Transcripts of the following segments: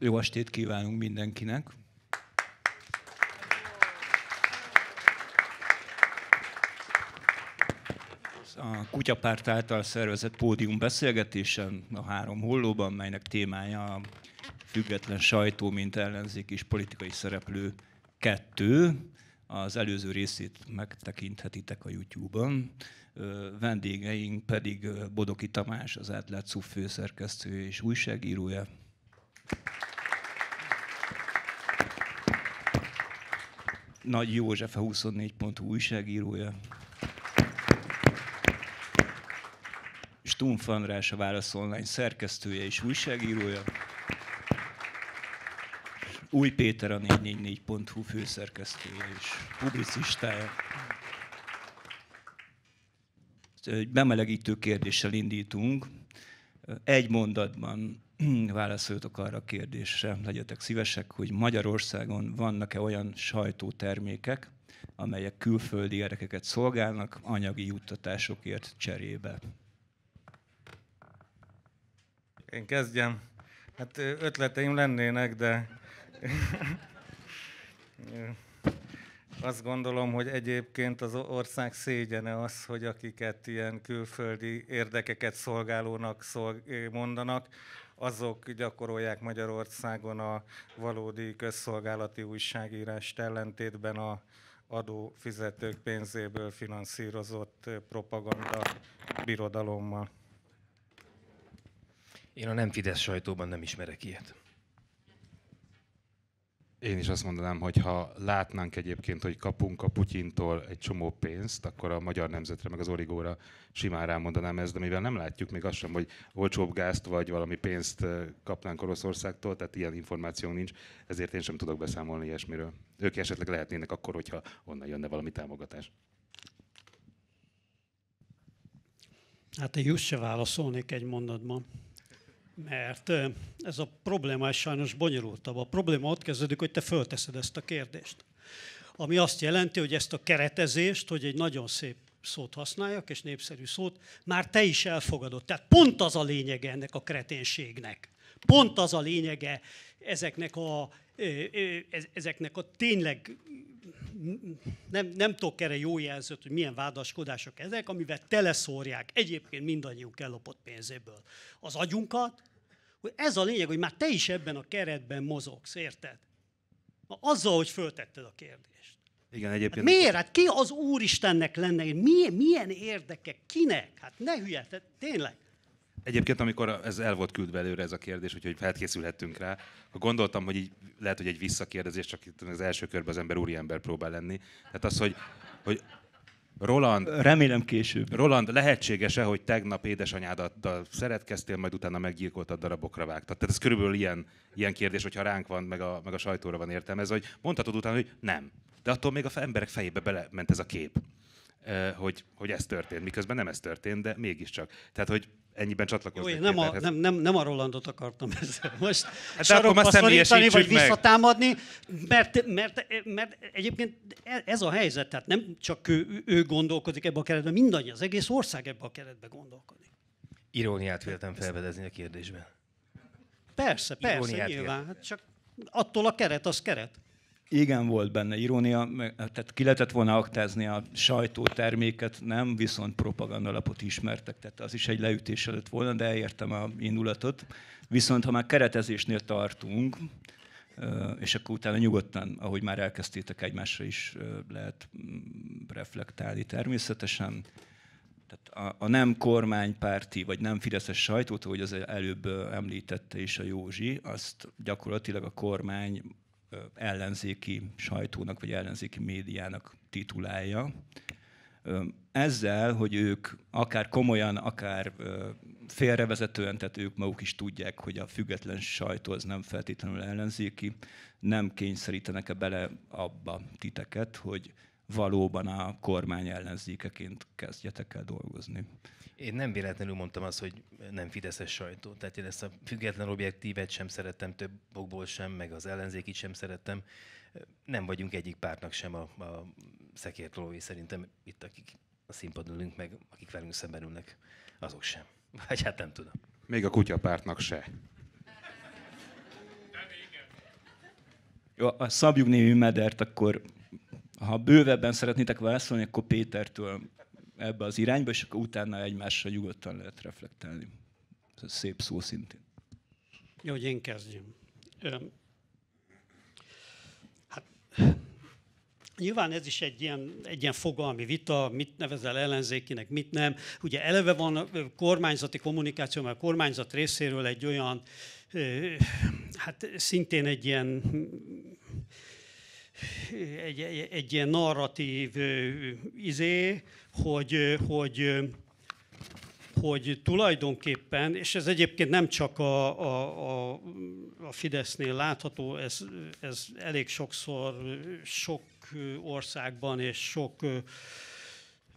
Jó estét kívánunk mindenkinek! A Kutyapárt által szervezett beszélgetésen a három hollóban, melynek témája a független sajtó, mint ellenzék és politikai szereplő kettő. Az előző részét megtekinthetitek a YouTube-on. Vendégeink pedig Bodoki Tamás, az átlátszó főszerkesztő és újságírója. Nagy József, a 24.hu újságírója. Stumf András, a Válasz Online szerkesztője és újságírója. Új Péter a 444.hu főszerkesztője és publicistája. Egy bemelegítő kérdéssel indítunk egy mondatban válaszoljatok arra a kérdésre, legyetek szívesek, hogy Magyarországon vannak-e olyan sajtótermékek, amelyek külföldi érdekeket szolgálnak anyagi juttatásokért cserébe. Én kezdjem. Hát ötleteim lennének, de... azt gondolom, hogy egyébként az ország szégyene az, hogy akiket ilyen külföldi érdekeket szolgálónak mondanak, azok gyakorolják Magyarországon a valódi közszolgálati újságírást ellentétben a adófizetők pénzéből finanszírozott propaganda birodalommal. Én a nem Fidesz sajtóban nem ismerek ilyet. Én is azt mondanám, hogy ha látnánk egyébként, hogy kapunk a Putyintól egy csomó pénzt, akkor a magyar nemzetre, meg az origóra simán rámondanám ezt, de mivel nem látjuk még azt sem, hogy olcsóbb gázt vagy valami pénzt kapnánk Oroszországtól, tehát ilyen információ nincs, ezért én sem tudok beszámolni ilyesmiről. Ők esetleg lehetnének akkor, hogyha onnan jönne valami támogatás. Hát én just se válaszolnék egy mondatban mert ez a probléma sajnos bonyolultabb. A probléma ott kezdődik, hogy te fölteszed ezt a kérdést. Ami azt jelenti, hogy ezt a keretezést, hogy egy nagyon szép szót használjak, és népszerű szót, már te is elfogadod. Tehát pont az a lényege ennek a kreténségnek. Pont az a lényege ezeknek a, ezeknek a tényleg nem, nem tudok erre jó jelzőt, hogy milyen vádaskodások ezek, amivel teleszórják egyébként mindannyiunk ellopott pénzéből az agyunkat, akkor ez a lényeg, hogy már te is ebben a keretben mozogsz, érted? Azzal, hogy föltetted a kérdést. Igen, egyébként. Hát miért? Hát ki az Úristennek lenne? Milyen, milyen érdeke? Kinek? Hát ne hülye, te, tényleg. Egyébként, amikor ez el volt küldve előre ez a kérdés, úgyhogy felkészülhettünk rá, akkor gondoltam, hogy így, lehet, hogy egy visszakérdezés, csak itt az első körben az ember úriember próbál lenni. Tehát az, hogy, hogy Roland, Remélem később. Roland, lehetséges-e, hogy tegnap édesanyádattal szeretkeztél, majd utána meggyilkoltad, darabokra vágtad? Tehát ez körülbelül ilyen, ilyen kérdés, hogyha ránk van, meg a, meg a sajtóra van értelmezve, hogy mondhatod utána, hogy nem. De attól még a emberek fejébe belement ez a kép hogy, hogy ez történt, miközben nem ez történt, de mégiscsak. Tehát, hogy ennyiben csatlakozni. nem, nem, nem, nem a Rolandot akartam ezzel most hát sarokba szorítani, vagy meg. visszatámadni, mert, mert, mert egyébként ez a helyzet, tehát nem csak ő, ő gondolkodik ebbe a keretbe, mindannyian, az egész ország ebbe a keretbe gondolkodik. Iróniát véltem felvedezni a kérdésben. Persze, persze, Iróniát nyilván. Hát csak attól a keret, az keret igen, volt benne irónia, tehát ki lehetett volna aktázni a sajtóterméket, nem, viszont propagandalapot ismertek, tehát az is egy leütés előtt volna, de értem a indulatot. Viszont ha már keretezésnél tartunk, és akkor utána nyugodtan, ahogy már elkezdtétek, egymásra is lehet mm, reflektálni természetesen. Tehát a, a nem kormánypárti, vagy nem fideszes sajtót, ahogy az előbb említette is a Józsi, azt gyakorlatilag a kormány ellenzéki sajtónak vagy ellenzéki médiának titulálja. Ezzel, hogy ők akár komolyan, akár félrevezetően, tehát ők maguk is tudják, hogy a független sajtó az nem feltétlenül ellenzéki, nem kényszerítenek-e bele abba titeket, hogy valóban a kormány ellenzékeként kezdjetek el dolgozni. Én nem véletlenül mondtam azt, hogy nem fideszes sajtó. Tehát én ezt a független objektívet sem szerettem több okból sem, meg az ellenzékit sem szerettem. Nem vagyunk egyik pártnak sem a, a szekértolói szerintem itt, akik a színpadon ülünk, meg akik velünk szemben ülnek, azok sem. Vagy hát nem tudom. Még a kutyapártnak se. Jó, a szabjuk némi medert, akkor ha bővebben szeretnétek válaszolni, akkor Pétertől ebbe az irányba, és akkor utána egymásra nyugodtan lehet reflektálni. Ez szép szó szintén. Jó, hogy én kezdjem. Hát, nyilván ez is egy ilyen, egy ilyen fogalmi vita, mit nevezel ellenzékinek, mit nem. Ugye eleve van a kormányzati kommunikáció, mert a kormányzat részéről egy olyan, hát szintén egy ilyen egy, egy, egy ilyen narratív izé, hogy, hogy, hogy tulajdonképpen, és ez egyébként nem csak a, a, a, a Fidesznél látható, ez, ez elég sokszor sok országban és sok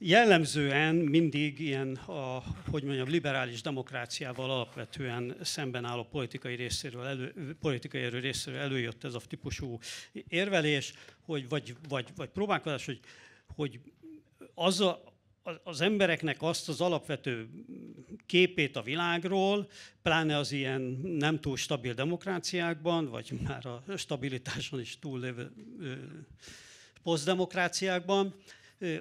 jellemzően mindig ilyen, a, hogy mondjam, liberális demokráciával alapvetően szemben álló politikai részéről, elő, politikai erő részéről előjött ez a típusú érvelés, hogy vagy, vagy, vagy próbálkozás, hogy, hogy az a, az embereknek azt az alapvető képét a világról, pláne az ilyen nem túl stabil demokráciákban, vagy már a stabilitáson is túl lévő posztdemokráciákban,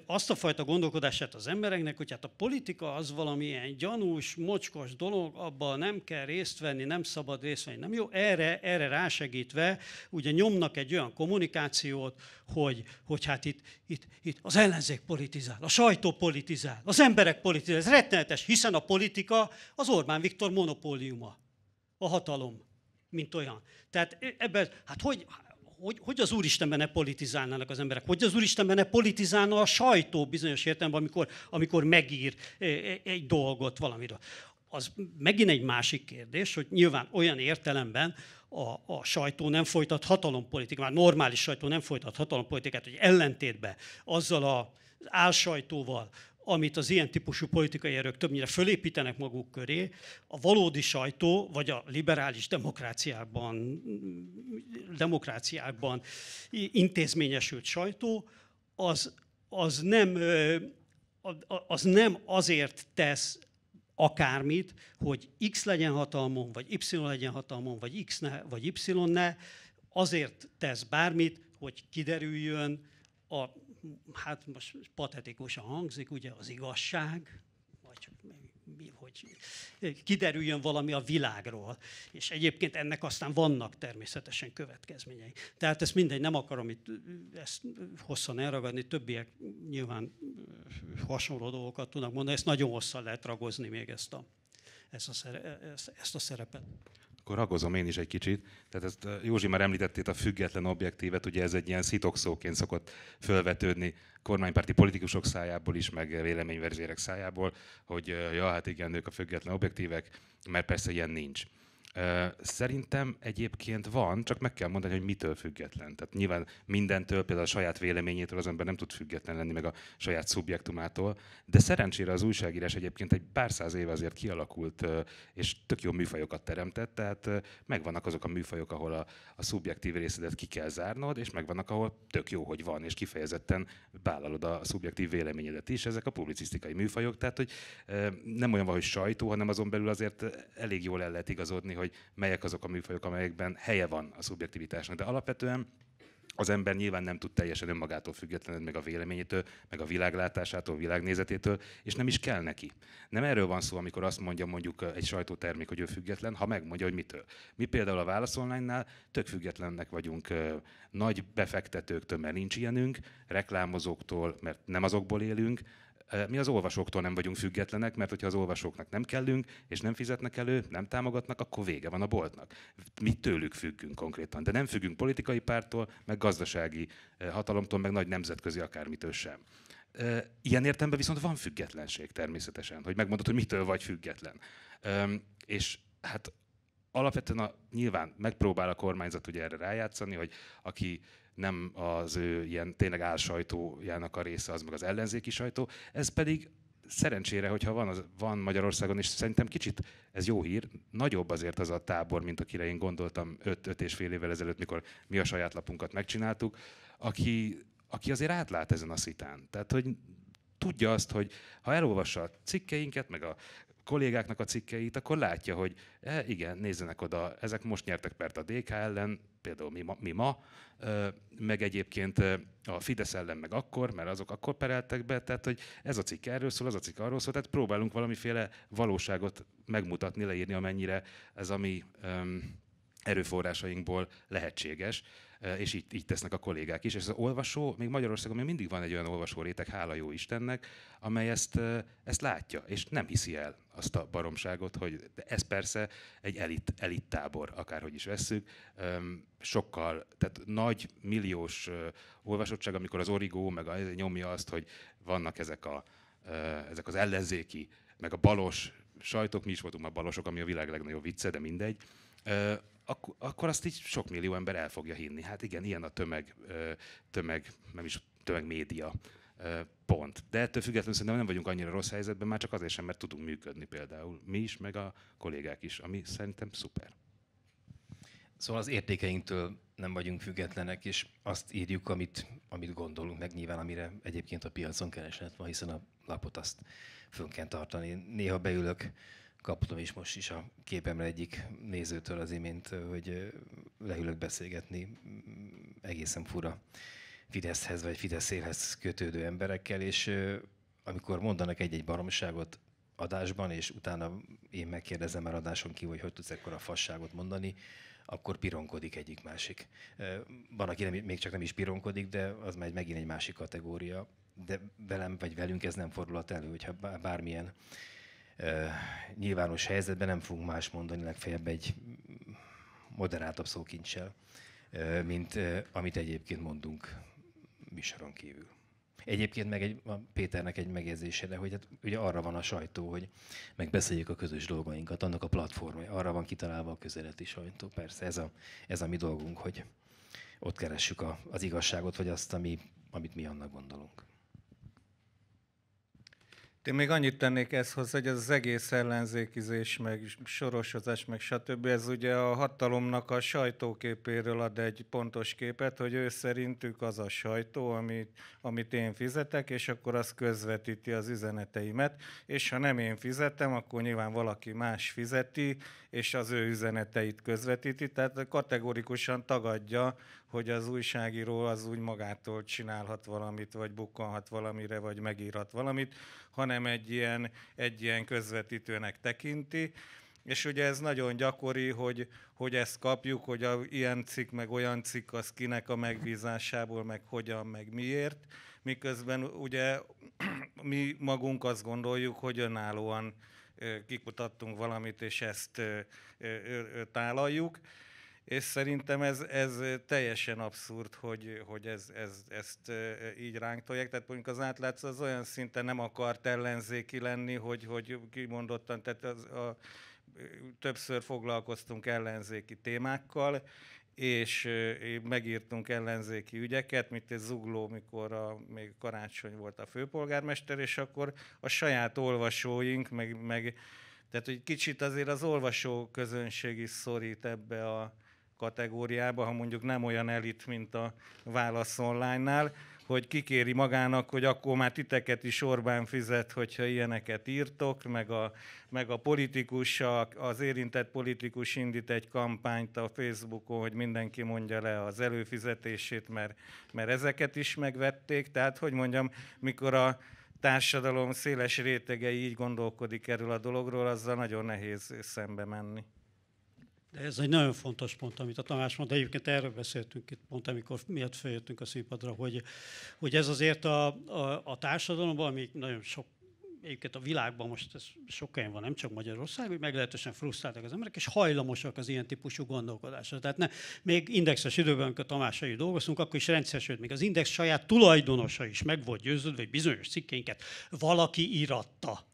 azt a fajta gondolkodását az embereknek, hogy hát a politika az valamilyen gyanús, mocskos dolog, abban nem kell részt venni, nem szabad részt venni, nem jó. Erre, erre rásegítve ugye nyomnak egy olyan kommunikációt, hogy, hogy hát itt, itt, itt az ellenzék politizál, a sajtó politizál, az emberek politizál. Ez rettenetes, hiszen a politika az Orbán Viktor monopóliuma, a hatalom, mint olyan. Tehát e, ebben, hát hogy, hogy, hogy az Úristenben ne politizálnának az emberek, hogy az Úristenben ne politizálna a sajtó bizonyos értelemben, amikor, amikor megír e, e, egy dolgot valamiről. Az megint egy másik kérdés, hogy nyilván olyan értelemben, a, a sajtó nem folytat hatalompolitikát, már normális sajtó nem folytat hatalompolitikát, hogy ellentétben azzal a az álsajtóval, amit az ilyen típusú politikai erők többnyire fölépítenek maguk köré, a valódi sajtó, vagy a liberális demokráciákban, demokráciákban intézményesült sajtó, az, az, nem, az nem azért tesz akármit, hogy X legyen hatalmon, vagy Y legyen hatalmon, vagy X ne, vagy Y ne, azért tesz bármit, hogy kiderüljön a hát most patetikusan hangzik, ugye az igazság, vagy mi, hogy kiderüljön valami a világról. És egyébként ennek aztán vannak természetesen következményei. Tehát ezt mindegy, nem akarom itt ezt hosszan elragadni, többiek nyilván hasonló dolgokat tudnak mondani, ezt nagyon hosszan lehet ragozni még ezt a, ezt a, szerepet akkor ragozom én is egy kicsit. Tehát ezt Józsi már említettét a független objektívet, ugye ez egy ilyen szitokszóként szokott fölvetődni kormánypárti politikusok szájából is, meg véleményverzérek szájából, hogy ja, hát igen, ők a független objektívek, mert persze ilyen nincs. Szerintem egyébként van, csak meg kell mondani, hogy mitől független. Tehát nyilván mindentől, például a saját véleményétől az ember nem tud független lenni, meg a saját szubjektumától, de szerencsére az újságírás egyébként egy pár száz év azért kialakult, és tök jó műfajokat teremtett, tehát megvannak azok a műfajok, ahol a, a szubjektív részedet ki kell zárnod, és megvannak, ahol tök jó, hogy van, és kifejezetten vállalod a szubjektív véleményedet is, ezek a publicisztikai műfajok, tehát hogy nem olyan van, hogy sajtó, hanem azon belül azért elég jól el lehet igazodni, hogy melyek azok a műfajok, amelyekben helye van a szubjektivitásnak. De alapvetően az ember nyilván nem tud teljesen önmagától függetlenül, meg a véleményétől, meg a világlátásától, világnézetétől, és nem is kell neki. Nem erről van szó, amikor azt mondja mondjuk egy sajtótermék, hogy ő független, ha megmondja, hogy mitől. Mi például a Válasz Online-nál tök függetlennek vagyunk nagy befektetőktől, mert nincs ilyenünk, reklámozóktól, mert nem azokból élünk, Eh, mi az olvasóktól nem vagyunk függetlenek, mert hogyha az olvasóknak nem kellünk, és nem fizetnek elő, nem támogatnak, akkor vége van a boltnak. Mi tőlük függünk konkrétan, de nem függünk politikai pártól, meg gazdasági eh, hatalomtól, meg nagy nemzetközi akármitől sem. Eh, ilyen értemben viszont van függetlenség természetesen, hogy megmondod, hogy mitől vagy független. És hát alapvetően a, nyilván megpróbál a kormányzat ugye erre rájátszani, hogy aki nem az ő ilyen tényleg álsajtójának a része, az meg az ellenzéki sajtó. Ez pedig szerencsére, hogyha van, az, van Magyarországon, és szerintem kicsit ez jó hír, nagyobb azért az a tábor, mint akire én gondoltam 5 és fél évvel ezelőtt, mikor mi a saját lapunkat megcsináltuk, aki, aki azért átlát ezen a szitán. Tehát, hogy tudja azt, hogy ha elolvassa a cikkeinket, meg a kollégáknak a cikkeit, akkor látja, hogy e, igen, nézzenek oda, ezek most nyertek pert a DK ellen, például mi ma, mi ma meg egyébként a Fidesz ellen meg akkor, mert azok akkor pereltek be, tehát hogy ez a cikk erről szól, az a cikk arról szól, tehát próbálunk valamiféle valóságot megmutatni, leírni, amennyire ez a mi erőforrásainkból lehetséges és így, így tesznek a kollégák is. És az olvasó, még Magyarországon még mindig van egy olyan olvasó réteg, hála jó Istennek, amely ezt, ezt látja, és nem hiszi el azt a baromságot, hogy ez persze egy elit, elit tábor, akárhogy is vesszük, sokkal, tehát nagy milliós olvasottság, amikor az origó meg a, nyomja azt, hogy vannak ezek, a, ezek az ellenzéki, meg a balos sajtok, mi is voltunk már balosok, ami a világ legnagyobb vicce, de mindegy, akkor, akkor azt így sok millió ember el fogja hinni. Hát igen, ilyen a tömeg, tömeg nem is tömeg média pont. De ettől függetlenül szerintem nem vagyunk annyira rossz helyzetben, már csak azért sem, mert tudunk működni például. Mi is, meg a kollégák is, ami szerintem szuper. Szóval az értékeinktől nem vagyunk függetlenek, és azt írjuk, amit, amit gondolunk, meg nyilván amire egyébként a piacon kereslet van, hiszen a lapot azt fönn kell tartani. Néha beülök kaptam is most is a képemre egyik nézőtől az imént, hogy lehülök beszélgetni mm, egészen fura Fideszhez vagy Fideszéhez kötődő emberekkel, és amikor mondanak egy-egy baromságot adásban, és utána én megkérdezem már adáson ki, hogy hogy tudsz ekkora fasságot mondani, akkor pironkodik egyik másik. Van, aki nem, még csak nem is pironkodik, de az már megint egy másik kategória. De velem vagy velünk ez nem fordulhat elő, hogyha bármilyen nyilvános helyzetben nem fogunk más mondani, legfeljebb egy moderáltabb szókincsel, mint amit egyébként mondunk műsoron kívül. Egyébként meg egy, a Péternek egy megjegyzésére, hogy hát ugye arra van a sajtó, hogy megbeszéljük a közös dolgainkat, annak a platformja, arra van kitalálva a közeleti sajtó. Persze ez a, ez a mi dolgunk, hogy ott keressük a, az igazságot, vagy azt, ami, amit mi annak gondolunk. Én még annyit tennék ezt hozzá, hogy az egész ellenzékizés, meg sorosozás, meg stb. Ez ugye a hatalomnak a sajtóképéről ad egy pontos képet, hogy ő szerintük az a sajtó, amit, amit én fizetek, és akkor az közvetíti az üzeneteimet, és ha nem én fizetem, akkor nyilván valaki más fizeti, és az ő üzeneteit közvetíti, tehát kategorikusan tagadja, hogy az újságíró az úgy magától csinálhat valamit, vagy bukkanhat valamire, vagy megírhat valamit, hanem egy ilyen, egy ilyen közvetítőnek tekinti. És ugye ez nagyon gyakori, hogy, hogy ezt kapjuk, hogy a, ilyen cikk, meg olyan cikk az kinek a megbízásából, meg hogyan, meg miért. Miközben ugye mi magunk azt gondoljuk, hogy önállóan kikutattunk valamit, és ezt ö, ö, tálaljuk és szerintem ez, ez teljesen abszurd, hogy, hogy ez, ez, ezt így ránk tolják. Tehát mondjuk az átlátszó az olyan szinten nem akart ellenzéki lenni, hogy, hogy kimondottan, tehát az, a, többször foglalkoztunk ellenzéki témákkal, és megírtunk ellenzéki ügyeket, mint egy zugló, mikor a, még karácsony volt a főpolgármester, és akkor a saját olvasóink, meg, meg tehát hogy kicsit azért az olvasó közönség is szorít ebbe a, kategóriába, ha mondjuk nem olyan elit, mint a Válasz online nál hogy kikéri magának, hogy akkor már titeket is Orbán fizet, hogyha ilyeneket írtok, meg a, meg a politikus, az érintett politikus indít egy kampányt a Facebookon, hogy mindenki mondja le az előfizetését, mert, mert ezeket is megvették. Tehát, hogy mondjam, mikor a társadalom széles rétegei így gondolkodik erről a dologról, azzal nagyon nehéz szembe menni. De ez egy nagyon fontos pont, amit a Tamás mondta. Egyébként erről beszéltünk itt pont, amikor miért feljöttünk a színpadra, hogy, hogy ez azért a, a, a társadalomban, ami nagyon sok egyébként a világban most ez sok helyen van, nem csak Magyarország, hogy meglehetősen frusztráltak az emberek, és hajlamosak az ilyen típusú gondolkodásra. Tehát ne, még indexes időben, amikor Tamásai dolgoztunk, akkor is rendszeresült, még az index saját tulajdonosa is meg volt győződve, hogy bizonyos cikkeinket valaki íratta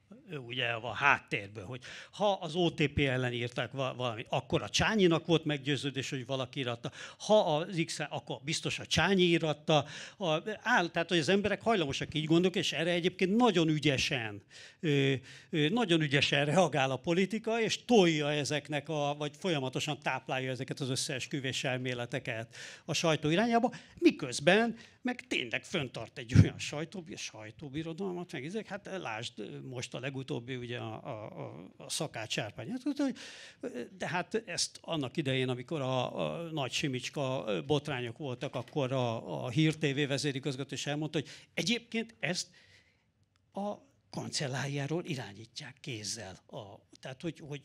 ugye a háttérből, hogy ha az OTP ellen írták valamit, akkor a Csányinak volt meggyőződés, hogy valaki íratta, ha az x akkor biztos a Csányi íratta. A, áll, tehát, hogy az emberek hajlamosak így gondolkodni, és erre egyébként nagyon ügyesen, nagyon ügyesen reagál a politika, és tolja ezeknek, a, vagy folyamatosan táplálja ezeket az összeesküvés elméleteket a sajtó irányába, miközben meg tényleg föntart egy olyan sajtóbír, sajtóbirodalmat, meg ezek, hát lásd most a legutóbbi ugye a, a, a szakács hát, De hát ezt annak idején, amikor a, a nagy Simicska botrányok voltak, akkor a, a Hír TV vezérigazgató is elmondta, hogy egyébként ezt a kancellájáról irányítják kézzel. A, tehát, hogy, hogy,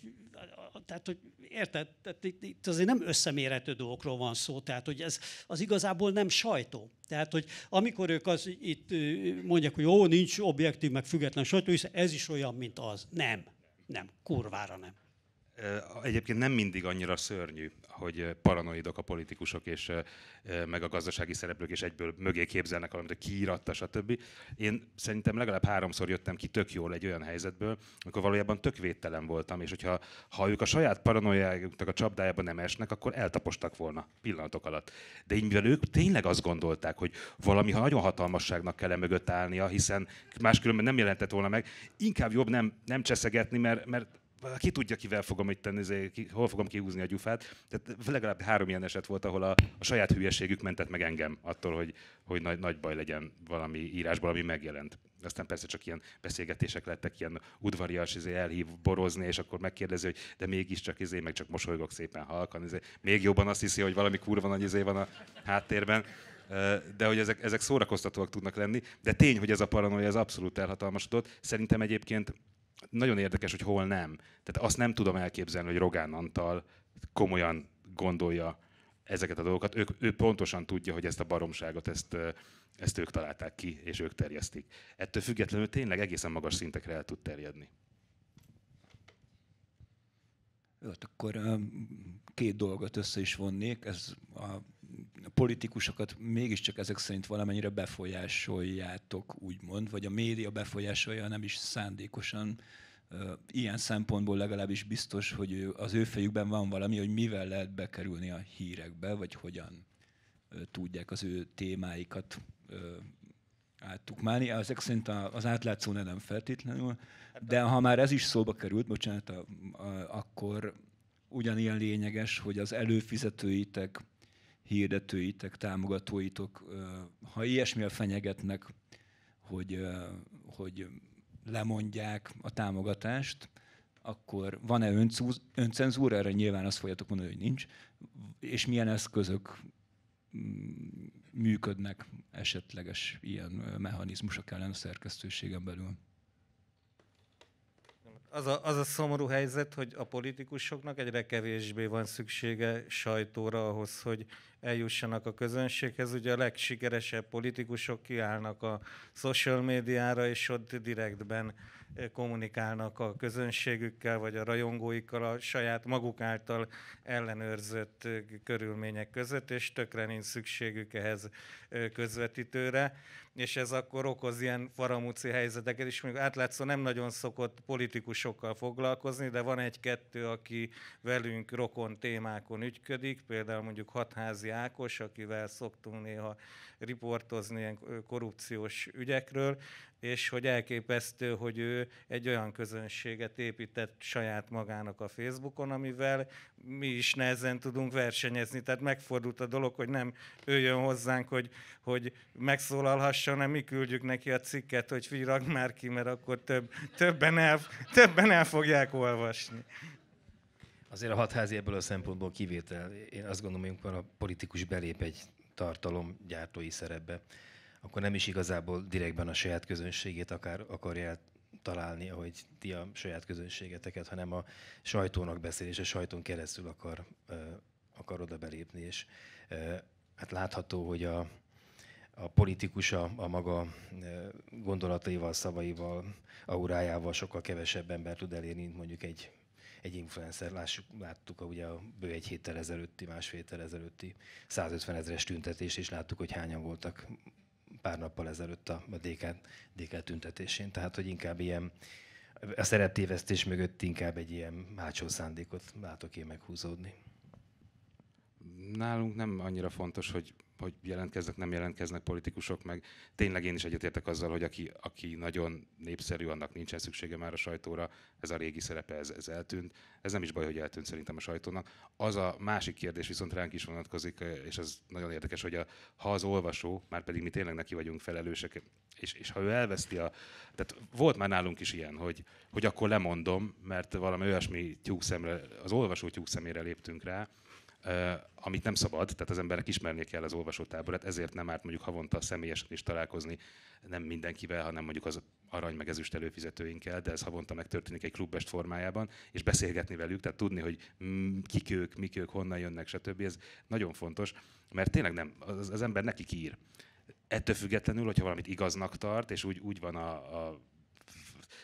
a, tehát, hogy érted? Tehát itt, itt azért nem összemérhető dolgokról van szó, tehát, hogy ez az igazából nem sajtó. Tehát, hogy amikor ők az, itt mondják, hogy jó, nincs objektív, meg független sajtó, hiszen ez is olyan, mint az. Nem. Nem. Kurvára nem egyébként nem mindig annyira szörnyű, hogy paranoidok a politikusok és meg a gazdasági szereplők, és egyből mögé képzelnek valamit, hogy kiíratta, stb. Én szerintem legalább háromszor jöttem ki tök jól egy olyan helyzetből, amikor valójában tök védtelen voltam, és hogyha ha ők a saját paranoiájuknak a csapdájában nem esnek, akkor eltapostak volna pillanatok alatt. De így, mivel ők tényleg azt gondolták, hogy valami ha nagyon hatalmasságnak kell e mögött állnia, hiszen máskülönben nem jelentett volna meg, inkább jobb nem, nem cseszegetni, mert, mert ki tudja, kivel fogom itt tenni, izé, hol fogom kihúzni a gyufát. Tehát legalább három ilyen eset volt, ahol a, a saját hülyeségük mentett meg engem attól, hogy, hogy nagy, nagy baj legyen valami írásból, ami megjelent. Aztán persze csak ilyen beszélgetések lettek, ilyen udvarias, izé elhív borozni, és akkor megkérdezi, hogy de mégiscsak izé, meg csak mosolygok szépen halkan, izé, még jobban azt hiszi, hogy valami kurva nagy izé van a háttérben de hogy ezek, ezek szórakoztatóak tudnak lenni, de tény, hogy ez a paranoia ez abszolút elhatalmasodott. Szerintem egyébként nagyon érdekes, hogy hol nem. Tehát azt nem tudom elképzelni, hogy Rogán Antal komolyan gondolja ezeket a dolgokat. Ők, ő pontosan tudja, hogy ezt a baromságot, ezt, ezt ők találták ki, és ők terjesztik. Ettől függetlenül tényleg egészen magas szintekre el tud terjedni. Öt, akkor két dolgot össze is vonnék. Ez a politikusokat mégiscsak ezek szerint valamennyire befolyásoljátok, úgymond, vagy a média befolyásolja, nem is szándékosan. Ilyen szempontból legalábbis biztos, hogy az ő fejükben van valami, hogy mivel lehet bekerülni a hírekbe, vagy hogyan tudják az ő témáikat álltuk már. Ezek szerint az átlátszó nem feltétlenül, de ha már ez is szóba került, bocsánat, a, a, akkor ugyanilyen lényeges, hogy az előfizetőitek, hirdetőitek, támogatóitok, ha ilyesmivel fenyegetnek, hogy, hogy lemondják a támogatást, akkor van-e öncenzúra? Erre nyilván azt fogjátok mondani, hogy nincs. És milyen eszközök működnek esetleges ilyen mechanizmusok ellen a szerkesztőségen belül? Az a, az a szomorú helyzet, hogy a politikusoknak egyre kevésbé van szüksége sajtóra ahhoz, hogy eljussanak a közönséghez. Ugye a legsikeresebb politikusok kiállnak a social médiára, és ott direktben kommunikálnak a közönségükkel, vagy a rajongóikkal a saját maguk által ellenőrzött körülmények között, és tökre nincs szükségük ehhez közvetítőre. És ez akkor okoz ilyen faramúci helyzeteket is. Mondjuk átlátszó nem nagyon szokott politikusokkal foglalkozni, de van egy-kettő, aki velünk rokon témákon ügyködik, például mondjuk Hatházi Ákos, akivel szoktunk néha riportozni ilyen korrupciós ügyekről, és hogy elképesztő, hogy ő egy olyan közönséget épített saját magának a Facebookon, amivel mi is nehezen tudunk versenyezni. Tehát megfordult a dolog, hogy nem ő jön hozzánk, hogy, hogy megszólalhasson, hanem mi küldjük neki a cikket, hogy figyelj, már ki, mert akkor több, többen, el, többen el fogják olvasni. Azért a hatházi ebből a szempontból kivétel. Én azt gondolom, hogy a politikus belép egy tartalom gyártói szerepbe, akkor nem is igazából direktben a saját közönségét akár akarja találni, ahogy ti a saját közönségeteket, hanem a sajtónak beszél, és a sajtón keresztül akar, akar oda belépni, és hát látható, hogy a, a politikus a, a maga gondolataival, szavaival, aurájával sokkal kevesebb ember tud elérni, mint mondjuk egy egy influencer, lássuk, láttuk ugye a bő egy héttel ezelőtti, másfél héttel ezelőtti 150 ezeres tüntetés, és láttuk, hogy hányan voltak pár nappal ezelőtt a, a DK, DK tüntetésén. Tehát, hogy inkább ilyen a szereptévesztés mögött inkább egy ilyen hátsó szándékot látok én meghúzódni nálunk nem annyira fontos, hogy, hogy jelentkeznek, nem jelentkeznek politikusok, meg tényleg én is egyetértek azzal, hogy aki, aki nagyon népszerű, annak nincsen szüksége már a sajtóra, ez a régi szerepe, ez, ez eltűnt. Ez nem is baj, hogy eltűnt szerintem a sajtónak. Az a másik kérdés viszont ránk is vonatkozik, és az nagyon érdekes, hogy a, ha az olvasó, már pedig mi tényleg neki vagyunk felelősek, és, és ha ő elveszti a... Tehát volt már nálunk is ilyen, hogy, hogy akkor lemondom, mert valami olyasmi tyúkszemre, az olvasó tyúkszemére léptünk rá, amit nem szabad, tehát az embernek ismernie kell az olvasótáborát, ezért nem árt mondjuk havonta személyesen is találkozni, nem mindenkivel, hanem mondjuk az arany meg ezüst előfizetőinkkel, de ez havonta megtörténik egy klubest formájában, és beszélgetni velük, tehát tudni, hogy kik ők, mik ők, honnan jönnek, stb. Ez nagyon fontos, mert tényleg nem, az, az ember neki ír. Ettől függetlenül, hogyha valamit igaznak tart, és úgy, úgy van a, a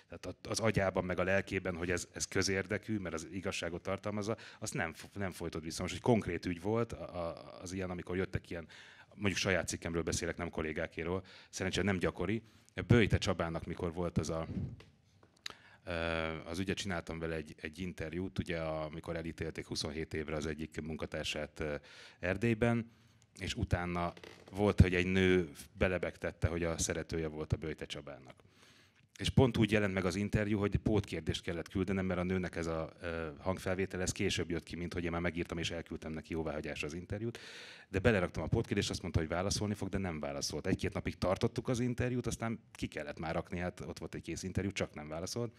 tehát az agyában meg a lelkében, hogy ez, ez közérdekű, mert az igazságot tartalmazza, azt nem, nem folytott vissza. Most egy konkrét ügy volt az ilyen, amikor jöttek ilyen, mondjuk saját cikkemről beszélek, nem kollégákéről, szerencsére nem gyakori. Bőjte Csabának, mikor volt az a az ugye csináltam vele egy, egy interjút, ugye amikor elítélték 27 évre az egyik munkatársát Erdélyben, és utána volt, hogy egy nő belebegtette, hogy a szeretője volt a Böjte Csabának és pont úgy jelent meg az interjú, hogy pótkérdést kellett küldenem, mert a nőnek ez a hangfelvétel, ez később jött ki, mint hogy én már megírtam és elküldtem neki jóváhagyásra az interjút. De beleraktam a pótkérdést, azt mondta, hogy válaszolni fog, de nem válaszolt. Egy-két napig tartottuk az interjút, aztán ki kellett már rakni, hát ott volt egy kész interjú, csak nem válaszolt.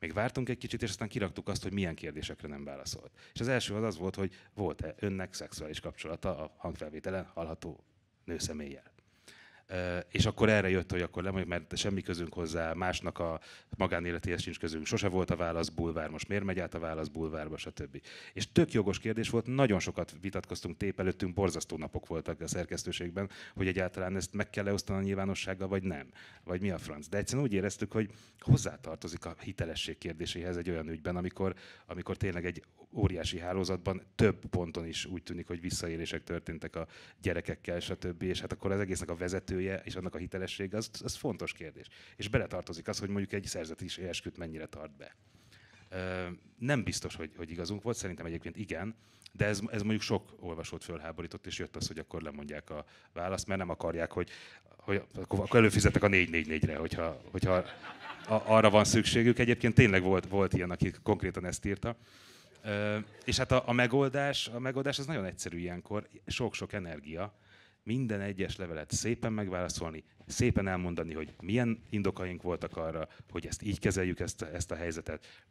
Még vártunk egy kicsit, és aztán kiraktuk azt, hogy milyen kérdésekre nem válaszolt. És az első az az volt, hogy volt-e önnek szexuális kapcsolata a hangfelvételen hallható nőszeméllyel és akkor erre jött, hogy akkor lemondjuk, mert semmi közünk hozzá, másnak a magánéletéhez sincs közünk. Sose volt a válasz bulvár, most miért megy át a válasz bulvárba, stb. És tök jogos kérdés volt, nagyon sokat vitatkoztunk tép előttünk, borzasztó napok voltak a szerkesztőségben, hogy egyáltalán ezt meg kell osztani a nyilvánossággal, vagy nem, vagy mi a franc. De egyszerűen úgy éreztük, hogy hozzátartozik a hitelesség kérdéséhez egy olyan ügyben, amikor, amikor tényleg egy óriási hálózatban több ponton is úgy tűnik, hogy visszaélések történtek a gyerekekkel, stb. És hát akkor az egésznek a vezetője és annak a hitelessége, az, az fontos kérdés. És beletartozik az, hogy mondjuk egy is esküt mennyire tart be. Nem biztos, hogy, hogy igazunk volt, szerintem egyébként igen, de ez, ez mondjuk sok olvasót fölháborított, és jött az, hogy akkor lemondják a választ, mert nem akarják, hogy, hogy akkor, előfizetek a 444-re, hogyha, hogyha arra van szükségük. Egyébként tényleg volt, volt ilyen, aki konkrétan ezt írta. És hát a, a megoldás, a megoldás az nagyon egyszerű ilyenkor, sok-sok energia, minden egyes levelet szépen megválaszolni, szépen elmondani, hogy milyen indokaink voltak arra, hogy ezt így kezeljük, ezt, a, ezt a helyzetet.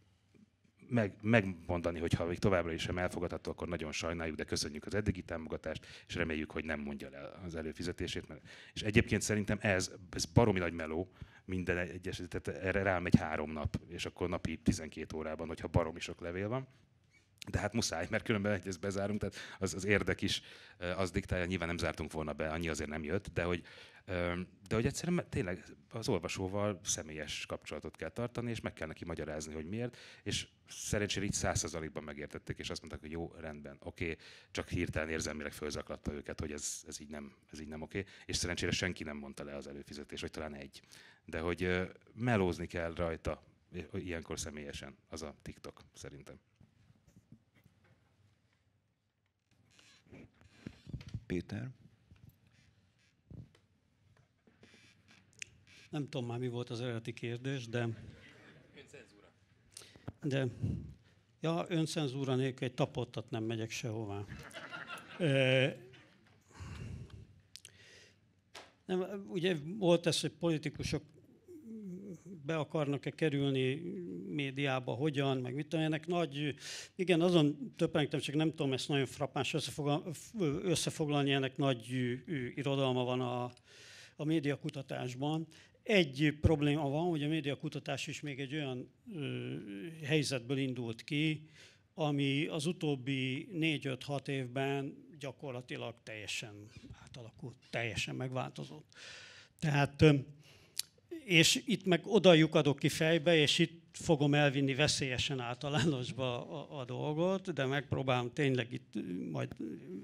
Meg, megmondani, hogy ha még továbbra is sem elfogadható, akkor nagyon sajnáljuk, de köszönjük az eddigi támogatást, és reméljük, hogy nem mondja el az előfizetését. Mert... És egyébként szerintem ez, ez baromi nagy meló, minden egyes, tehát erre rámegy három nap, és akkor napi 12 órában, hogyha baromi sok levél van. De hát muszáj, mert különben egyrészt bezárunk, tehát az, az érdek is az diktálja, nyilván nem zártunk volna be, annyi azért nem jött, de hogy, de hogy egyszerűen tényleg az olvasóval személyes kapcsolatot kell tartani, és meg kell neki magyarázni, hogy miért, és szerencsére így százszerzalékban megértették, és azt mondták, hogy jó, rendben, oké, okay, csak hirtelen érzelmileg fölzaklatta őket, hogy ez, ez így nem, ez így nem oké, okay. és szerencsére senki nem mondta le az előfizetés, vagy talán egy. De hogy melózni kell rajta ilyenkor személyesen, az a TikTok szerintem. Péter. Nem tudom már, mi volt az eredeti kérdés, de... Öncenzúra. De... Ja, öncenzúra nélkül egy tapottat nem megyek sehová. E... Nem, ugye volt ez, hogy politikusok be akarnak-e kerülni médiába, hogyan, meg mit tudom, ennek nagy, igen, azon töprengtem, csak nem tudom ezt nagyon frappáns összefoglalni, ennek nagy irodalma van a, a médiakutatásban. Egy probléma van, hogy a médiakutatás is még egy olyan ö, helyzetből indult ki, ami az utóbbi 4-5-6 évben gyakorlatilag teljesen átalakult, teljesen megváltozott. Tehát és itt meg oda lyukadok ki fejbe, és itt fogom elvinni veszélyesen általánosba a, a dolgot, de megpróbálom tényleg itt majd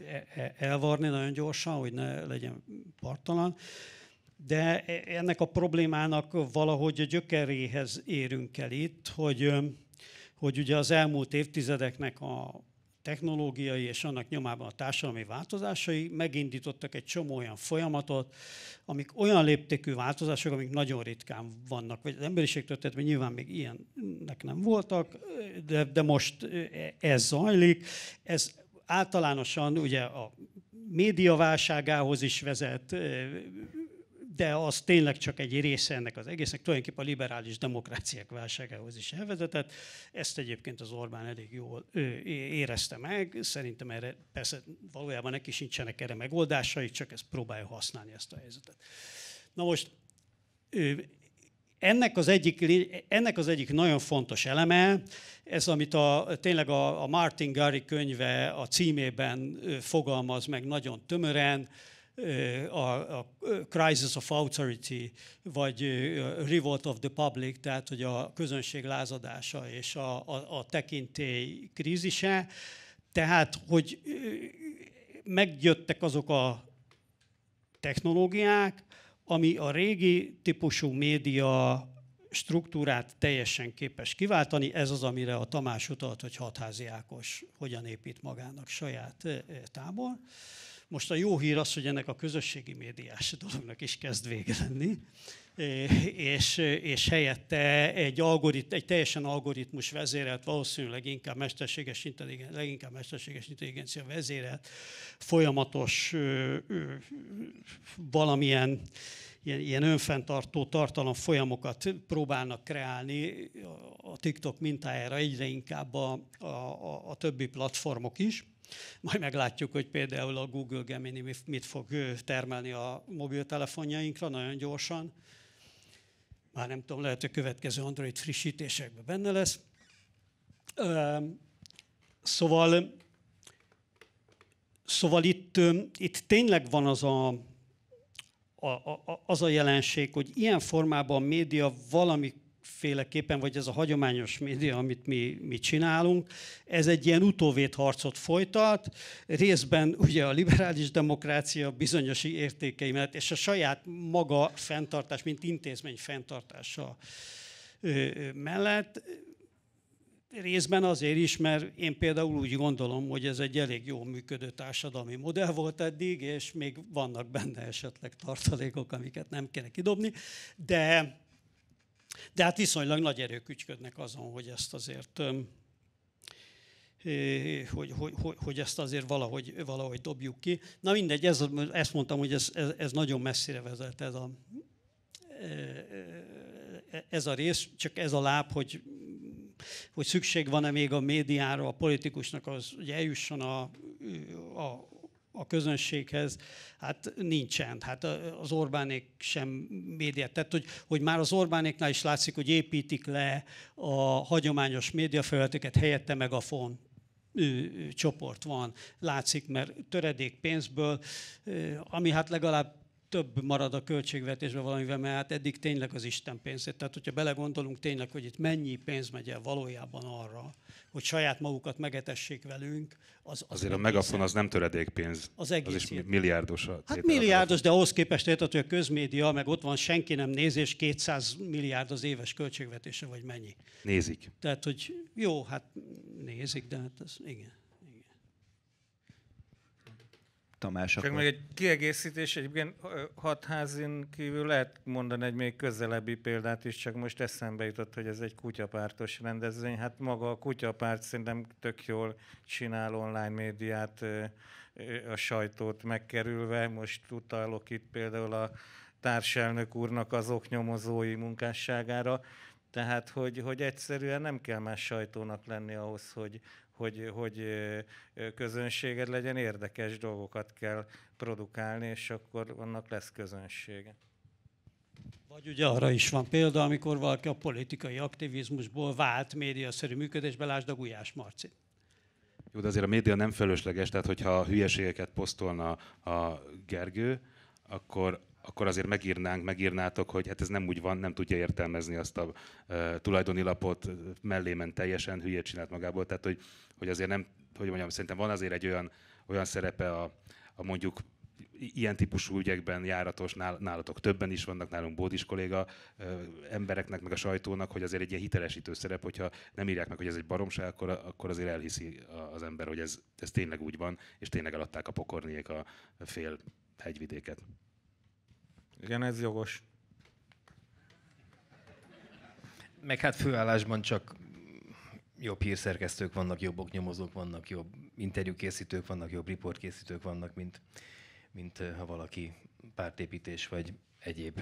e, e, elvarni nagyon gyorsan, hogy ne legyen partalan. De e, ennek a problémának valahogy a gyökeréhez érünk el itt, hogy, hogy ugye az elmúlt évtizedeknek a technológiai és annak nyomában a társadalmi változásai megindítottak egy csomó olyan folyamatot, amik olyan léptékű változások, amik nagyon ritkán vannak, vagy az emberiség történetben nyilván még ilyennek nem voltak, de, de most e, ez zajlik. Ez általánosan ugye a médiaválságához is vezet, e, de az tényleg csak egy része ennek az egésznek, tulajdonképpen a liberális demokráciák válságához is elvezetett. Ezt egyébként az Orbán elég jól érezte meg, szerintem erre persze valójában neki sincsenek erre megoldásai, csak ezt próbálja használni ezt a helyzetet. Na most ennek az, egyik, ennek az egyik nagyon fontos eleme, ez amit a, tényleg a, a Martin Gary könyve a címében fogalmaz meg nagyon tömören, a, a Crisis of Authority, vagy Revolt of the Public, tehát hogy a közönség lázadása és a, a, a tekintély krízise. Tehát, hogy megjöttek azok a technológiák, ami a régi típusú média struktúrát teljesen képes kiváltani. Ez az, amire a Tamás utalt, hogy hatházi Ákos hogyan épít magának saját tábor. Most a jó hír az, hogy ennek a közösségi médiás dolognak is kezd vége lenni, és, és helyette egy, algorit, egy teljesen algoritmus vezérelt, valószínűleg inkább mesterséges, intelligencia, leginkább mesterséges intelligencia vezérelt, folyamatos ö, ö, valamilyen ilyen, ilyen önfenntartó tartalom folyamokat próbálnak kreálni a TikTok mintájára egyre inkább a, a, a többi platformok is majd meglátjuk, hogy például a Google Gemini mit fog termelni a mobiltelefonjainkra nagyon gyorsan. Már nem tudom, lehet, hogy a következő Android frissítésekben benne lesz. Szóval, szóval itt, itt tényleg van az a, a, a, az a jelenség, hogy ilyen formában a média valami féleképpen, vagy ez a hagyományos média, amit mi, mi csinálunk, ez egy ilyen utóvédharcot folytat, részben ugye a liberális demokrácia bizonyos értékei mellett, és a saját maga fenntartás, mint intézmény fenntartása mellett, részben azért is, mert én például úgy gondolom, hogy ez egy elég jó működő társadalmi modell volt eddig, és még vannak benne esetleg tartalékok, amiket nem kéne kidobni, de de hát viszonylag nagy erők ügyködnek azon, hogy ezt azért hogy, hogy, hogy, hogy ezt azért valahogy, valahogy dobjuk ki. Na mindegy, ez, ezt mondtam, hogy ez, ez, ez nagyon messzire vezet ez a, ez a rész, csak ez a láb, hogy, hogy szükség van-e még a médiára, a politikusnak az, hogy eljusson a, a, a közönséghez, hát nincsen. Hát az Orbánék sem médiát. Tehát, hogy, hogy már az Orbánéknál is látszik, hogy építik le a hagyományos médiafelületeket, helyette meg a font csoport van, látszik, mert töredék pénzből, ami hát legalább több marad a költségvetésben valamivel, mert hát eddig tényleg az Isten pénzét. Tehát, hogyha belegondolunk tényleg, hogy itt mennyi pénz megy el valójában arra, hogy saját magukat megetessék velünk, az, az Azért a megafon az nem töredékpénz. Az egész. Az is milliárdos. A hát milliárdos, de ahhoz képest érted, hogy a közmédia, meg ott van senki nem néz, és 200 milliárd az éves költségvetése, vagy mennyi. Nézik. Tehát, hogy jó, hát nézik, de hát az, igen. Tamás, Csak akkor... még egy kiegészítés, egyébként hatházin kívül lehet mondani egy még közelebbi példát is, csak most eszembe jutott, hogy ez egy kutyapártos rendezvény. Hát maga a kutyapárt szerintem tök jól csinál online médiát, a sajtót megkerülve. Most utalok itt például a társelnök úrnak azok nyomozói munkásságára, tehát, hogy, hogy egyszerűen nem kell más sajtónak lenni ahhoz, hogy, hogy, hogy közönséged legyen, érdekes dolgokat kell produkálni, és akkor annak lesz közönsége. Vagy ugye arra is van példa, amikor valaki a politikai aktivizmusból vált médiaszerű működésbe, lásd a Gulyás Marci. Jó, de azért a média nem fölösleges, tehát hogyha hülyeségeket posztolna a Gergő, akkor, akkor azért megírnánk, megírnátok, hogy hát ez nem úgy van, nem tudja értelmezni azt a tulajdoni lapot mellé ment teljesen, hülyét csinált magából. Tehát, hogy hogy azért nem, hogy mondjam, szerintem van azért egy olyan, olyan szerepe a, a mondjuk ilyen típusú ügyekben járatos, nálatok többen is vannak, nálunk Bódis kolléga embereknek, meg a sajtónak, hogy azért egy ilyen hitelesítő szerep, hogyha nem írják meg, hogy ez egy baromság, akkor, akkor azért elhiszi az ember, hogy ez, ez tényleg úgy van, és tényleg eladták a pokorniék a fél hegyvidéket. Igen, ez jogos. Meg hát főállásban csak jobb hírszerkesztők vannak, jobb nyomozók vannak, jobb interjúkészítők vannak, jobb riportkészítők vannak, mint, mint ha valaki pártépítés vagy egyéb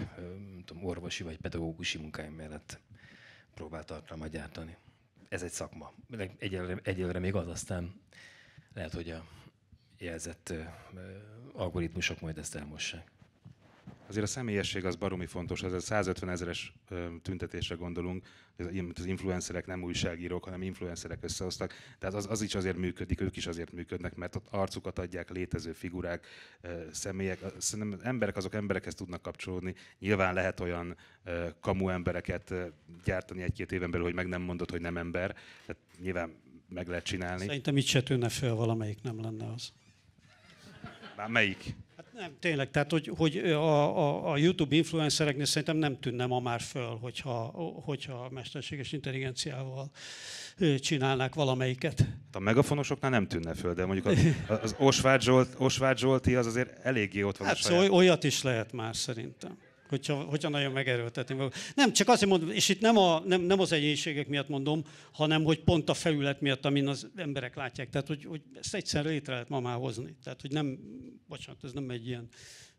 tudom, orvosi vagy pedagógusi munkáim mellett próbál tartalmat gyártani. Ez egy szakma. Egyelőre, egyelőre még az, aztán lehet, hogy a jelzett algoritmusok majd ezt elmossák azért a személyesség az baromi fontos, ez a 150 ezeres tüntetésre gondolunk, az influencerek nem újságírók, hanem influencerek összehoztak, tehát az, az is azért működik, ők is azért működnek, mert ott arcukat adják létező figurák, személyek, szerintem emberek azok emberekhez tudnak kapcsolódni, nyilván lehet olyan kamu embereket gyártani egy-két éven belül, hogy meg nem mondod, hogy nem ember, tehát nyilván meg lehet csinálni. Szerintem itt se tűnne fel valamelyik nem lenne az. Már melyik? Nem, tényleg, tehát hogy, hogy a, a, a YouTube influencereknél szerintem nem tűnne ma már föl, hogyha, hogyha mesterséges intelligenciával csinálnák valamelyiket. Hát a megafonosoknál nem tűnne föl, de mondjuk az, az Osvágy, Zsolt, az azért eléggé ott van. Hát szóval olyat is lehet már szerintem hogyha, hogyha nagyon megerőltetném. Nem, csak azért mondom, és itt nem, a, nem, nem az egyénységek miatt mondom, hanem hogy pont a felület miatt, amin az emberek látják. Tehát, hogy, hogy ezt egyszer létre lehet ma már hozni. Tehát, hogy nem, bocsánat, ez nem egy ilyen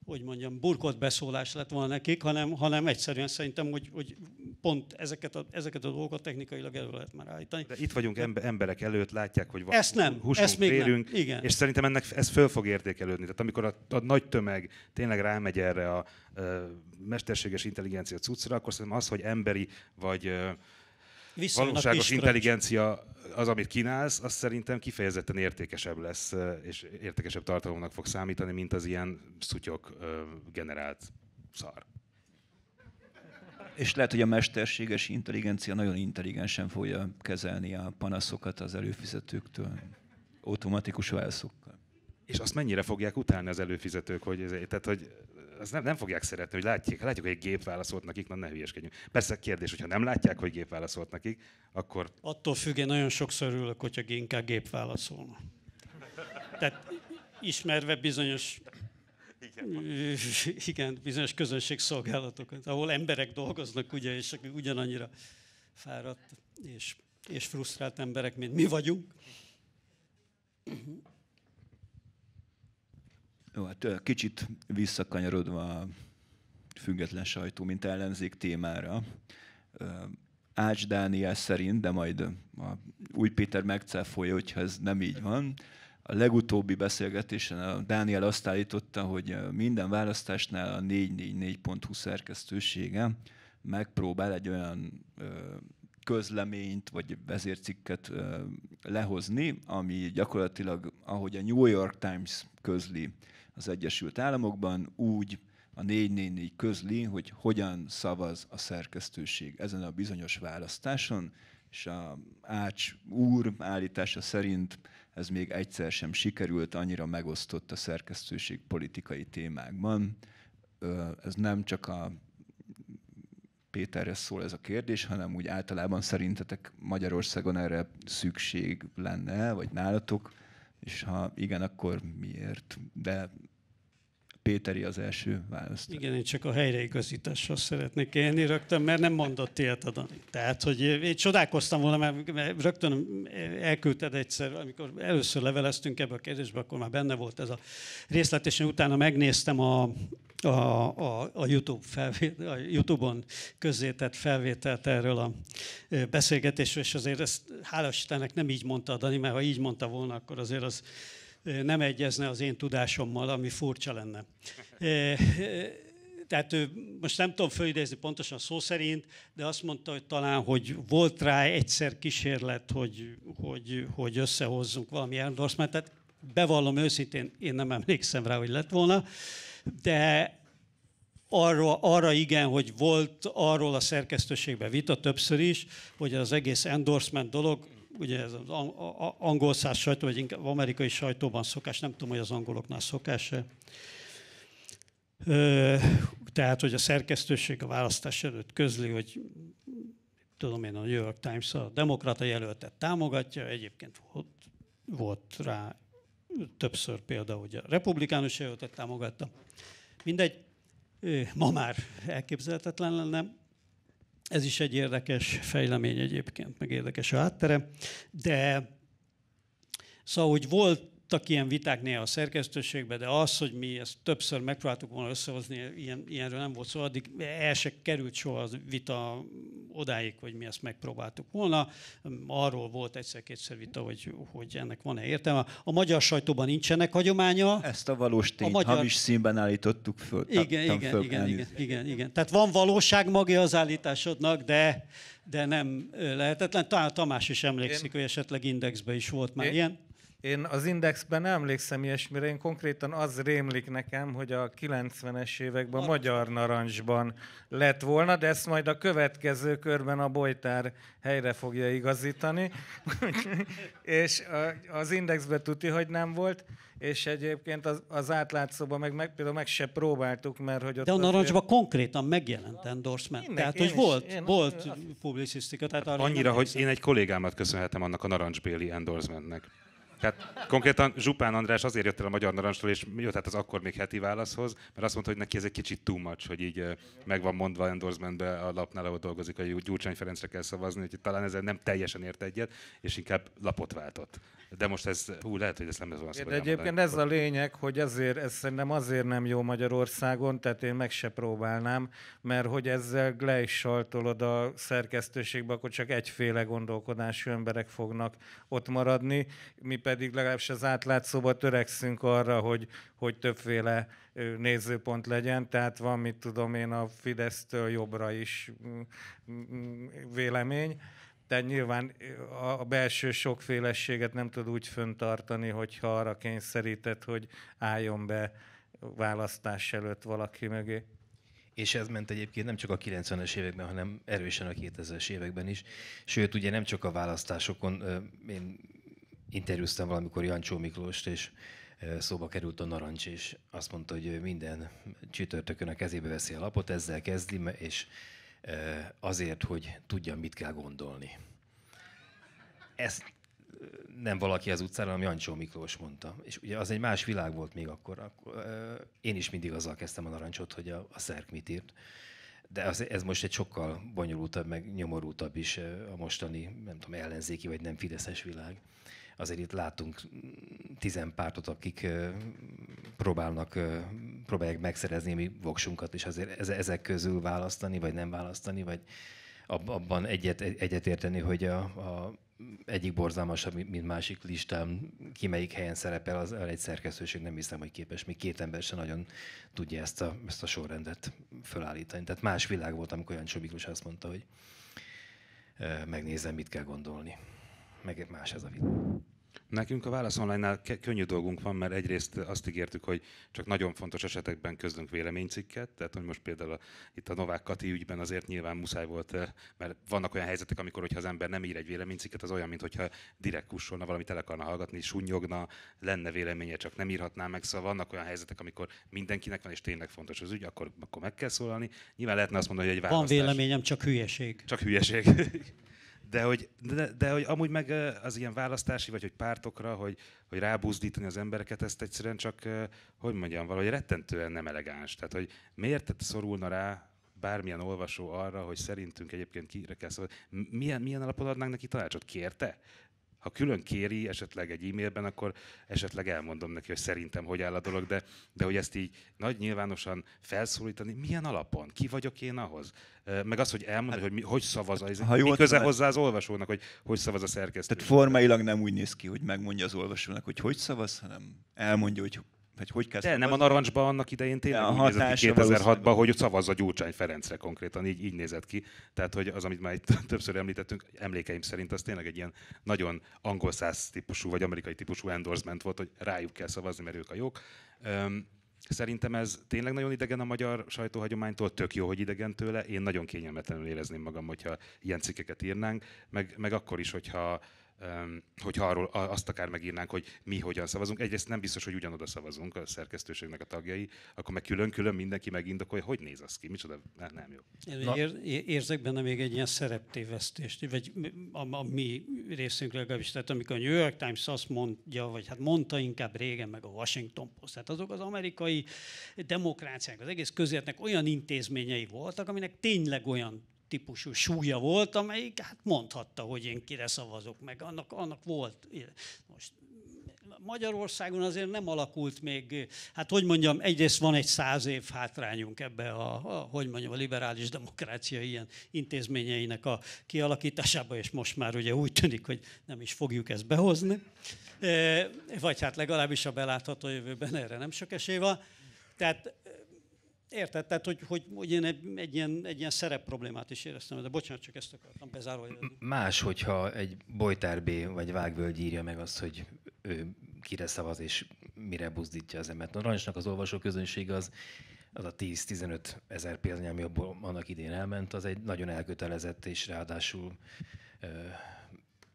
hogy mondjam, burkolt beszólás lett volna nekik, hanem, hanem egyszerűen szerintem, hogy, hogy pont ezeket a, ezeket a dolgokat technikailag elő lehet már állítani. De itt vagyunk de emberek előtt, látják, hogy van ezt nem, húsunk, ezt még félünk, nem. Igen. és szerintem ennek ez föl fog értékelődni. Tehát amikor a, a nagy tömeg tényleg rámegy erre a, a mesterséges intelligencia cuccra, akkor szerintem az, hogy emberi vagy valóságos intelligencia az, amit kínálsz, az szerintem kifejezetten értékesebb lesz, és értékesebb tartalomnak fog számítani, mint az ilyen szutyok generált szar. És lehet, hogy a mesterséges intelligencia nagyon intelligensen fogja kezelni a panaszokat az előfizetőktől, automatikus válaszokkal. És azt mennyire fogják utálni az előfizetők, hogy, ez, tehát, hogy az nem, nem fogják szeretni, hogy látják, látjuk, hogy egy gép válaszolt nekik, na ne hülyeskedjünk. Persze kérdés, hogyha nem látják, hogy gép válaszolt nekik, akkor... Attól függ, én nagyon sokszor ülök, hogyha inkább gép válaszolna. Tehát ismerve bizonyos igen. igen, bizonyos közönségszolgálatokat, ahol emberek dolgoznak, ugye, és ugyanannyira fáradt és, és frusztrált emberek, mint mi vagyunk. Jó, hát kicsit visszakanyarodva a független sajtó, mint ellenzék témára. Ács Dániel szerint, de majd a új Péter megcáfolja, hogyha ez nem így van. A legutóbbi beszélgetésen a Dániel azt állította, hogy minden választásnál a 444.hu szerkesztősége megpróbál egy olyan közleményt vagy vezércikket lehozni, ami gyakorlatilag, ahogy a New York Times közli az Egyesült Államokban, úgy a 444 közli, hogy hogyan szavaz a szerkesztőség ezen a bizonyos választáson, és a Ács úr állítása szerint ez még egyszer sem sikerült, annyira megosztott a szerkesztőség politikai témákban. Ez nem csak a Péterre szól ez a kérdés, hanem úgy általában szerintetek Magyarországon erre szükség lenne, vagy nálatok, és ha igen, akkor miért? De Péteri az első választ. Igen, én csak a helyreigazításra szeretnék élni rögtön, mert nem mondott ilyet a Dani. Tehát, hogy én csodálkoztam volna, mert rögtön elküldted egyszer, amikor először leveleztünk ebbe a kérdésbe, akkor már benne volt ez a részlet, és én utána megnéztem a, a, a, a, YouTube felvét, a YouTube-on közzétett felvételt erről a beszélgetésről, és azért ezt hálás Istennek nem így mondta a Dani, mert ha így mondta volna, akkor azért az nem egyezne az én tudásommal, ami furcsa lenne. Tehát ő, most nem tudom fölidézni pontosan szó szerint, de azt mondta, hogy talán, hogy volt rá egyszer kísérlet, hogy, hogy, hogy összehozzunk valami endorsementet. Bevallom őszintén, én nem emlékszem rá, hogy lett volna, de arra, arra igen, hogy volt arról a szerkesztőségben vita többször is, hogy az egész endorsement dolog ugye ez az angol száz sajtó, vagy inkább amerikai sajtóban szokás, nem tudom, hogy az angoloknál szokás-e. Tehát, hogy a szerkesztőség a választás előtt közli, hogy tudom én, a New York Times a demokrata jelöltet támogatja, egyébként volt, volt rá többször példa, hogy a republikánus jelöltet támogatta. Mindegy, ma már elképzelhetetlen lenne. Ez is egy érdekes fejlemény egyébként, meg érdekes a háttere. De szóval, hogy volt szoktak ilyen viták néha a szerkesztőségbe, de az, hogy mi ezt többször megpróbáltuk volna összehozni, ilyen, ilyenről nem volt szó, addig el se került soha a vita odáig, hogy mi ezt megpróbáltuk volna. Arról volt egyszer-kétszer vita, hogy, hogy ennek van-e értelme. A magyar sajtóban nincsenek hagyománya. Ezt a valós tényt a magyar... hamis színben állítottuk föl. Igen, igen, föl igen, igen, igen, igen. Tehát van valóság magja az állításodnak, de, de nem lehetetlen. Talán Tamás is emlékszik, Én... hogy esetleg indexbe is volt már Én... ilyen. Én az indexben nem emlékszem ilyesmire, én konkrétan az rémlik nekem, hogy a 90-es években a Magyar Narancsban lett volna, de ezt majd a következő körben a Bojtár helyre fogja igazítani. és az indexben tuti, hogy nem volt, és egyébként az, az átlátszóban meg, meg, például meg se próbáltuk, mert hogy ott... De a narancsban azért... konkrétan megjelent endorsement, Innek, tehát hogy volt, én volt publicisztika. Tehát hát Annyira, hogy én egy kollégámat köszönhetem annak a narancsbéli endorsementnek. Tehát konkrétan Zsupán András azért jött el a Magyar Narancsról, és jött hát az akkor még heti válaszhoz, mert azt mondta, hogy neki ez egy kicsit too much, hogy így meg van mondva endorsementbe a lapnál, ahol dolgozik, hogy Gyurcsány Ferencre kell szavazni, hogy talán ezzel nem teljesen ért egyet, és inkább lapot váltott. De most ez, hú, lehet, hogy ezt nem ez van De egyébként ez a lényeg, hogy ezért, ez szerintem azért nem jó Magyarországon, tehát én meg se próbálnám, mert hogy ezzel le is saltolod a szerkesztőségbe, akkor csak egyféle gondolkodású emberek fognak ott maradni, mi pedig legalábbis az átlátszóba törekszünk arra, hogy, hogy többféle nézőpont legyen, tehát van, mit tudom én, a Fidesztől jobbra is mm, mm, mm, vélemény, tehát nyilván a belső sokféleséget nem tud úgy föntartani, hogyha arra kényszerített, hogy álljon be választás előtt valaki mögé. És ez ment egyébként nem csak a 90-es években, hanem erősen a 2000-es években is. Sőt, ugye nem csak a választásokon, én interjúztam valamikor Jancsó Miklóst, és szóba került a narancs, és azt mondta, hogy minden csütörtökön a kezébe veszi a lapot, ezzel kezdi, és azért, hogy tudjam, mit kell gondolni. Ezt nem valaki az utcán, hanem Jancsó Miklós mondta. És ugye az egy más világ volt még akkor. akkor én is mindig azzal kezdtem a narancsot, hogy a, a szerk mit írt. De az, ez most egy sokkal bonyolultabb, meg nyomorultabb is a mostani, nem tudom, ellenzéki vagy nem fideszes világ azért itt látunk tizen pártot, akik próbálnak, próbálják megszerezni mi voksunkat, és azért ezek közül választani, vagy nem választani, vagy abban egyet, egyet érteni, hogy a, a egyik borzalmasabb, mint másik listám, ki melyik helyen szerepel, az egy szerkesztőség nem hiszem, hogy képes. Még két ember sem nagyon tudja ezt a, ezt a sorrendet fölállítani. Tehát más világ volt, amikor olyan Miklós azt mondta, hogy megnézem, mit kell gondolni megint más ez a videó. Nekünk a Válasz online könnyű dolgunk van, mert egyrészt azt ígértük, hogy csak nagyon fontos esetekben közlünk véleménycikket, tehát hogy most például a, itt a Novák Kati ügyben azért nyilván muszáj volt, eh, mert vannak olyan helyzetek, amikor, hogyha az ember nem ír egy véleménycikket, az olyan, mintha direkt kussolna, valamit el akarna hallgatni, sunyogna, lenne véleménye, csak nem írhatná meg, szóval vannak olyan helyzetek, amikor mindenkinek van, és tényleg fontos az ügy, akkor, akkor meg kell szólalni. Nyilván lehetne azt mondani, hogy egy választás... Van véleményem, csak hülyeség. Csak hülyeség. de hogy, de, de hogy amúgy meg az ilyen választási, vagy hogy pártokra, hogy, hogy rábuzdítani az embereket, ezt egyszerűen csak, hogy mondjam, valahogy rettentően nem elegáns. Tehát, hogy miért szorulna rá bármilyen olvasó arra, hogy szerintünk egyébként kire kell szólni. Milyen, milyen alapon adnánk neki tanácsot? Kérte? ha külön kéri esetleg egy e-mailben, akkor esetleg elmondom neki, hogy szerintem hogy áll a dolog, de, de hogy ezt így nagy nyilvánosan felszólítani, milyen alapon? Ki vagyok én ahhoz? Meg az, hogy elmondani, hát, hogy mi, hogy szavaz, hát, ez, ha mi köze hozzá az olvasónak, hogy hogy szavaz a szerkesztő. Tehát formailag nem úgy néz ki, hogy megmondja az olvasónak, hogy hogy szavaz, hanem elmondja, hogy hogy hogy kezdte. De nem a narancsban annak idején tényleg a úgy nézett 2006-ban, hogy szavazza Gyurcsány Ferencre konkrétan, így, így nézett ki. Tehát, hogy az, amit már itt többször említettünk, emlékeim szerint az tényleg egy ilyen nagyon angol száz típusú vagy amerikai típusú endorsement volt, hogy rájuk kell szavazni, mert ők a jók. Szerintem ez tényleg nagyon idegen a magyar sajtóhagyománytól, tök jó, hogy idegen tőle. Én nagyon kényelmetlenül érezném magam, hogyha ilyen cikkeket írnánk, meg, meg akkor is, hogyha hogyha arról azt akár megírnánk, hogy mi hogyan szavazunk. Egyrészt nem biztos, hogy ugyanoda szavazunk a szerkesztőségnek a tagjai, akkor meg külön-külön mindenki megindokolja, hogy néz az ki, micsoda, hát nem jó. Én ér, érzek benne még egy ilyen szereptévesztést, vagy a, a mi részünk legalábbis, tehát amikor a New York Times azt mondja, vagy hát mondta inkább régen, meg a Washington Post, tehát azok az amerikai demokráciák, az egész közértnek olyan intézményei voltak, aminek tényleg olyan típusú súlya volt, amelyik hát mondhatta, hogy én kire szavazok meg. Annak, annak volt. Most Magyarországon azért nem alakult még, hát hogy mondjam, egyrészt van egy száz év hátrányunk ebbe a, a hogy mondjam, a liberális demokrácia ilyen intézményeinek a kialakításába, és most már ugye úgy tűnik, hogy nem is fogjuk ezt behozni, e, vagy hát legalábbis a belátható jövőben erre nem sok esély van. Tehát Érted? Tehát, hogy, hogy, hogy én egy, egy, ilyen, egy ilyen szerep problémát is éreztem, de bocsánat, csak ezt akartam bezárolni. Más, hogyha egy Bojtár B. vagy Vágvölgy írja meg azt, hogy ő kire szavaz és mire buzdítja az embert. Rancsnak az olvasó közönség az, az a 10-15 ezer példány, ami abból annak idén elment, az egy nagyon elkötelezett és ráadásul ö,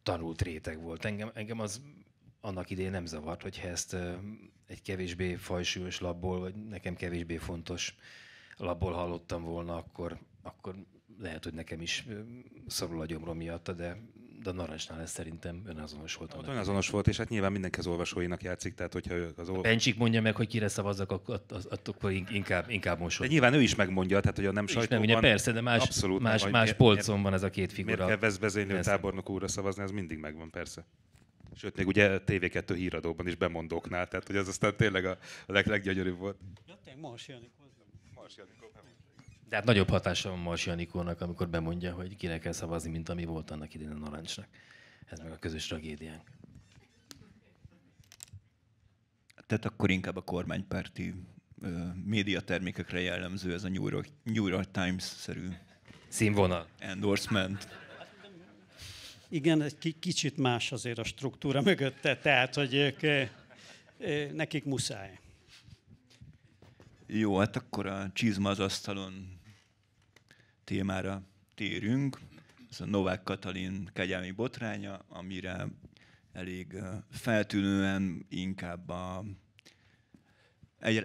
tanult réteg volt. Engem, engem az annak idén nem zavart, hogy ezt egy kevésbé fajsúlyos labból, vagy nekem kevésbé fontos labból hallottam volna, akkor, akkor lehet, hogy nekem is szorul a gyomrom miatta, de, de a narancsnál ez szerintem önazonos volt. Hát, önazonos volt, és hát nyilván mindenki az olvasóinak játszik, tehát hogyha az olvasó... Bencsik mondja meg, hogy kire szavazzak, akkor inkább, inkább most. De nyilván ő is megmondja, tehát hogy a nem sajtóban... Nem, ugye persze, de más, abszolút más, nem, más, más polcon miért, van ez a két figura. Miért kell veszbezénylő tábornok úrra szavazni, ez mindig megvan, persze sőt még ugye TV2 híradóban is bemondóknál, tehát hogy ez aztán tényleg a, leg, leggyönyörűbb volt. Ja, tényleg Mars Janikó. de hát nagyobb hatása van Mars Janikónak, amikor bemondja, hogy kinek kell szavazni, mint ami volt annak idén a narancsnak. Ez meg a közös tragédiánk. Tehát akkor inkább a kormánypárti médiatermékekre jellemző ez a New York, New York Times-szerű színvonal. Endorsement igen, egy kicsit más azért a struktúra mögötte, tehát hogy ők, nekik muszáj. Jó, hát akkor a csizma az asztalon témára térünk. Ez a Novák Katalin kegyelmi botránya, amire elég feltűnően inkább a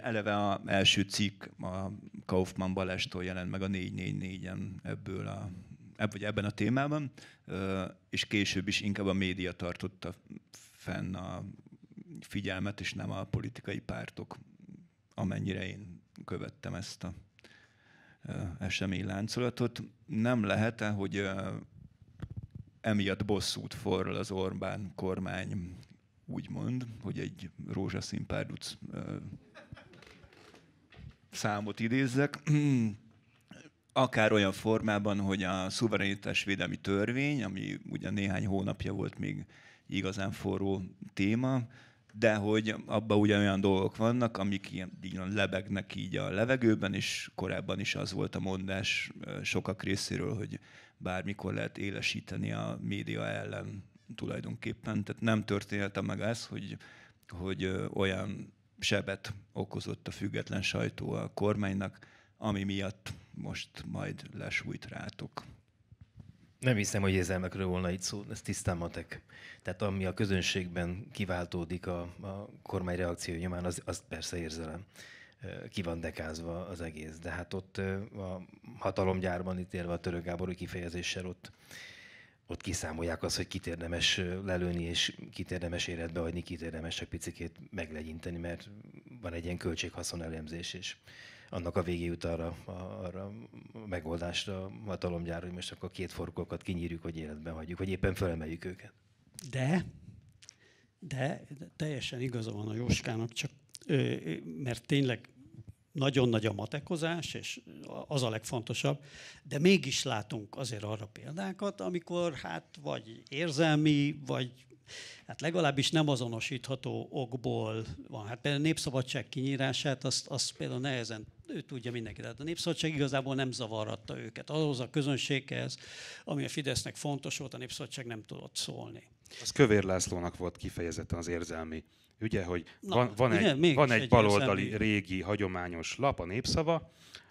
eleve a első cikk a Kaufmann Balestól jelent meg a 444-en ebből a vagy ebben a témában, és később is inkább a média tartotta fenn a figyelmet, és nem a politikai pártok, amennyire én követtem ezt a esemény láncolatot. Nem lehet -e, hogy emiatt bosszút forral az Orbán kormány, úgymond, hogy egy rózsaszín párduc számot idézzek. akár olyan formában, hogy a védelmi törvény, ami ugye néhány hónapja volt még igazán forró téma, de hogy abban ugye olyan dolgok vannak, amik ilyen, lebegnek így a levegőben, és korábban is az volt a mondás sokak részéről, hogy bármikor lehet élesíteni a média ellen tulajdonképpen. Tehát nem történhetem meg ez, hogy, hogy olyan sebet okozott a független sajtó a kormánynak, ami miatt most majd lesújt rátok. Nem hiszem, hogy érzelmekről volna itt szó, ez tisztán matek. Tehát ami a közönségben kiváltódik a, a kormány reakció nyomán, az, az persze érzelem. Ki van dekázva az egész. De hát ott a hatalomgyárban ítélve a török Gábor kifejezéssel ott, ott kiszámolják azt, hogy kit érdemes lelőni, és kit érdemes életbe hagyni, kit érdemes egy picikét meglegyinteni, mert van egy ilyen költséghaszon elemzés, és annak a végé jut arra, arra a megoldásra a hatalomgyár, hogy most akkor két forkokat kinyírjuk, hogy életben hagyjuk, hogy éppen fölemeljük őket. De, de, de teljesen igaza van a Jóskának, csak mert tényleg nagyon nagy a matekozás, és az a legfontosabb, de mégis látunk azért arra példákat, amikor hát vagy érzelmi, vagy hát legalábbis nem azonosítható okból van. Hát például a népszabadság kinyírását, azt, azt például nehezen ő tudja mindenki. Tehát a népszabadság igazából nem zavaratta őket. Ahhoz a közönséghez, ami a Fidesznek fontos volt, a népszabadság nem tudott szólni. Az Kövér Lászlónak volt kifejezetten az érzelmi ügye, hogy Na, van, van, igen, egy, van egy, egy baloldali érzelmi... régi hagyományos lap, a népszava,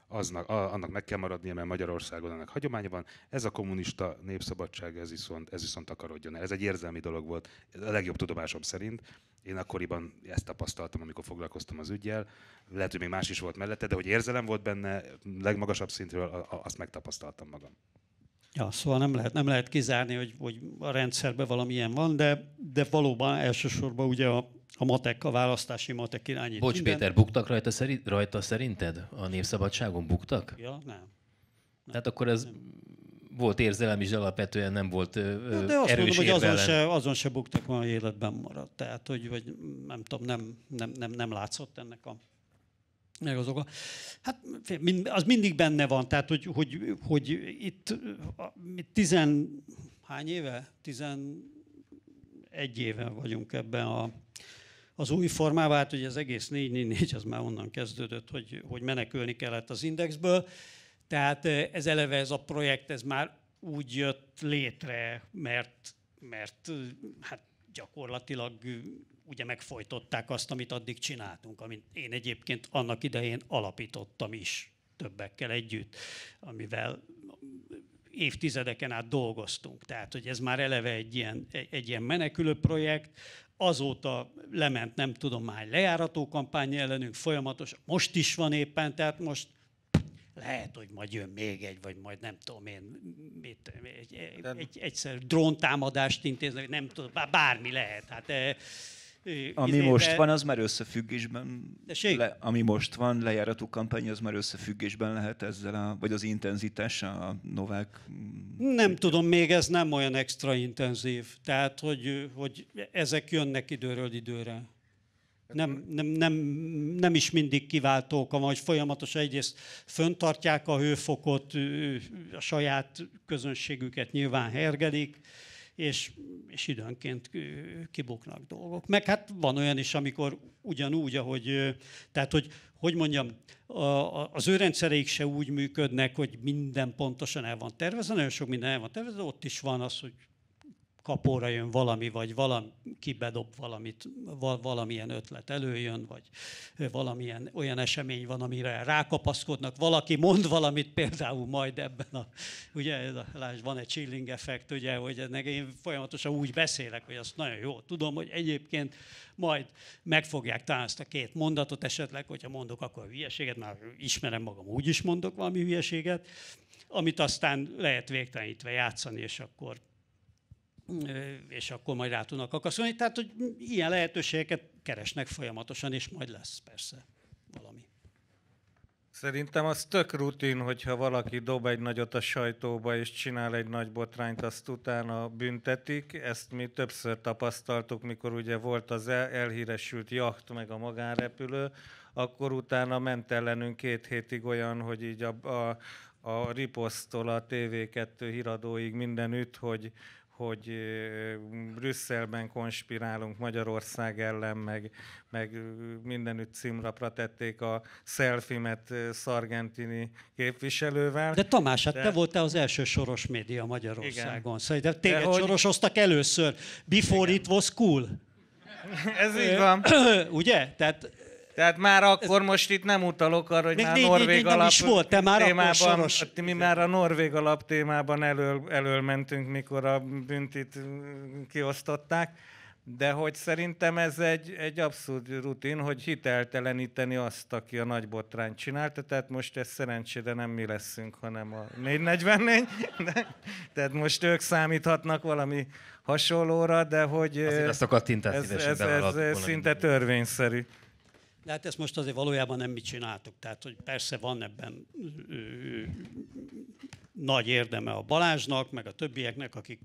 aznak, a, annak meg kell maradnia, mert Magyarországon annak hagyománya van. Ez a kommunista népszabadság, ez viszont, ez viszont takarodjon el. Ez egy érzelmi dolog volt, a legjobb tudomásom szerint. Én akkoriban ezt tapasztaltam, amikor foglalkoztam az ügyjel. Lehet, hogy még más is volt mellette, de hogy érzelem volt benne, legmagasabb szintről azt megtapasztaltam magam. Ja, szóval nem lehet, nem lehet kizárni, hogy, hogy a rendszerben valamilyen van, de, de valóban elsősorban ugye a, a matek, a választási matek irányít. Bocs, minden... Péter, buktak rajta, szeri, rajta szerinted? A népszabadságon buktak? Ja, nem. nem. Tehát akkor ez nem. volt érzelem is, alapvetően nem volt ö, Na, De azt erős mondom, hogy azon se, azon se buktak, van életben maradt. Tehát, hogy vagy nem tudom, nem, nem, nem, nem látszott ennek a meg az oka. Hát az mindig benne van, tehát hogy, hogy, hogy itt tizen, hány éve? Tizen, egy éve vagyunk ebben a, az új formában, hát ugye az egész 444 az már onnan kezdődött, hogy, hogy menekülni kellett az indexből, tehát ez eleve ez a projekt, ez már úgy jött létre, mert, mert hát gyakorlatilag ugye megfojtották azt, amit addig csináltunk, amit én egyébként annak idején alapítottam is többekkel együtt, amivel évtizedeken át dolgoztunk. Tehát, hogy ez már eleve egy ilyen, egy ilyen menekülő projekt, azóta lement nem tudom egy lejárató kampány ellenünk folyamatos, most is van éppen, tehát most lehet, hogy majd jön még egy, vagy majd nem tudom én, mit, egy, egy, egy, egyszerű dróntámadást intéznek, nem tudom, bármi lehet. Hát, ami izébe, most van, az már összefüggésben, le, ami most van, lejáratú kampány, az már összefüggésben lehet ezzel, a, vagy az intenzitás a Novák? Nem tudom, még ez nem olyan extra intenzív. Tehát, hogy, hogy ezek jönnek időről időre. Nem, nem, nem, nem is mindig kiváltók, vagy folyamatosan egyrészt föntartják a hőfokot, a saját közönségüket nyilván hergelik, és, és időnként kibuknak dolgok. Meg hát van olyan is, amikor ugyanúgy, ahogy, tehát hogy, hogy mondjam, az ő rendszereik se úgy működnek, hogy minden pontosan el van tervezve, nagyon sok minden el van tervezve, ott is van az, hogy kapóra jön valami, vagy valami, kibedob valamit, val, valamilyen ötlet előjön, vagy valamilyen olyan esemény van, amire rákapaszkodnak, valaki mond valamit, például majd ebben a, ugye, lásd, van egy chilling effekt, ugye, hogy ennek én folyamatosan úgy beszélek, hogy azt nagyon jó tudom, hogy egyébként majd megfogják talán ezt a két mondatot esetleg, hogyha mondok, akkor a hülyeséget, már ismerem magam, úgy is mondok valami hülyeséget, amit aztán lehet végtelenítve játszani, és akkor és akkor majd rá tudnak akaszolni. Tehát, hogy ilyen lehetőségeket keresnek folyamatosan, és majd lesz persze valami. Szerintem az tök rutin, hogyha valaki dob egy nagyot a sajtóba és csinál egy nagy botrányt, azt utána büntetik. Ezt mi többször tapasztaltuk, mikor ugye volt az elhíresült jacht, meg a magánrepülő, akkor utána ment ellenünk két hétig olyan, hogy így a, a, a riposztól a TV2 híradóig mindenütt, hogy, hogy Brüsszelben konspirálunk Magyarország ellen, meg, meg mindenütt címrapra tették a szelfimet Szargentini képviselővel. De Tamás, hát de... te voltál az első soros média Magyarországon. Igen. Szerintem szóval téged de hogy... sorosoztak először. Before Igen. it was cool. Ez így van. Ugye? Tehát tehát már akkor ez... most itt nem utalok arra, hogy Még már négy, Norvég négy, alap nem is volt, te már témában, soros. mi már a Norvég alap témában elől, elől mentünk, mikor a büntit kiosztották. De hogy szerintem ez egy, egy abszurd rutin, hogy hitelteleníteni azt, aki a nagy botrányt csinálta. Tehát most ez szerencsére nem mi leszünk, hanem a 444. De, tehát most ők számíthatnak valami hasonlóra, de hogy... ez, ez, ez, ez szinte törvényszerű. De hát ezt most azért valójában nem mi csináltuk. Tehát, hogy persze van ebben ö, ö, nagy érdeme a Balázsnak, meg a többieknek, akik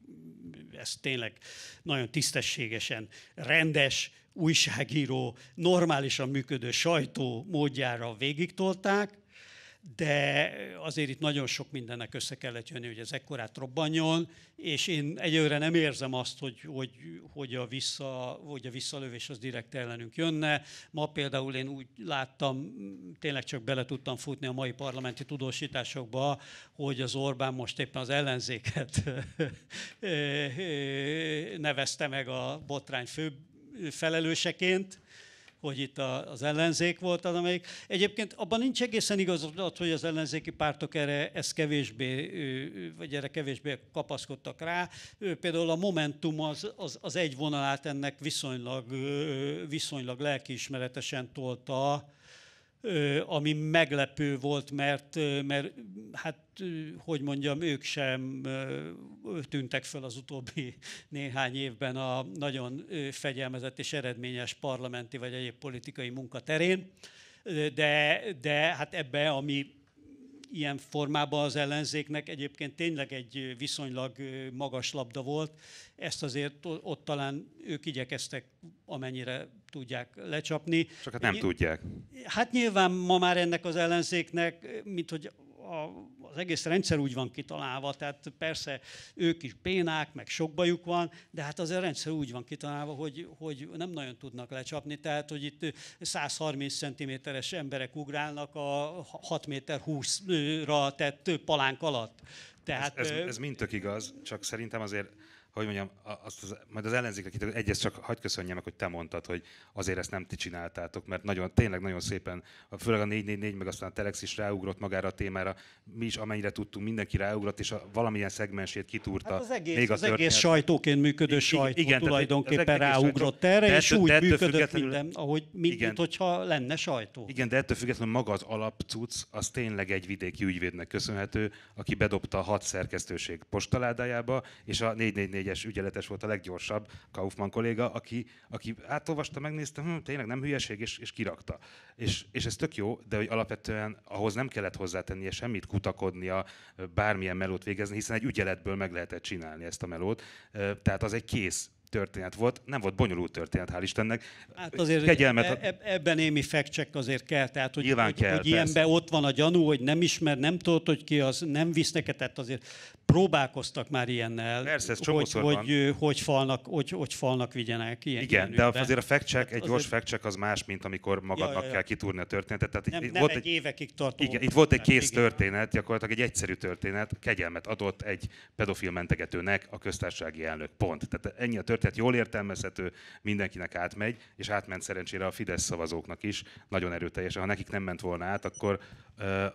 ezt tényleg nagyon tisztességesen, rendes, újságíró, normálisan működő sajtó módjára végigtolták, de azért itt nagyon sok mindennek össze kellett jönni, hogy ez ekkorát robbanjon, és én egyőre nem érzem azt, hogy, hogy, hogy, a, vissza, hogy a visszalövés az direkt ellenünk jönne. Ma például én úgy láttam, tényleg csak bele tudtam futni a mai parlamenti tudósításokba, hogy az Orbán most éppen az ellenzéket nevezte meg a botrány fő felelőseként, hogy itt az ellenzék volt az, amelyik. Egyébként abban nincs egészen igazad, hogy az ellenzéki pártok erre ez kevésbé, vagy erre kevésbé kapaszkodtak rá. Például a Momentum az, az, az egy vonalát ennek viszonylag, viszonylag lelkiismeretesen tolta ami meglepő volt, mert, mert hát, hogy mondjam, ők sem tűntek föl az utóbbi néhány évben a nagyon fegyelmezett és eredményes parlamenti vagy egyéb politikai munkaterén, de, de hát ebbe, ami ilyen formában az ellenzéknek egyébként tényleg egy viszonylag magas labda volt. Ezt azért ott talán ők igyekeztek amennyire tudják lecsapni. Csak hát nem Én, tudják. Hát nyilván ma már ennek az ellenzéknek, mint hogy a, az egész rendszer úgy van kitalálva, tehát persze ők is pénák, meg sok bajuk van, de hát az a rendszer úgy van kitalálva, hogy, hogy nem nagyon tudnak lecsapni, tehát hogy itt 130 cm-es emberek ugrálnak a 6 méter 20-ra tett palánk alatt. Tehát, ez, ez, ez mind tök igaz, csak szerintem azért hogy mondjam, azt az, majd az ellenzékre egyes csak hagyd köszönjem meg, hogy te mondtad, hogy azért ezt nem ti csináltátok, mert nagyon, tényleg nagyon szépen, főleg a 444, meg aztán a Telex is ráugrott magára a témára, mi is amennyire tudtunk, mindenki ráugrott, és a, valamilyen szegmensét kitúrta. Hát az egész, még a az egész sajtóként működő sajtó igen, tulajdonképpen ráugrott erre, de és ettől, úgy de működött minden, ahogy mint, mint hogyha lenne sajtó. Igen, de ettől függetlenül maga az alapcuc, az tényleg egy vidéki ügyvédnek köszönhető, aki bedobta hat szerkesztőség postaládájába, és a 444 4-es ügyeletes volt a leggyorsabb, Kaufmann kolléga, aki, aki átolvasta, megnézte, hm, tényleg nem hülyeség, és, és kirakta. És, és ez tök jó, de hogy alapvetően ahhoz nem kellett hozzátennie semmit, kutakodnia, bármilyen melót végezni, hiszen egy ügyeletből meg lehetett csinálni ezt a melót. Tehát az egy kész történet volt, nem volt bonyolult történet, hál' Istennek. Hát azért Kegyelmet... E-, e- ebben némi fekcsek azért kell, tehát hogy, hogy, kell, hogy ilyenben ott van a gyanú, hogy nem ismer, nem tudod, hogy ki az, nem visz neked, tehát azért próbálkoztak már ilyennel, persze, ez hogy, hogy, hogy, falnak, hogy, hogy falnak vigyenek ilyen Igen, ilyen de ügyben. azért a fact-check, egy gyors azért... fact az más, mint amikor magadnak ja, ja, ja. kell kitúrni a történetet. Tehát nem, itt nem volt egy, egy évekig tartó. Igen, itt volt egy kész igen. történet, gyakorlatilag egy egyszerű történet, kegyelmet adott egy pedofil mentegetőnek a köztársasági elnök. Pont. Tehát ennyi a történet tehát jól értelmezhető, mindenkinek átmegy, és átment szerencsére a Fidesz szavazóknak is, nagyon erőteljesen. Ha nekik nem ment volna át, akkor,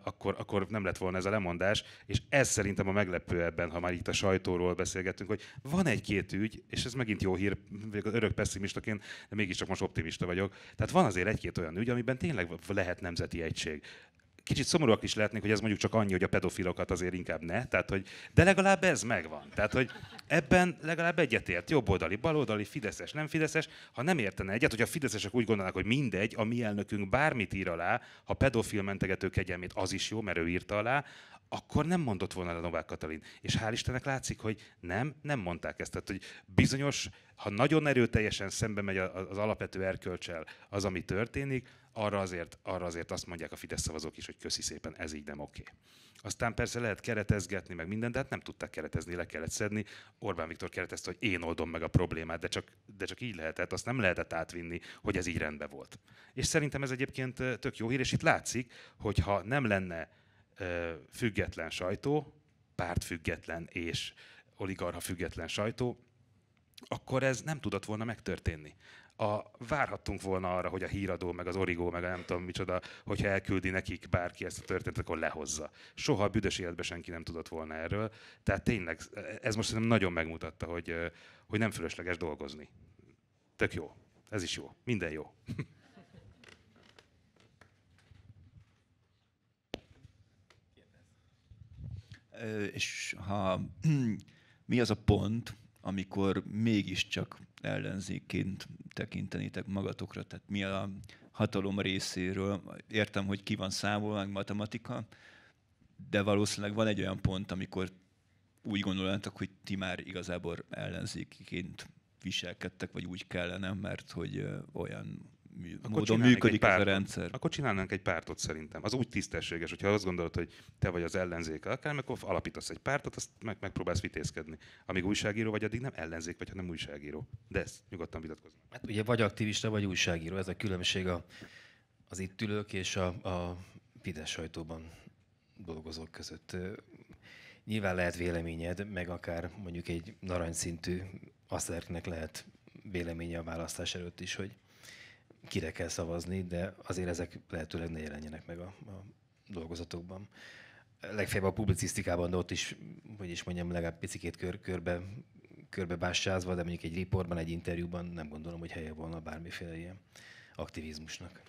akkor, akkor nem lett volna ez a lemondás, és ez szerintem a meglepő ebben, ha már itt a sajtóról beszélgettünk, hogy van egy-két ügy, és ez megint jó hír, az örök pessimistaként, de mégiscsak most optimista vagyok. Tehát van azért egy-két olyan ügy, amiben tényleg lehet nemzeti egység kicsit szomorúak is lehetnénk, hogy ez mondjuk csak annyi, hogy a pedofilokat azért inkább ne. Tehát, hogy, de legalább ez megvan. Tehát, hogy ebben legalább egyetért jobboldali, baloldali, fideszes, nem fideszes. Ha nem értene egyet, hogy a fideszesek úgy gondolnak, hogy mindegy, a mi elnökünk bármit ír alá, ha pedofil mentegető kegyelmét az is jó, mert ő írta alá, akkor nem mondott volna a Novák Katalin. És hál' Istennek látszik, hogy nem, nem mondták ezt. Tehát, hogy bizonyos, ha nagyon erőteljesen szembe megy az alapvető erkölcsel az, ami történik, arra azért, arra azért azt mondják a Fidesz szavazók is, hogy köszi szépen, ez így nem oké. Okay. Aztán persze lehet keretezgetni, meg mindent, de hát nem tudták keretezni, le kellett szedni. Orbán Viktor keretezte, hogy én oldom meg a problémát, de csak, de csak így lehetett, azt nem lehetett átvinni, hogy ez így rendben volt. És szerintem ez egyébként tök jó hír, és itt látszik, hogy ha nem lenne ö, független sajtó, pártfüggetlen és oligarha független sajtó, akkor ez nem tudott volna megtörténni a, várhattunk volna arra, hogy a híradó, meg az origó, meg a nem tudom micsoda, hogyha elküldi nekik bárki ezt a történetet, akkor lehozza. Soha a büdös életben senki nem tudott volna erről. Tehát tényleg, ez most szerintem nagyon megmutatta, hogy, hogy nem fölösleges dolgozni. Tök jó. Ez is jó. Minden jó. és ha mi az a pont, amikor mégiscsak ellenzékként tekintenétek magatokra? Tehát mi a hatalom részéről? Értem, hogy ki van számol, meg matematika, de valószínűleg van egy olyan pont, amikor úgy gondolnátok, hogy ti már igazából ellenzékként viselkedtek, vagy úgy kellene, mert hogy olyan akkor módon működik ez a rendszer. Akkor csinálnánk egy pártot szerintem. Az úgy tisztességes, hogyha azt gondolod, hogy te vagy az ellenzék, akár akkor alapítasz egy pártot, azt meg, megpróbálsz vitézkedni. Amíg újságíró vagy, addig nem ellenzék vagy, hanem újságíró. De ezt nyugodtan vitatkozom. Hát ugye vagy aktivista, vagy újságíró. Ez a különbség a, az itt ülők és a, a Fidesz sajtóban dolgozók között. Nyilván lehet véleményed, meg akár mondjuk egy narancsszintű aszerknek lehet véleménye a választás előtt is, hogy kire kell szavazni, de azért ezek lehetőleg ne jelenjenek meg a, a dolgozatokban. Legfeljebb a publicisztikában, de ott is, hogy is mondjam, legalább picikét kör, körbe, körbe bássázva, de mondjuk egy riportban, egy interjúban nem gondolom, hogy helye volna bármiféle ilyen aktivizmusnak.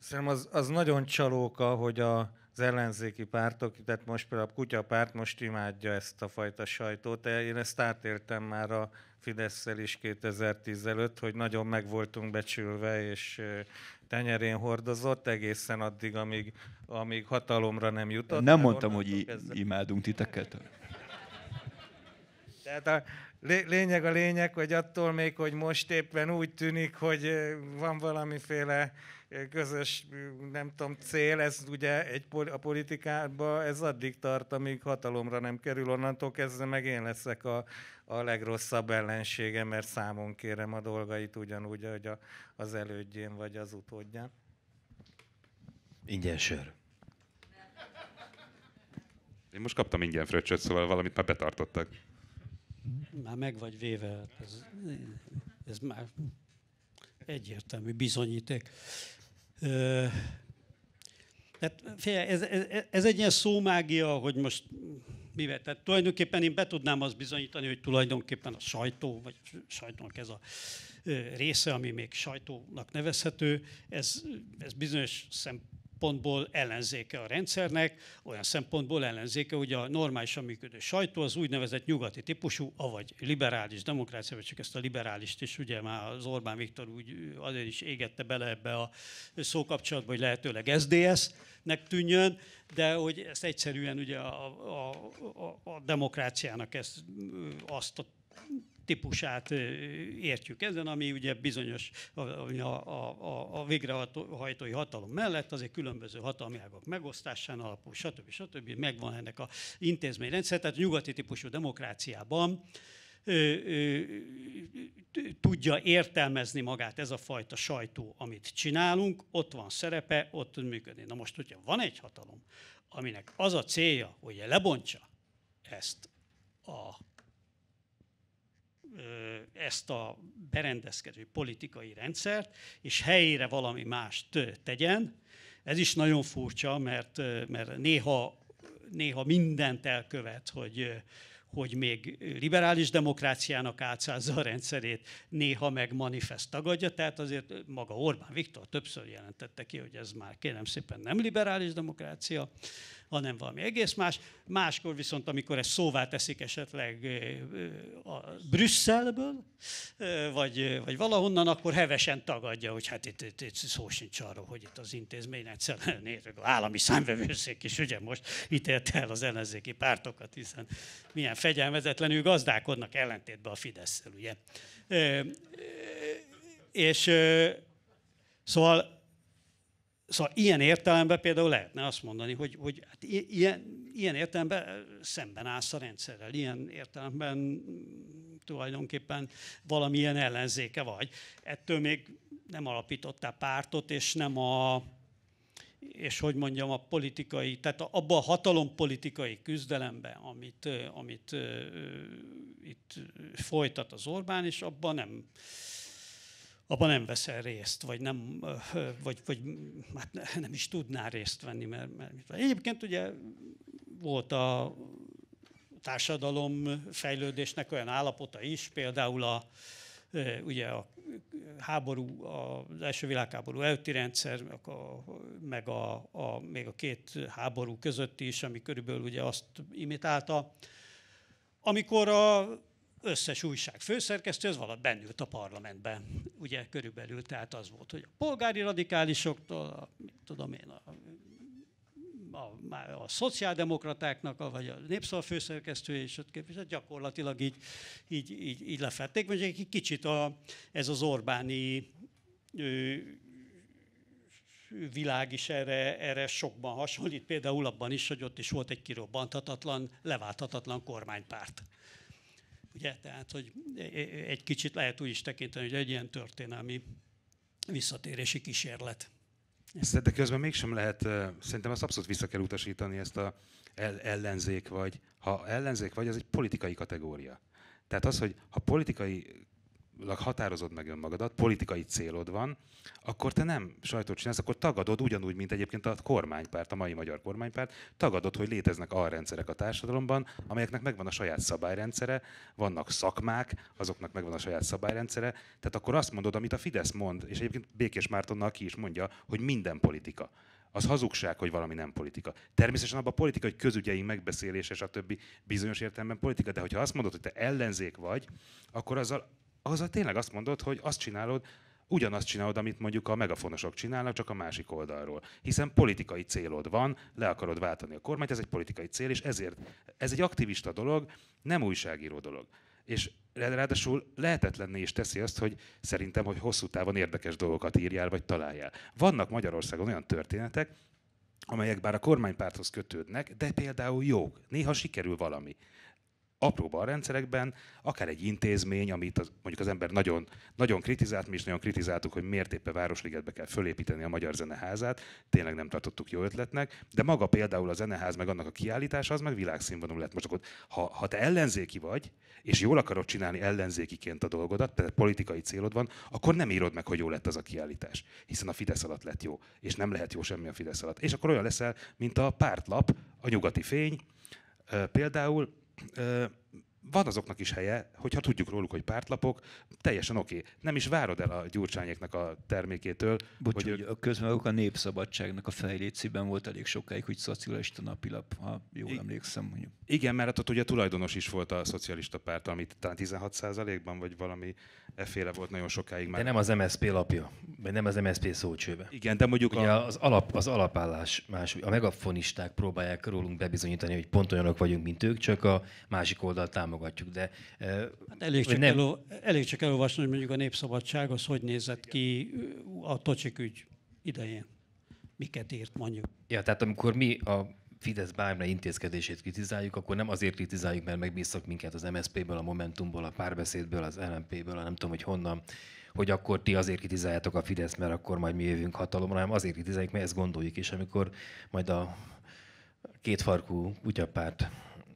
Szerintem az, az nagyon csalóka, hogy a, az ellenzéki pártok, tehát most például a kutyapárt most imádja ezt a fajta sajtót. Én ezt átéltem már a fidesz is 2010 előtt, hogy nagyon meg voltunk becsülve, és tenyerén hordozott egészen addig, amíg, amíg hatalomra nem jutott. Nem mondtam, hogy ezzel. imádunk titeket. Tehát a, lényeg a lényeg, hogy attól még, hogy most éppen úgy tűnik, hogy van valamiféle közös, nem tudom, cél, ez ugye egy, a politikában ez addig tart, amíg hatalomra nem kerül, onnantól kezdve meg én leszek a, a legrosszabb ellensége, mert számon kérem a dolgait ugyanúgy, ahogy a, az elődjén vagy az utódján. Ingyen sör. Én most kaptam ingyen fröccsöt, szóval valamit már betartottak már meg vagy véve, hát ez, ez már egyértelmű bizonyíték. Tehát fél, ez, ez, ez egy ilyen szómágia, hogy most mivel. Tehát tulajdonképpen én be tudnám azt bizonyítani, hogy tulajdonképpen a sajtó, vagy sajtónak ez a része, ami még sajtónak nevezhető, ez, ez bizonyos szempontból szempontból ellenzéke a rendszernek, olyan szempontból ellenzéke, hogy a normálisan működő sajtó az úgynevezett nyugati típusú, avagy liberális demokrácia, vagy csak ezt a liberálist is, ugye már az Orbán Viktor úgy azért is égette bele ebbe a szókapcsolatba, hogy lehetőleg SDS-nek tűnjön, de hogy ezt egyszerűen ugye a, a, a, a demokráciának ezt, azt a típusát értjük ezen, ami ugye bizonyos a, a, a, a végrehajtói hatalom mellett azért különböző hatalmi ágok megosztásán alapul, stb. stb. Megvan ennek a intézményrendszer, tehát a nyugati típusú demokráciában tudja értelmezni magát ez a fajta sajtó, amit csinálunk, ott van szerepe, ott tud működni. Na most, hogyha van egy hatalom, aminek az a célja, hogy lebontsa ezt a ezt a berendezkedő politikai rendszert, és helyére valami mást tegyen. Ez is nagyon furcsa, mert, mert néha, néha mindent elkövet, hogy, hogy még liberális demokráciának átszázza a rendszerét, néha meg manifest tagadja, tehát azért maga Orbán Viktor többször jelentette ki, hogy ez már kérem szépen nem liberális demokrácia hanem valami egész más. Máskor viszont, amikor ezt szóvá teszik esetleg a Brüsszelből, vagy, vagy valahonnan, akkor hevesen tagadja, hogy hát itt, itt, itt szó sincs arról, hogy itt az intézmény egyszerűen ér, állami számvevőszék is ugye most ítélte el az ellenzéki pártokat, hiszen milyen fegyelmezetlenül gazdálkodnak ellentétben a Fidesz-szel, ugye. És Szóval Szóval ilyen értelemben például lehetne azt mondani, hogy, hogy hát ilyen, ilyen értelemben szemben állsz a rendszerrel, ilyen értelemben tulajdonképpen valamilyen ellenzéke vagy. Ettől még nem alapítottál pártot, és nem a, és hogy mondjam, a politikai, tehát abban a hatalompolitikai küzdelemben, amit, amit itt folytat az Orbán, és abban nem abban nem veszel részt, vagy nem, vagy, vagy hát nem is tudnál részt venni. Mert, mert egyébként ugye volt a társadalom fejlődésnek olyan állapota is, például a, ugye a háború, az első világháború előtti rendszer, a, meg a, a, még a két háború közötti is, ami körülbelül ugye azt imitálta, amikor a összes újság főszerkesztő, az valahogy bennült a parlamentben. Ugye körülbelül, tehát az volt, hogy a polgári radikálisoktól, a, tudom én, a, a, a, a szociáldemokratáknak, a, vagy a Népszal főszerkesztő, és ott képviselt, hát gyakorlatilag így, így, így, így lefették. Mondjuk egy kicsit a, ez az Orbáni ő, világ is erre, erre sokban hasonlít, például abban is, hogy ott is volt egy kirobbanthatatlan, leválthatatlan kormánypárt. Ugye, tehát, hogy e, e, egy kicsit lehet úgy is tekinteni, hogy egy ilyen történelmi visszatérési kísérlet. de közben mégsem lehet, e, szerintem ezt abszolút vissza kell utasítani, ezt a ellenzék vagy. Ha ellenzék vagy, az egy politikai kategória. Tehát az, hogy ha politikai határozod meg önmagadat, politikai célod van, akkor te nem sajtót csinálsz, akkor tagadod ugyanúgy, mint egyébként a kormánypárt, a mai magyar kormánypárt, tagadod, hogy léteznek rendszerek a társadalomban, amelyeknek megvan a saját szabályrendszere, vannak szakmák, azoknak megvan a saját szabályrendszere, tehát akkor azt mondod, amit a Fidesz mond, és egyébként Békés Mártonnal ki is mondja, hogy minden politika az hazugság, hogy valami nem politika. Természetesen abban a politika, hogy közügyeink megbeszélése, stb. bizonyos értelemben politika, de hogyha azt mondod, hogy te ellenzék vagy, akkor azzal azzal tényleg azt mondod, hogy azt csinálod, ugyanazt csinálod, amit mondjuk a megafonosok csinálnak, csak a másik oldalról. Hiszen politikai célod van, le akarod váltani a kormányt, ez egy politikai cél, és ezért ez egy aktivista dolog, nem újságíró dolog. És ráadásul lehetetlenné is teszi azt, hogy szerintem, hogy hosszú távon érdekes dolgokat írjál, vagy találjál. Vannak Magyarországon olyan történetek, amelyek bár a kormánypárthoz kötődnek, de például jók. Néha sikerül valami apró rendszerekben, akár egy intézmény, amit az, mondjuk az ember nagyon, nagyon kritizált, mi is nagyon kritizáltuk, hogy miért éppen Városligetbe kell fölépíteni a Magyar Zeneházát, tényleg nem tartottuk jó ötletnek, de maga például a zeneház, meg annak a kiállítása, az meg világszínvonalú lett. Most akkor, ha, ha te ellenzéki vagy, és jól akarod csinálni ellenzékiként a dolgodat, tehát politikai célod van, akkor nem írod meg, hogy jó lett az a kiállítás, hiszen a Fidesz alatt lett jó, és nem lehet jó semmi a Fidesz alatt. És akkor olyan leszel, mint a pártlap, a nyugati fény, például Eh. van azoknak is helye, hogyha tudjuk róluk, hogy pártlapok, teljesen oké. Okay. Nem is várod el a gyurcsányéknak a termékétől. Bocs, hogy ők... Ő... közben a Népszabadságnak a fejlécében volt elég sokáig, hogy szocialista napilap, ha jól I- emlékszem. Hogy... Igen, mert ott ugye tulajdonos is volt a szocialista párt, amit talán 16%-ban, vagy valami efféle volt nagyon sokáig már. De nem az MSP lapja, vagy nem az MSP szócsőve. Igen, de mondjuk ugye a... az, alap, az alapállás más, a megafonisták próbálják rólunk bebizonyítani, hogy pont olyanok vagyunk, mint ők, csak a másik oldal támogatják támogatjuk, de... Hát elég, csak nem... eló, elég csak elolvasni, hogy mondjuk a Népszabadság az hogy nézett ki a Tocsik ügy idején. Miket írt mondjuk. Ja, tehát amikor mi a Fidesz bármely intézkedését kritizáljuk, akkor nem azért kritizáljuk, mert megbíztak minket az MSZP-ből, a Momentumból, a Párbeszédből, az LMP-ből, nem tudom, hogy honnan, hogy akkor ti azért kritizáljátok a Fidesz, mert akkor majd mi jövünk hatalomra, hanem azért kritizáljuk, mert ezt gondoljuk, és amikor majd a kétfarkú kutyapárt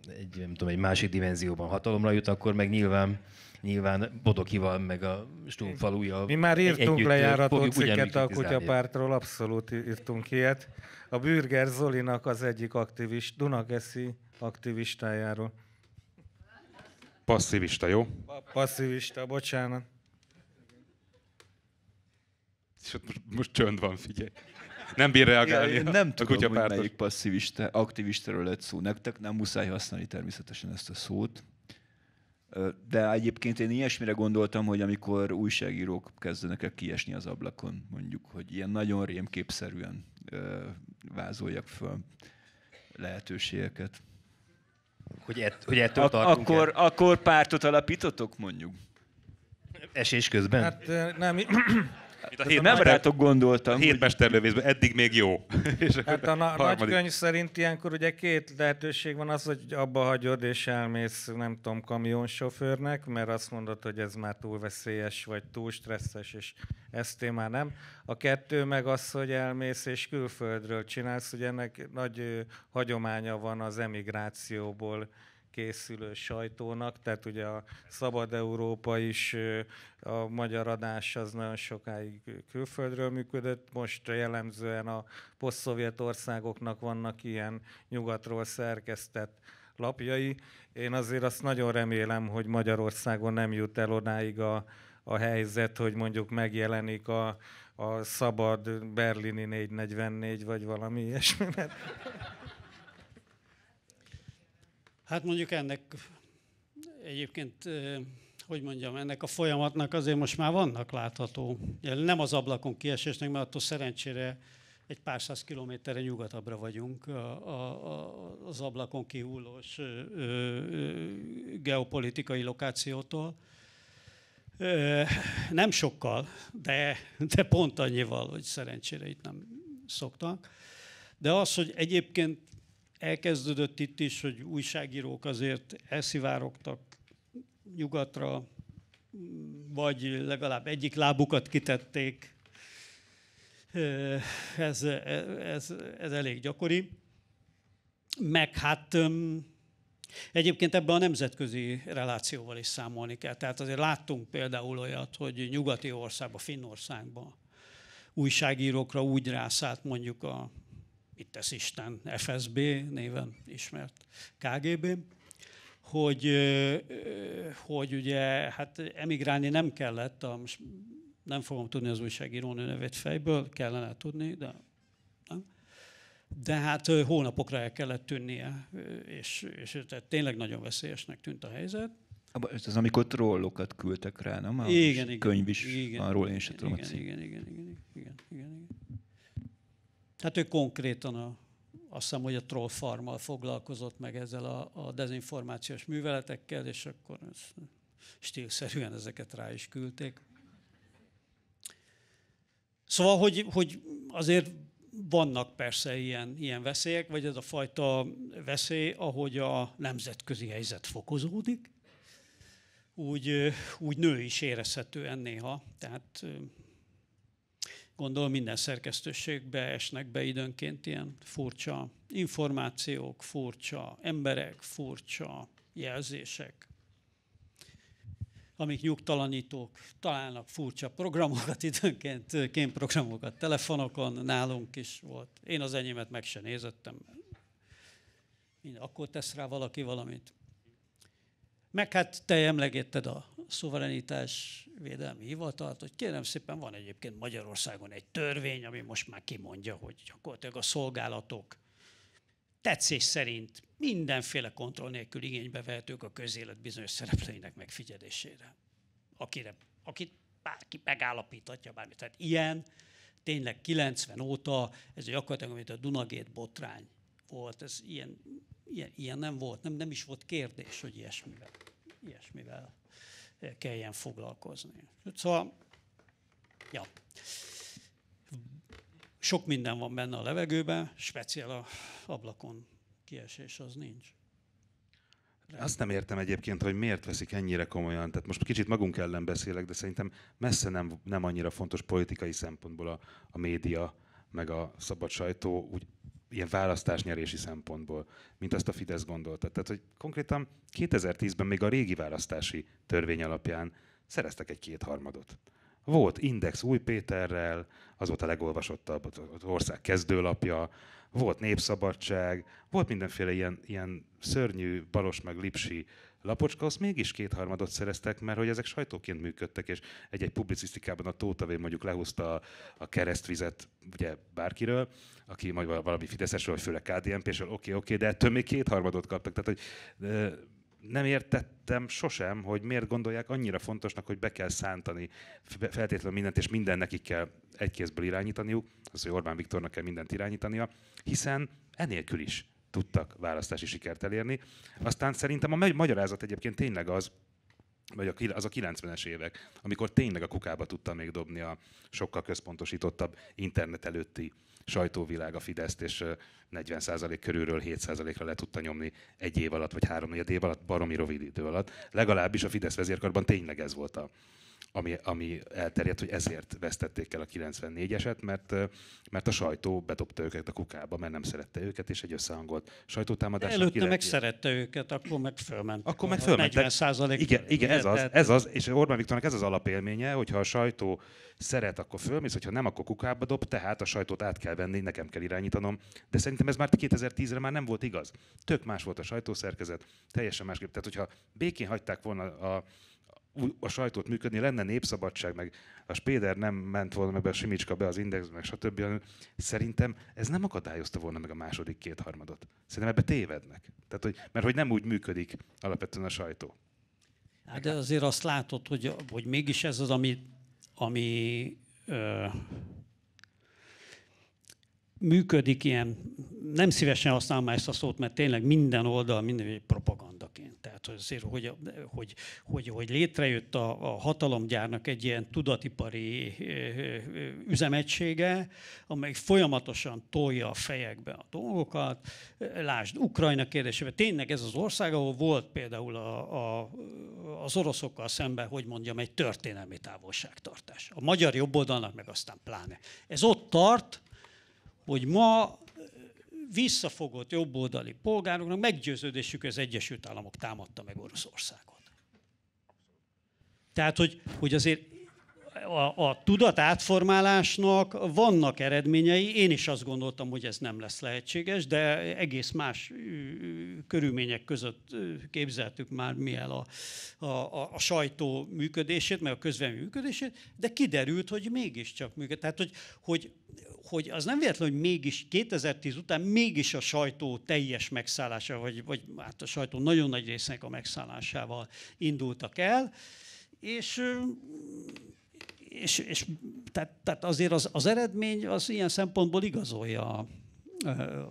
egy, nem tudom, egy másik dimenzióban hatalomra jut, akkor meg nyilván nyilván Bodokival, meg a Stumfalúja. Mi már írtunk egy, lejárató cikket a kutyapártról, abszolút írtunk ilyet. A Bürger Zolinak az egyik aktivist, Dunageszi aktivistájáról. Passzivista, jó? passzivista, bocsánat. És ott most, most csönd van, figyelj nem bír reagálni. Ja, nem tudom, hogy melyik passzivista, aktivistáról lett szó. Nektek nem muszáj használni természetesen ezt a szót. De egyébként én ilyesmire gondoltam, hogy amikor újságírók kezdenek el kiesni az ablakon, mondjuk, hogy ilyen nagyon rémképszerűen vázoljak föl lehetőségeket. Hogy, ett, hogy ettől Ak- tartunk akkor, el? akkor pártot alapítotok, mondjuk? Esés közben? Hát nem, mint a hét nem rátok gondoltam. A hét mesterlövészben eddig még jó. és hát a a nagykönyv szerint ilyenkor ugye két lehetőség van az, hogy abba hagyod és elmész, nem tudom, kamionsofőrnek, mert azt mondod, hogy ez már túl veszélyes, vagy túl stresszes, és ezt én már nem. A kettő meg az, hogy elmész és külföldről csinálsz, hogy ennek nagy hagyománya van az emigrációból készülő sajtónak, tehát ugye a Szabad Európa is, a magyar adás az nagyon sokáig külföldről működött, most jellemzően a poszt országoknak vannak ilyen nyugatról szerkesztett lapjai. Én azért azt nagyon remélem, hogy Magyarországon nem jut el odáig a, a helyzet, hogy mondjuk megjelenik a, a szabad berlini 444, vagy valami ilyesmi. Mert Hát mondjuk ennek egyébként, hogy mondjam, ennek a folyamatnak azért most már vannak látható. Nem az ablakon kiesésnek, mert attól szerencsére egy pár száz kilométerre nyugatabbra vagyunk a, a, az ablakon kihullós geopolitikai lokációtól. Ö, nem sokkal, de, de pont annyival, hogy szerencsére itt nem szoktak. De az, hogy egyébként elkezdődött itt is, hogy újságírók azért elszivárogtak nyugatra, vagy legalább egyik lábukat kitették. Ez, e, ez, ez elég gyakori. Meg hát egyébként ebben a nemzetközi relációval is számolni kell. Tehát azért láttunk például olyat, hogy nyugati országban, Finnországban újságírókra úgy rászállt mondjuk a itt tesz Isten, FSB néven ismert KGB, hogy, hogy ugye hát emigrálni nem kellett, a, most nem fogom tudni az újságíró nevét fejből, kellene tudni, de nem. De hát hónapokra el kellett tűnnie, és, és tehát tényleg nagyon veszélyesnek tűnt a helyzet. Ez az, amikor trollokat küldtek rá, nem? A igen, igen, könyv is igen, arról, én sem tudom. Igen, igen, igen, igen, igen, igen, igen, igen. Hát ő konkrétan a, azt hiszem, hogy a trollfarmal foglalkozott meg ezzel a, a dezinformációs műveletekkel, és akkor ezt, stílszerűen ezeket rá is küldték. Szóval, hogy, hogy azért vannak persze ilyen, ilyen veszélyek, vagy ez a fajta veszély, ahogy a nemzetközi helyzet fokozódik, úgy, úgy nő is érezhetően néha. Tehát Gondolom minden szerkesztőségbe esnek be időnként ilyen furcsa információk, furcsa emberek, furcsa jelzések, amik nyugtalanítók, találnak furcsa programokat, időnként kémprogramokat telefonokon, nálunk is volt. Én az enyémet meg se nézettem, mert akkor tesz rá valaki valamit. Meg hát te emlegetted a szuverenitás védelmi hivatalt, hogy kérem szépen van egyébként Magyarországon egy törvény, ami most már kimondja, hogy gyakorlatilag a szolgálatok tetszés szerint mindenféle kontroll nélkül igénybe vehetők a közélet bizonyos szereplőinek megfigyelésére. Akire, akit bárki megállapíthatja bármit. Tehát ilyen tényleg 90 óta, ez gyakorlatilag, amit a Dunagét botrány volt, ez ilyen ilyen, ilyen nem volt, nem, nem is volt kérdés, hogy ilyesmivel, ilyesmivel eh, kelljen foglalkozni. Szóval, ja. Sok minden van benne a levegőben, speciál a ablakon kiesés az nincs. Azt nem értem egyébként, hogy miért veszik ennyire komolyan. Tehát most kicsit magunk ellen beszélek, de szerintem messze nem, nem annyira fontos politikai szempontból a, a média, meg a szabad sajtó. Úgy ilyen választásnyerési szempontból, mint azt a Fidesz gondolta. Tehát, hogy konkrétan 2010-ben még a régi választási törvény alapján szereztek egy kétharmadot. Volt Index Új Péterrel, az volt a legolvasottabb az ország kezdőlapja, volt Népszabadság, volt mindenféle ilyen, ilyen szörnyű, balos meg lipsi lapocska, azt mégis kétharmadot szereztek, mert hogy ezek sajtóként működtek, és egy-egy publicisztikában a Tótavé mondjuk lehúzta a, a keresztvizet ugye bárkiről, aki majd valami Fideszesről, vagy főleg KDNP-sről, oké, okay, oké, okay, de ettől még kétharmadot kaptak. Tehát, hogy nem értettem sosem, hogy miért gondolják annyira fontosnak, hogy be kell szántani feltétlenül mindent, és minden nekik kell egy kézből irányítaniuk, az, hogy Orbán Viktornak kell mindent irányítania, hiszen enélkül is tudtak választási sikert elérni. Aztán szerintem a magyarázat egyébként tényleg az, vagy a, az a 90-es évek, amikor tényleg a kukába tudta még dobni a sokkal központosítottabb internet előtti sajtóvilág a Fideszt, és 40% körülről 7%-ra le tudta nyomni egy év alatt, vagy három év alatt, baromi rovid idő alatt. Legalábbis a Fidesz vezérkarban tényleg ez volt a, ami, ami elterjedt, hogy ezért vesztették el a 94-eset, mert, mert a sajtó bedobta őket a kukába, mert nem szerette őket, és egy összehangolt sajtótámadás. Előtte 9... meg szerette őket, akkor meg fölment. Akkor meg fölment. 40 igen, igen ez, az, ez az, és Orbán Viktornak ez az alapélménye, hogyha a sajtó szeret, akkor fölmész, hogyha nem, akkor kukába dob, tehát a sajtót át kell venni, nekem kell irányítanom. De szerintem ez már 2010-re már nem volt igaz. Tök más volt a sajtószerkezet, teljesen másképp. Tehát, hogyha békén hagyták volna a, a sajtót működni, lenne népszabadság, meg a Spéder nem ment volna meg be a Simicska be az index, meg stb. Szerintem ez nem akadályozta volna meg a második kétharmadot. Szerintem ebbe tévednek. Tehát, hogy, mert hogy nem úgy működik alapvetően a sajtó. Hát de azért azt látod, hogy, hogy mégis ez az, ami, ami ö, működik ilyen, nem szívesen használom ezt a szót, mert tényleg minden oldal, minden propaganda tehát azért, hogy, hogy, hogy, hogy létrejött a, a hatalomgyárnak egy ilyen tudatipari üzemegysége, amely folyamatosan tolja a fejekbe a dolgokat. Lásd, Ukrajna kérdésében. Tényleg ez az ország, ahol volt például a, a, az oroszokkal szemben, hogy mondjam, egy történelmi távolságtartás. A magyar jobboldalnak meg aztán pláne. Ez ott tart, hogy ma visszafogott jobboldali polgároknak meggyőződésük, hogy az Egyesült Államok támadta meg Oroszországot. Tehát, hogy, hogy azért a, a tudatátformálásnak vannak eredményei, én is azt gondoltam, hogy ez nem lesz lehetséges, de egész más körülmények között képzeltük már mi el a, a, a sajtó működését, meg a közvélemény működését, de kiderült, hogy mégiscsak működik. Tehát, hogy, hogy, hogy az nem véletlen, hogy mégis 2010 után mégis a sajtó teljes megszállása, vagy, vagy hát a sajtó nagyon nagy részének a megszállásával indultak el, és és, és tehát, tehát azért az, az eredmény az ilyen szempontból igazolja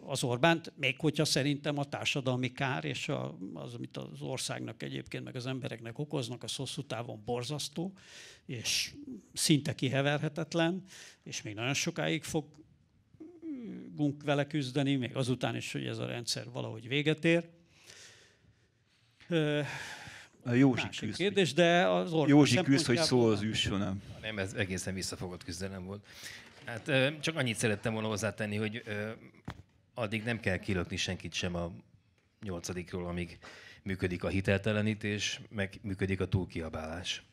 az Orbánt, még hogyha szerintem a társadalmi kár és a, az, amit az országnak egyébként, meg az embereknek okoznak, az hosszú távon borzasztó, és szinte kiheverhetetlen, és még nagyon sokáig fogunk vele küzdeni, még azután is, hogy ez a rendszer valahogy véget ér. A Józsi Másik küzd, kérdés, de az Józsi küzd, hogy szó az üssön. Nem, ez egészen visszafogott küzdelem volt. Hát csak annyit szerettem volna hozzátenni, hogy addig nem kell kilökni senkit sem a nyolcadikról, amíg működik a hiteltelenítés, meg működik a túlkiabálás,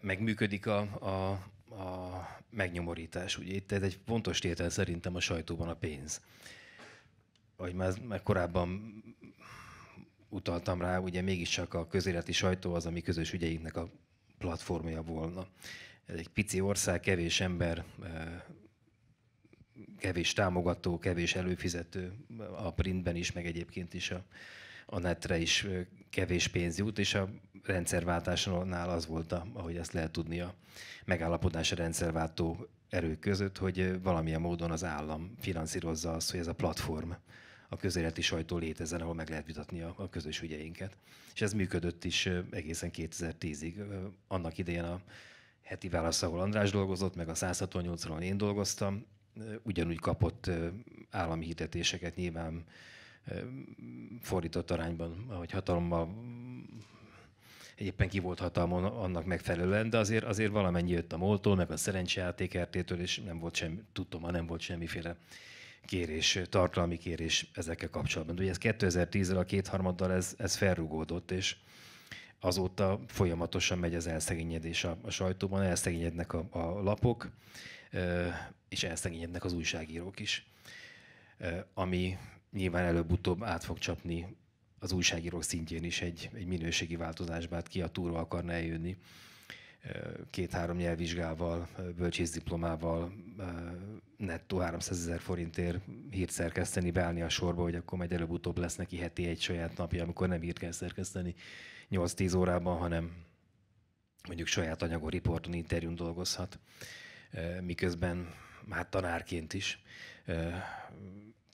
meg működik a, a, a megnyomorítás. Ugye itt ez egy fontos tétel szerintem a sajtóban a pénz. Ahogy már, már korábban utaltam rá, ugye mégiscsak a közéleti sajtó az, ami közös ügyeinknek a platformja volna. Ez egy pici ország, kevés ember, kevés támogató, kevés előfizető a printben is, meg egyébként is a, a netre is kevés pénz jut, és a rendszerváltásnál az volt, a, ahogy ezt lehet tudni, a megállapodás a rendszerváltó erők között, hogy valamilyen módon az állam finanszírozza azt, hogy ez a platform a közéleti sajtó létezzen, ahol meg lehet vitatni a, a közös ügyeinket. És ez működött is egészen 2010-ig. Annak idején a heti válasz, ahol András dolgozott, meg a 168-ról én dolgoztam, ugyanúgy kapott állami hitetéseket nyilván fordított arányban, ahogy hatalommal mm, éppen ki volt hatalmon annak megfelelően, de azért, azért valamennyi jött a moltól, meg a szerencsejáték RT-től, és nem volt sem, tudtom, nem volt semmiféle kérés, tartalmi kérés ezekkel kapcsolatban. Ugye ez 2010 ről a kétharmaddal ez, ez felrugódott, és azóta folyamatosan megy az elszegényedés a, a sajtóban, elszegényednek a, a lapok, és elszegényednek az újságírók is, ami nyilván előbb-utóbb át fog csapni az újságírók szintjén is egy, egy minőségi változásba, hát ki a túlra akarna eljönni két-három nyelvvizsgával, diplomával, nettó 300 ezer forintért hírt szerkeszteni, beállni a sorba, hogy akkor majd előbb-utóbb lesz neki heti egy saját napja, amikor nem hírt kell szerkeszteni 8-10 órában, hanem mondjuk saját anyagon, riporton, interjún dolgozhat, miközben már hát tanárként is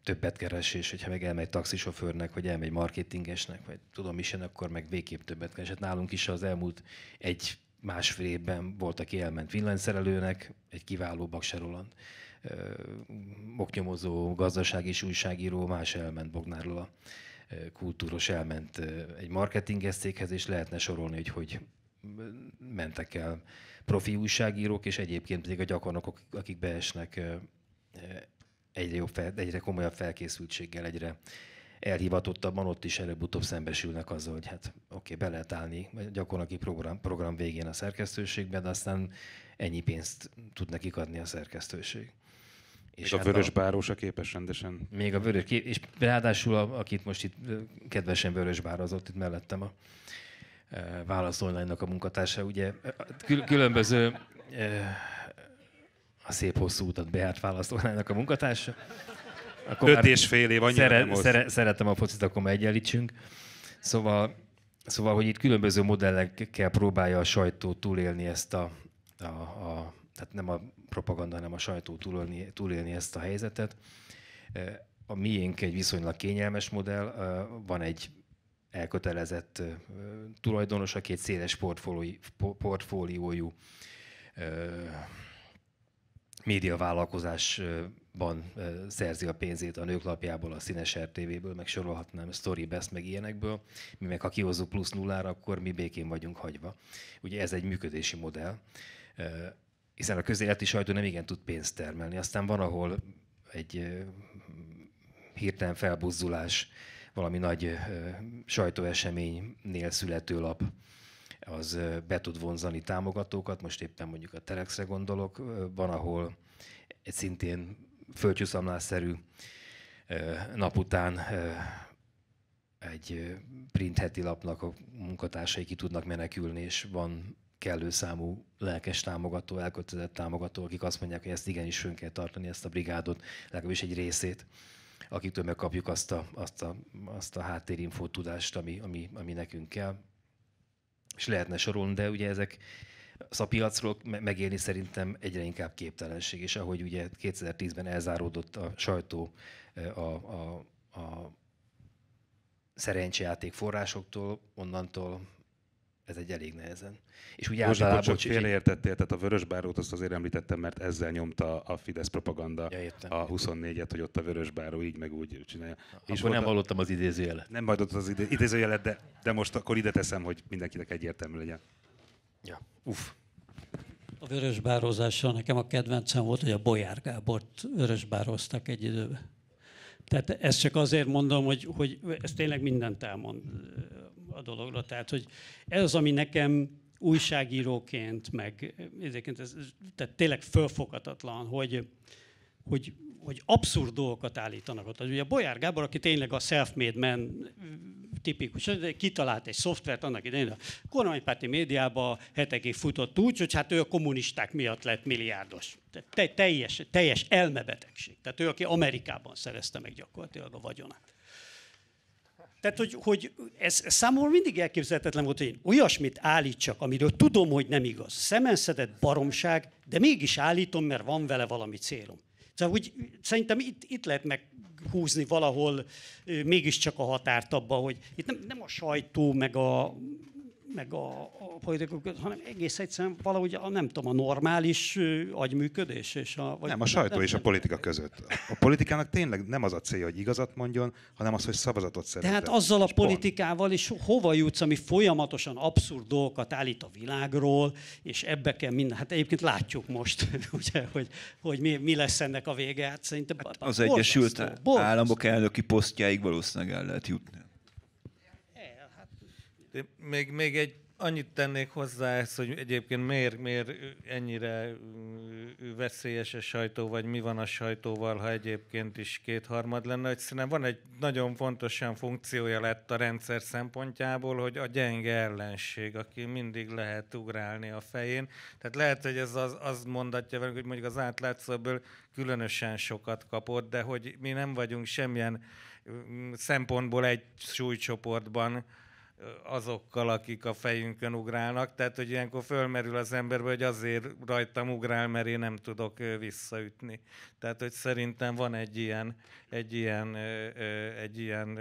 többet keres, és hogyha meg elmegy taxisofőrnek, vagy elmegy marketingesnek, vagy tudom is, akkor meg végképp többet Hát Nálunk is az elmúlt egy másfél évben volt, aki elment villanyszerelőnek, egy kiváló Bakse Roland oknyomozó, gazdaság és újságíró, más elment Bognár a kultúros elment egy marketingesztékhez, és lehetne sorolni, hogy hogy mentek el profi újságírók, és egyébként pedig a gyakornokok, akik beesnek egyre, jobb, egyre komolyabb felkészültséggel, egyre elhivatottabban ott is előbb-utóbb szembesülnek azzal, hogy hát oké, okay, be lehet állni gyakorlati program, program végén a szerkesztőségbe, de aztán ennyi pénzt tud nekik adni a szerkesztőség. És még a hát vörös bárósa képes rendesen. Még a vörös kép, és ráadásul akit most itt kedvesen vörös bározott itt mellettem a válaszolnának a munkatársa, ugye különböző a szép hosszú utat bejárt válaszolnának a munkatársa, akkor öt és fél év, annyira szere, nem szere, Szeretem a focit, akkor már egyenlítsünk. Szóval, szóval, hogy itt különböző modellekkel próbálja a sajtó túlélni ezt a, a, a tehát nem a propaganda, hanem a sajtó túlélni, túlélni ezt a helyzetet. A miénk egy viszonylag kényelmes modell, van egy elkötelezett tulajdonos, aki egy széles portfóliói, portfóliójú médiavállalkozás ban szerzi a pénzét a nőklapjából, a színes RTV-ből, meg sorolhatnám best meg ilyenekből. Mi meg ha kihozzuk plusz nullára, akkor mi békén vagyunk hagyva. Ugye ez egy működési modell, hiszen a közéleti sajtó nem igen tud pénzt termelni. Aztán van, ahol egy hirtelen felbuzzulás, valami nagy sajtóeseménynél születő lap, az be tud vonzani támogatókat, most éppen mondjuk a Telexre gondolok, van, ahol egy szintén földcsúszamlásszerű nap után egy print heti lapnak a munkatársai ki tudnak menekülni, és van kellő számú lelkes támogató, elkötelezett támogató, akik azt mondják, hogy ezt igenis fönn kell tartani, ezt a brigádot, legalábbis egy részét, akiktől megkapjuk azt a, azt a, azt a háttérinfót, tudást, ami, ami, ami nekünk kell. És lehetne sorolni, de ugye ezek, az szóval a piacról megélni szerintem egyre inkább képtelenség, és ahogy ugye 2010-ben elzáródott a sajtó a, a, a szerencsejáték forrásoktól, onnantól ez egy elég nehezen. És Most általában... Csak félreértettél, tehát a Vörösbárót azt azért említettem, mert ezzel nyomta a Fidesz propaganda ja, értem, a 24-et, hogy ott a Vörösbáró így meg úgy csinálja. Na, és nem hallottam az idézőjelet. Nem majd ott az idézőjelet, de, de most akkor ide teszem, hogy mindenkinek egyértelmű legyen. Ja, uff. A vörösbározással nekem a kedvencem volt, hogy a Bolyár Gábort vörösbároztak egy időben. Tehát ezt csak azért mondom, hogy, hogy ez tényleg mindent elmond a dologra. Tehát, hogy ez az, ami nekem újságíróként, meg egyébként ez, tehát tényleg fölfoghatatlan, hogy, hogy, hogy abszurd dolgokat állítanak ott. Ugye Bolyár Gábor, aki tényleg a self-made man tipikus, kitalált egy szoftvert annak idején, a kormánypárti médiában hetekig futott úgy, hogy hát ő a kommunisták miatt lett milliárdos. Te, teljes, teljes elmebetegség. Tehát ő, aki Amerikában szerezte meg gyakorlatilag a vagyonát. Tehát, hogy, hogy ez, ez számomra mindig elképzelhetetlen volt, hogy én olyasmit állítsak, amiről tudom, hogy nem igaz. Szemenszedett baromság, de mégis állítom, mert van vele valami célom. Szóval, hogy szerintem itt, itt lehet meg húzni valahol mégiscsak a határt abba, hogy itt nem, nem a sajtó, meg a meg a, a politikusok között, hanem egész egyszerűen valahogy a, nem tudom, a normális agyműködés. És a, vagy nem, a sajtó nem, és a politika között. A politikának tényleg nem az a célja, hogy igazat mondjon, hanem az, hogy szavazatot szerezzen. Tehát azzal a politikával is hova jutsz, ami folyamatosan abszurd dolgokat állít a világról, és ebbe kell minden. Hát egyébként látjuk most, ugye, hogy, hogy mi, mi lesz ennek a vége. Hát szerintem hát az Egyesült Államok elnöki posztjáig valószínűleg el lehet jutni. Még, még egy annyit tennék hozzá ezt, hogy egyébként miért, miért ennyire mm, veszélyes a sajtó, vagy mi van a sajtóval, ha egyébként is kétharmad lenne, hogy szerintem van egy nagyon fontosan funkciója lett a rendszer szempontjából, hogy a gyenge ellenség, aki mindig lehet ugrálni a fején. Tehát lehet, hogy ez az, az mondatja velünk, hogy mondjuk az átlátszóból különösen sokat kapott, de hogy mi nem vagyunk semmilyen mm, szempontból egy súlycsoportban, azokkal, akik a fejünkön ugrálnak, tehát hogy ilyenkor fölmerül az emberbe, hogy azért rajtam ugrál, mert én nem tudok visszaütni. Tehát, hogy szerintem van egy ilyen, egy ilyen, egy ilyen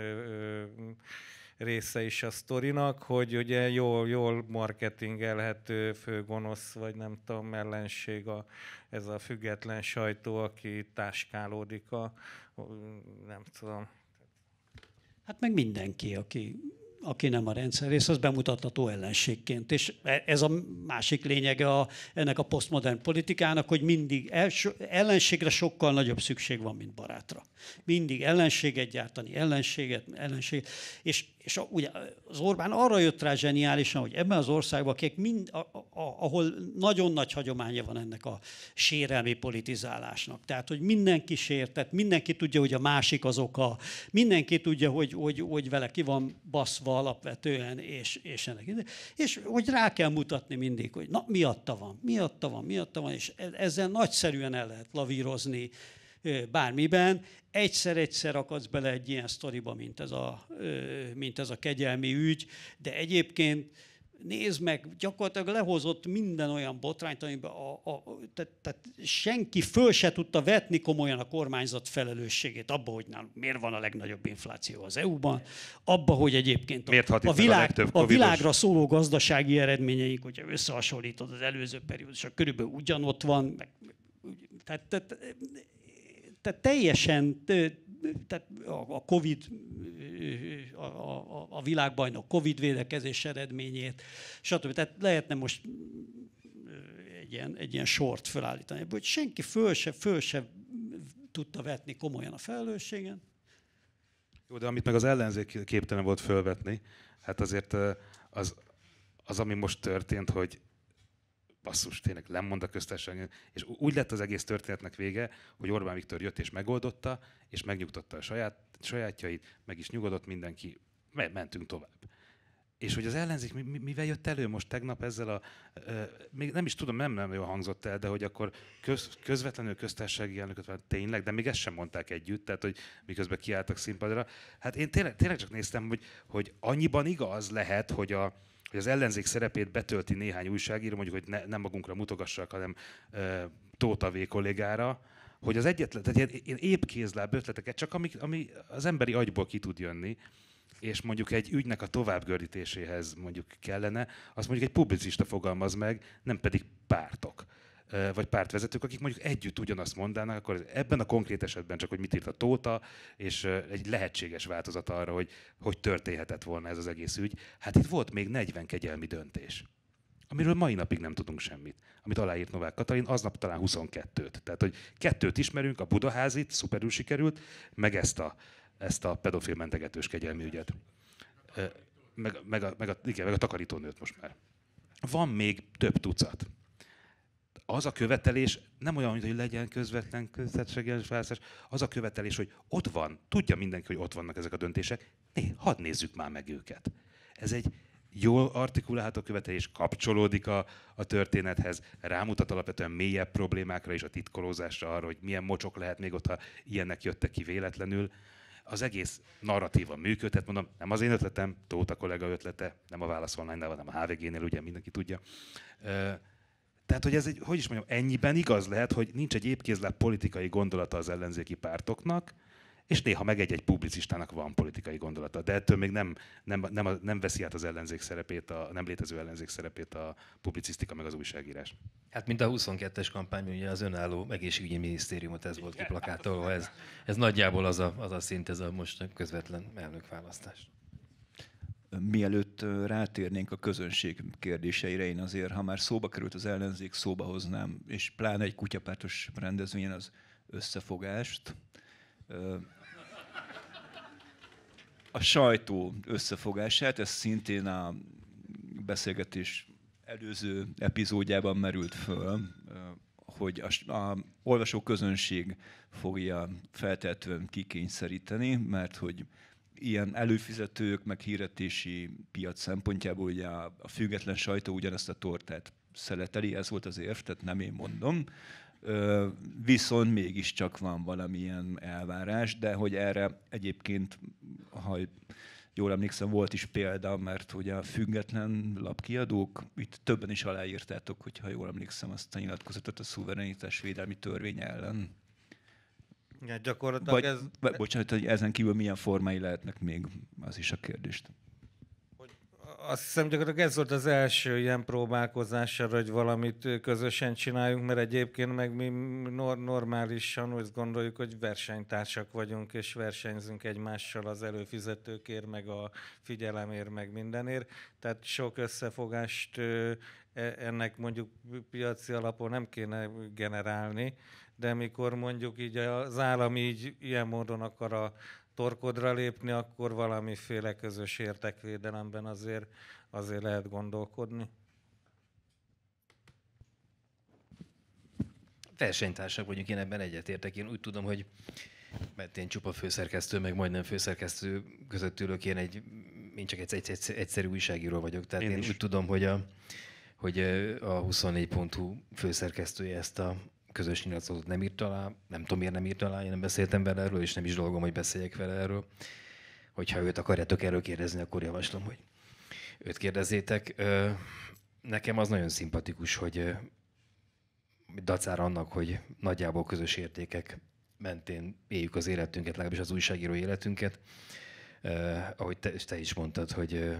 része is a sztorinak, hogy ugye jól, jól marketingelhető főgonosz, vagy nem tudom, ellenség a, ez a független sajtó, aki táskálódik a, nem tudom. Hát meg mindenki, aki aki nem a rendszerész, az bemutatható ellenségként. És e, ez a másik lényege a, ennek a posztmodern politikának, hogy mindig els, ellenségre sokkal nagyobb szükség van, mint barátra. Mindig ellenséget gyártani, ellenséget, ellenséget. És és a, ugye az Orbán arra jött rá zseniálisan, hogy ebben az országban, akik mind, a, a, ahol nagyon nagy hagyománya van ennek a sérelmi politizálásnak. Tehát, hogy mindenki sértett, mindenki tudja, hogy a másik az oka, mindenki tudja, hogy, hogy, hogy vele ki van baszva alapvetően, és, és ennek. És hogy rá kell mutatni mindig, hogy na, miatta van, miatta van, miatta van, és e, ezzel nagyszerűen el lehet lavírozni bármiben, egyszer-egyszer akadsz bele egy ilyen sztoriba, mint ez, a, mint ez a kegyelmi ügy, de egyébként nézd meg, gyakorlatilag lehozott minden olyan botrányt, amiben a, a, tehát, tehát senki föl se tudta vetni komolyan a kormányzat felelősségét abba, hogy nem, miért van a legnagyobb infláció az EU-ban, abba, hogy egyébként miért a, a, világ, a, a világra szóló gazdasági eredményeink, hogyha összehasonlítod az előző periódusra, körülbelül ugyanott van, meg, tehát, tehát tehát teljesen tehát a Covid, a, a, a világbajnok Covid védekezés eredményét, stb. Tehát lehetne most egy ilyen, egy ilyen sort felállítani, hogy senki föl se, föl se tudta vetni komolyan a felelősséget. Jó, de amit meg az ellenzék képtelen volt fölvetni, hát azért az, az ami most történt, hogy basszus, tényleg lemond a köztársaság. És úgy lett az egész történetnek vége, hogy Orbán Viktor jött és megoldotta, és megnyugtatta a saját, sajátjait, meg is nyugodott mindenki, mentünk tovább. És hogy az ellenzék mi, mivel jött elő most tegnap ezzel a, euh, még nem is tudom, nem, nem jól hangzott el, de hogy akkor köz, közvetlenül köztársasági elnököt van tényleg, de még ezt sem mondták együtt, tehát hogy miközben kiálltak színpadra. Hát én tényleg, tényleg csak néztem, hogy, hogy annyiban igaz lehet, hogy a, hogy az ellenzék szerepét betölti néhány újságíró, mondjuk, hogy ne, nem magunkra mutogassak, hanem e, Tóta V kollégára, hogy az egyetlen, tehát ilyen, ilyen kézláb ötleteket, csak ami, ami az emberi agyból ki tud jönni, és mondjuk egy ügynek a továbbgördítéséhez mondjuk kellene, azt mondjuk egy publicista fogalmaz meg, nem pedig pártok vagy pártvezetők, akik mondjuk együtt ugyanazt mondanak, akkor ebben a konkrét esetben csak, hogy mit írt a Tóta, és egy lehetséges változat arra, hogy hogy történhetett volna ez az egész ügy. Hát itt volt még 40 kegyelmi döntés amiről mai napig nem tudunk semmit, amit aláírt Novák Katalin, aznap talán 22-t. Tehát, hogy kettőt ismerünk, a Budaházit, szuperül sikerült, meg ezt a, ezt a pedofil mentegetős kegyelmi ügyet. Meg, meg, a, meg, a, igen, meg a takarítónőt most már. Van még több tucat az a követelés nem olyan, hogy legyen közvetlen közvetséges választás, az a követelés, hogy ott van, tudja mindenki, hogy ott vannak ezek a döntések, né, hadd nézzük már meg őket. Ez egy jól artikulálható követelés, kapcsolódik a, a történethez, rámutat alapvetően mélyebb problémákra és a titkolózásra arra, hogy milyen mocsok lehet még ott, ha ilyennek jöttek ki véletlenül az egész narratíva működhet, mondom, nem az én ötletem, Tóta kollega ötlete, nem a Válasz online hanem a HVG-nél, ugye mindenki tudja. Tehát, hogy ez egy, hogy is mondjam, ennyiben igaz lehet, hogy nincs egy épkézlet politikai gondolata az ellenzéki pártoknak, és néha meg egy-egy publicistának van politikai gondolata, de ettől még nem, nem, nem, nem veszi át az ellenzék szerepét, a nem létező ellenzék szerepét a publicisztika meg az újságírás. Hát mint a 22-es kampány, ugye az önálló egészségügyi minisztériumot ez volt kiplakátolva, ez, ez nagyjából az a, az a szint, ez a most közvetlen elnökválasztás. Mielőtt mielőtt rátérnénk a közönség kérdéseire, én azért, ha már szóba került az ellenzék, szóba hoznám, és pláne egy kutyapártos rendezvényen az összefogást. A sajtó összefogását, ez szintén a beszélgetés előző epizódjában merült föl, hogy a, a olvasó közönség fogja feltétlenül kikényszeríteni, mert hogy ilyen előfizetők, meg hirdetési piac szempontjából ugye a független sajtó ugyanezt a tortát szeleteli, ez volt az érv, tehát nem én mondom. viszont mégiscsak van valamilyen elvárás, de hogy erre egyébként, ha jól emlékszem, volt is példa, mert ugye a független lapkiadók, itt többen is aláírtátok, hogyha jól emlékszem, azt a nyilatkozatot a szuverenitás védelmi törvény ellen. Ja, gyakorlatilag Vagy, ez... Vagy, bocsánat, hogy ezen kívül milyen formái lehetnek még, az is a kérdést. Azt hiszem, gyakorlatilag ez volt az első ilyen próbálkozással, hogy valamit közösen csináljunk, mert egyébként meg mi normálisan úgy gondoljuk, hogy versenytársak vagyunk, és versenyzünk egymással az előfizetőkért, meg a figyelemért, meg mindenért. Tehát sok összefogást e-, ennek mondjuk piaci alapon nem kéne generálni, de mikor mondjuk így az állam így ilyen módon akar a torkodra lépni, akkor valamiféle közös értekvédelemben azért, azért lehet gondolkodni. Versenytársak vagyunk, én ebben egyetértek. Én úgy tudom, hogy mert én csupa főszerkesztő, meg majdnem főszerkesztő között ülök, én, egy, én csak egy, egy, egy egyszerű újságíró vagyok. Tehát én, én úgy tudom, hogy a, hogy a 24.hu főszerkesztője ezt a közös nyilatkozatot nem írt alá, nem tudom miért nem írt alá, én nem beszéltem vele erről, és nem is dolgom, hogy beszéljek vele erről. Hogyha őt akarjátok erről kérdezni, akkor javaslom, hogy őt kérdezzétek. Nekem az nagyon szimpatikus, hogy dacára annak, hogy nagyjából közös értékek mentén éljük az életünket, legalábbis az újságíró életünket. Ahogy te, te is mondtad, hogy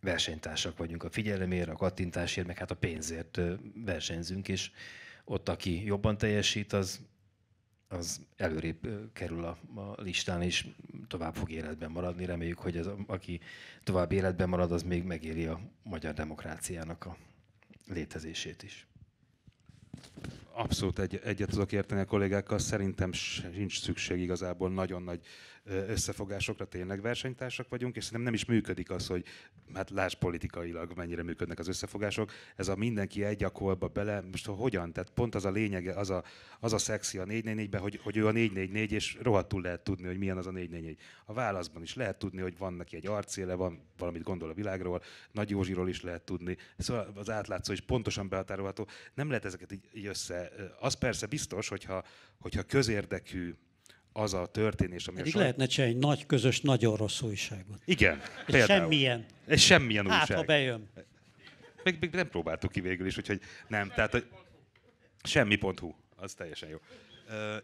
versenytársak vagyunk a figyelemért, a kattintásért, meg hát a pénzért versenyzünk, és ott aki jobban teljesít, az, az előrébb kerül a, a listán, és tovább fog életben maradni. Reméljük, hogy az, aki tovább életben marad, az még megéri a magyar demokráciának a létezését is. Abszolút egy, egyet tudok érteni a kollégákkal, szerintem sincs szükség igazából nagyon nagy összefogásokra tényleg versenytársak vagyunk, és szerintem nem is működik az, hogy hát láss politikailag mennyire működnek az összefogások. Ez a mindenki egy akolba bele, most hogyan? Tehát pont az a lényege, az a, az a szexi a 444-ben, hogy, hogy ő a 444, és rohadtul lehet tudni, hogy milyen az a 444. A válaszban is lehet tudni, hogy van neki egy arcéle, van valamit gondol a világról, Nagy Józsiról is lehet tudni. Szóval az átlátszó is pontosan behatárolható. Nem lehet ezeket így össze. Az persze biztos, hogyha, hogyha közérdekű az a történés, ami Eddig a lehetne csinálni egy nagy, közös, nagyon rossz újságot. Igen, és például. Semmilyen. És semmilyen újság. Hát, ha bejön. Még, még nem próbáltuk ki végül is, úgyhogy nem. Semmi. Tehát, hogy semmi.hu, az teljesen jó.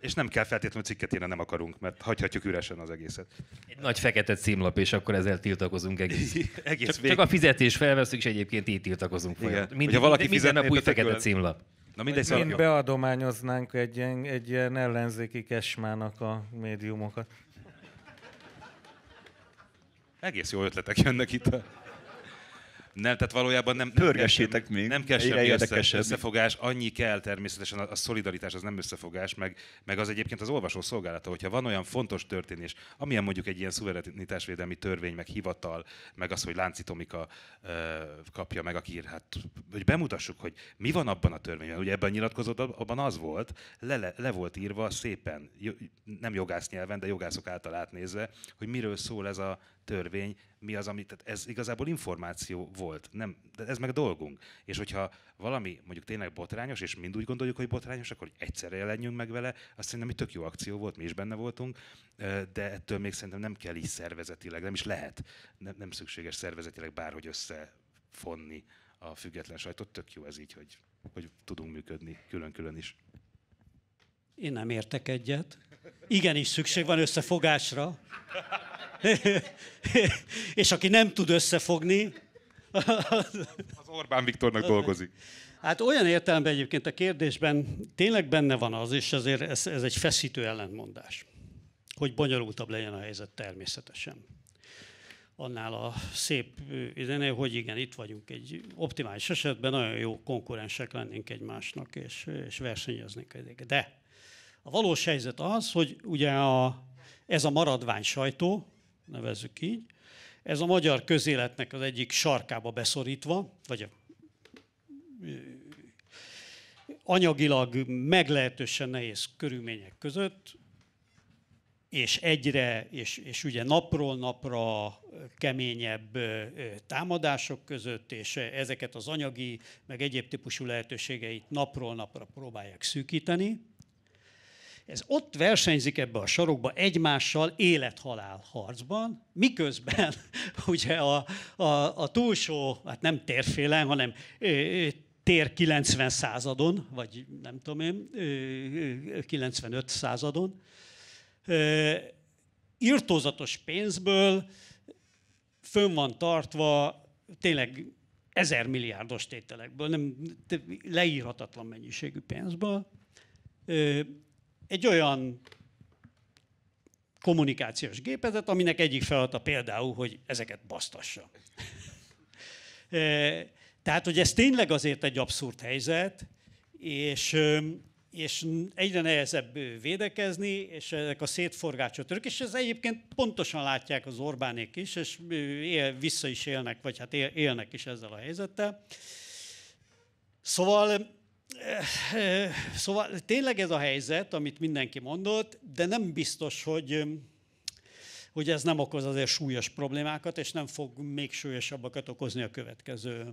és nem kell feltétlenül cikket írni, nem akarunk, mert hagyhatjuk üresen az egészet. Egy nagy fekete címlap, és akkor ezzel tiltakozunk egész. egész csak, csak a fizetés felveszünk, és egyébként így tiltakozunk. Igen. Mind, ha valaki minden, nap új fekete címlap. Na mindegy, szóval... Mind beadományoznánk egy ilyen, egy ilyen ellenzéki kesmának a médiumokat. Egész jó ötletek jönnek itt a nem, tehát valójában nem, nem Pörgessétek kell, még. Nem kell semmi össze, összefogás, annyi kell természetesen a, a szolidaritás, az nem összefogás, meg, meg az egyébként az olvasó szolgálata, hogyha van olyan fontos történés, amilyen mondjuk egy ilyen szuverenitásvédelmi törvény, meg hivatal, meg az, hogy Lánci Tomika ö, kapja meg, aki ír, hát, hogy bemutassuk, hogy mi van abban a törvényben. Ugye ebben a nyilatkozatban abban az volt, le, le, le volt írva szépen, nem jogász nyelven, de jogászok által átnézve, hogy miről szól ez a törvény, mi az, ami, tehát ez igazából információ volt, nem, de ez meg a dolgunk. És hogyha valami mondjuk tényleg botrányos, és mind úgy gondoljuk, hogy botrányos, akkor egyszerre jelenjünk meg vele, azt szerintem egy tök jó akció volt, mi is benne voltunk, de ettől még szerintem nem kell így szervezetileg, nem is lehet, nem, nem szükséges szervezetileg bárhogy összefonni a független sajtot. Tök jó ez így, hogy, hogy tudunk működni külön-külön is. Én nem értek egyet. Igenis szükség van összefogásra. És aki nem tud összefogni... az Orbán Viktornak dolgozik. Hát olyan értelemben egyébként a kérdésben tényleg benne van az, és azért ez, ez egy feszítő ellentmondás, hogy bonyolultabb legyen a helyzet természetesen. Annál a szép idenél, hogy igen, itt vagyunk egy optimális esetben, nagyon jó konkurensek lennénk egymásnak, és, és versenyeznénk. De a valós helyzet az, hogy ugye a, ez a maradvány sajtó, nevezzük így, ez a magyar közéletnek az egyik sarkába beszorítva, vagy a, anyagilag meglehetősen nehéz körülmények között, és egyre, és, és ugye napról napra keményebb támadások között, és ezeket az anyagi, meg egyéb típusú lehetőségeit napról napra próbálják szűkíteni ez ott versenyzik ebbe a sarokba egymással élethalál harcban, miközben ugye a, a, a túlsó, hát nem térfélen, hanem tér 90 századon, vagy nem tudom én, 95 századon, írtózatos pénzből fönn van tartva tényleg ezer milliárdos tételekből, nem leírhatatlan mennyiségű pénzből, egy olyan kommunikációs gépezet, aminek egyik feladata például, hogy ezeket basztassa. Eh, tehát, hogy ez tényleg azért egy abszurd helyzet, és, és egyre nehezebb védekezni, és ezek a szétforgácsoltörök, és ez egyébként pontosan látják az Orbánék is, és él, vissza is élnek, vagy hát élnek is ezzel a helyzettel. Szóval Eh, szóval tényleg ez a helyzet, amit mindenki mondott, de nem biztos, hogy, hogy ez nem okoz azért súlyos problémákat, és nem fog még súlyosabbakat okozni a következő,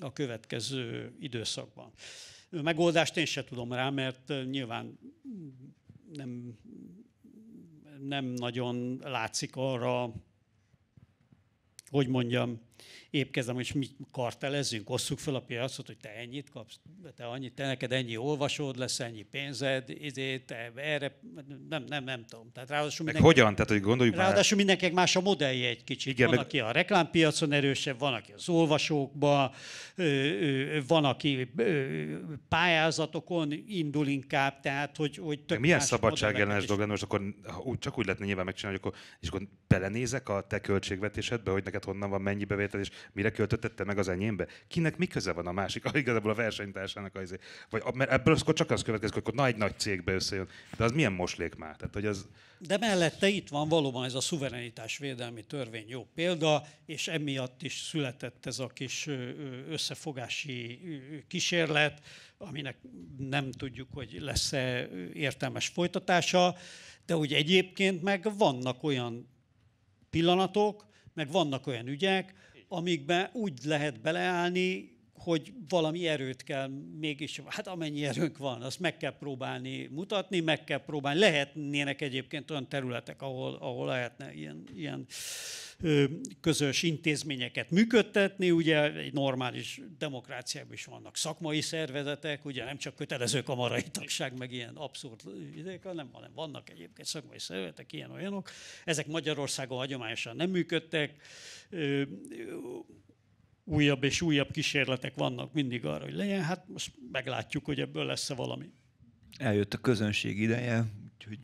a következő időszakban. Megoldást én sem tudom rá, mert nyilván nem, nem nagyon látszik arra, hogy mondjam, épp kezdem, és mi kartelezzünk, osszuk fel a piacot, hogy te ennyit kapsz, te, annyit, te neked ennyi olvasód lesz, ennyi pénzed, izé, te erre, nem, nem, nem tudom. Tehát ráadásul mindenki, hogyan? Tehát, hogy gondoljuk ráadásul már... mindenkinek más a modellje egy kicsit. Igen, van, meg... aki a reklámpiacon erősebb, van, aki az olvasókba, van, aki pályázatokon indul inkább, tehát, hogy, hogy tök Milyen szabadság ellenes dolog lenne, most akkor úgy, csak úgy lehetne nyilván megcsinálni, hogy akkor, és akkor belenézek a te költségvetésedbe, hogy neked honnan van mennyi bevétel, érted, és mire költöttette meg az enyémbe? Kinek mi köze van a másik, ah, igazából a versenytársának az Vagy ah, mert ebből akkor csak az következik, hogy akkor nagy-nagy cégbe összejön. De az milyen moslék már? Tehát, hogy az... De mellette itt van valóban ez a szuverenitás védelmi törvény jó példa, és emiatt is született ez a kis összefogási kísérlet, aminek nem tudjuk, hogy lesz-e értelmes folytatása, de úgy egyébként meg vannak olyan pillanatok, meg vannak olyan ügyek, amikbe úgy lehet beleállni, hogy valami erőt kell mégis, hát amennyi erőnk van, azt meg kell próbálni mutatni, meg kell próbálni. Lehetnének egyébként olyan területek, ahol, ahol lehetne ilyen, ilyen ö, közös intézményeket működtetni. Ugye egy normális demokráciában is vannak szakmai szervezetek, ugye nem csak kötelező kamarai tagság, meg ilyen abszurd idék, hanem, hanem vannak egyébként szakmai szervezetek, ilyen olyanok. Ezek Magyarországon hagyományosan nem működtek. Ö, ö, újabb és újabb kísérletek vannak mindig arra, hogy legyen. Hát most meglátjuk, hogy ebből lesz-e valami. Eljött a közönség ideje, úgyhogy...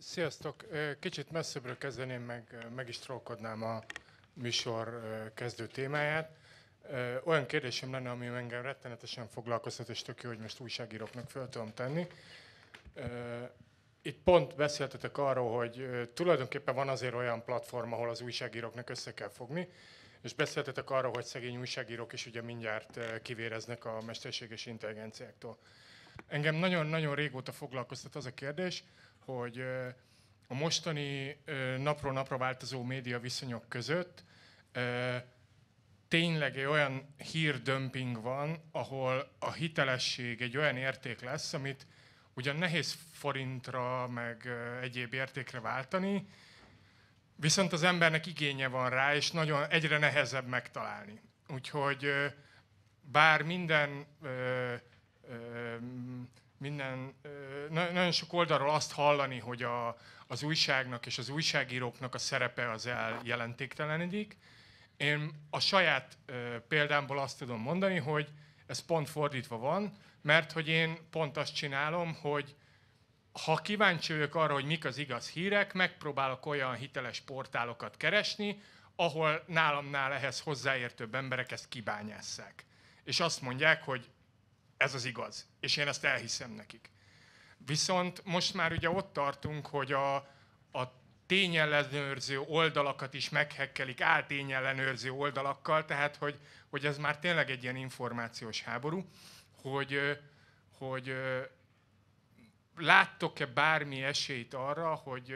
Sziasztok! Kicsit messzebbről kezdeném, meg, meg is trollkodnám a műsor kezdő témáját. Olyan kérdésem lenne, ami engem rettenetesen foglalkoztat, és tök jó, hogy most újságíróknak föl tudom tenni. Itt pont beszéltetek arról, hogy tulajdonképpen van azért olyan platform, ahol az újságíróknak össze kell fogni, és beszéltetek arról, hogy szegény újságírók is ugye mindjárt eh, kivéreznek a mesterséges intelligenciáktól. Engem nagyon-nagyon régóta foglalkoztat az a kérdés, hogy eh, a mostani eh, napról napra változó média viszonyok között tényleg egy olyan hírdömping van, ahol a hitelesség egy olyan érték lesz, amit ugyan nehéz forintra, meg egyéb értékre váltani, Viszont az embernek igénye van rá, és nagyon egyre nehezebb megtalálni. Úgyhogy bár minden, minden nagyon sok oldalról azt hallani, hogy a, az újságnak és az újságíróknak a szerepe az eljelentéktelenedik, én a saját példámból azt tudom mondani, hogy ez pont fordítva van, mert hogy én pont azt csinálom, hogy ha kíváncsi vagyok arra, hogy mik az igaz hírek, megpróbálok olyan hiteles portálokat keresni, ahol nálamnál ehhez hozzáértőbb emberek ezt kibányásszák. És azt mondják, hogy ez az igaz, és én ezt elhiszem nekik. Viszont most már ugye ott tartunk, hogy a, a tényellenőrző oldalakat is meghekkelik áltényellenőrző oldalakkal, tehát hogy, hogy ez már tényleg egy ilyen információs háború, hogy, hogy láttok-e bármi esélyt arra, hogy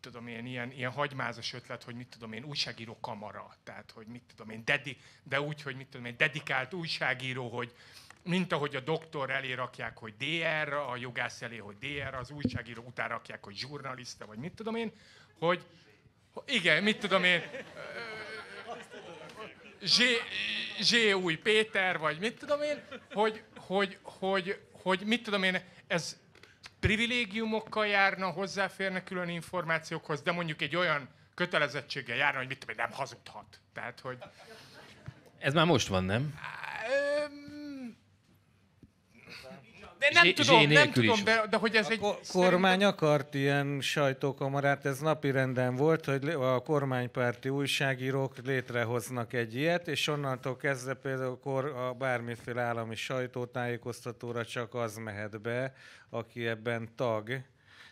tudom én, ilyen, ilyen hagymázas ötlet, hogy mit tudom én, újságíró kamara. Tehát, hogy mit tudom én, dedi, de úgy, hogy mit tudom én, dedikált újságíró, hogy mint ahogy a doktor elé rakják, hogy DR, a jogász elé, hogy DR, az újságíró után rakják, hogy journalista, vagy mit tudom én, hogy igen, mit tudom én, Zsé, Zsé új Péter, vagy mit tudom én, hogy, hogy, hogy, hogy mit tudom én, ez, privilégiumokkal járna, hozzáférne külön információkhoz, de mondjuk egy olyan kötelezettséggel járna, hogy mit tudom, nem hazudhat. Tehát, hogy... Ez már most van, nem? De nem zsé, tudom, nem tudom, de, de hogy ez a egy... kormány szerintem... akart ilyen sajtókamarát, ez napi renden volt, hogy a kormánypárti újságírók létrehoznak egy ilyet, és onnantól kezdve például kor, a bármiféle állami sajtótájékoztatóra csak az mehet be, aki ebben tag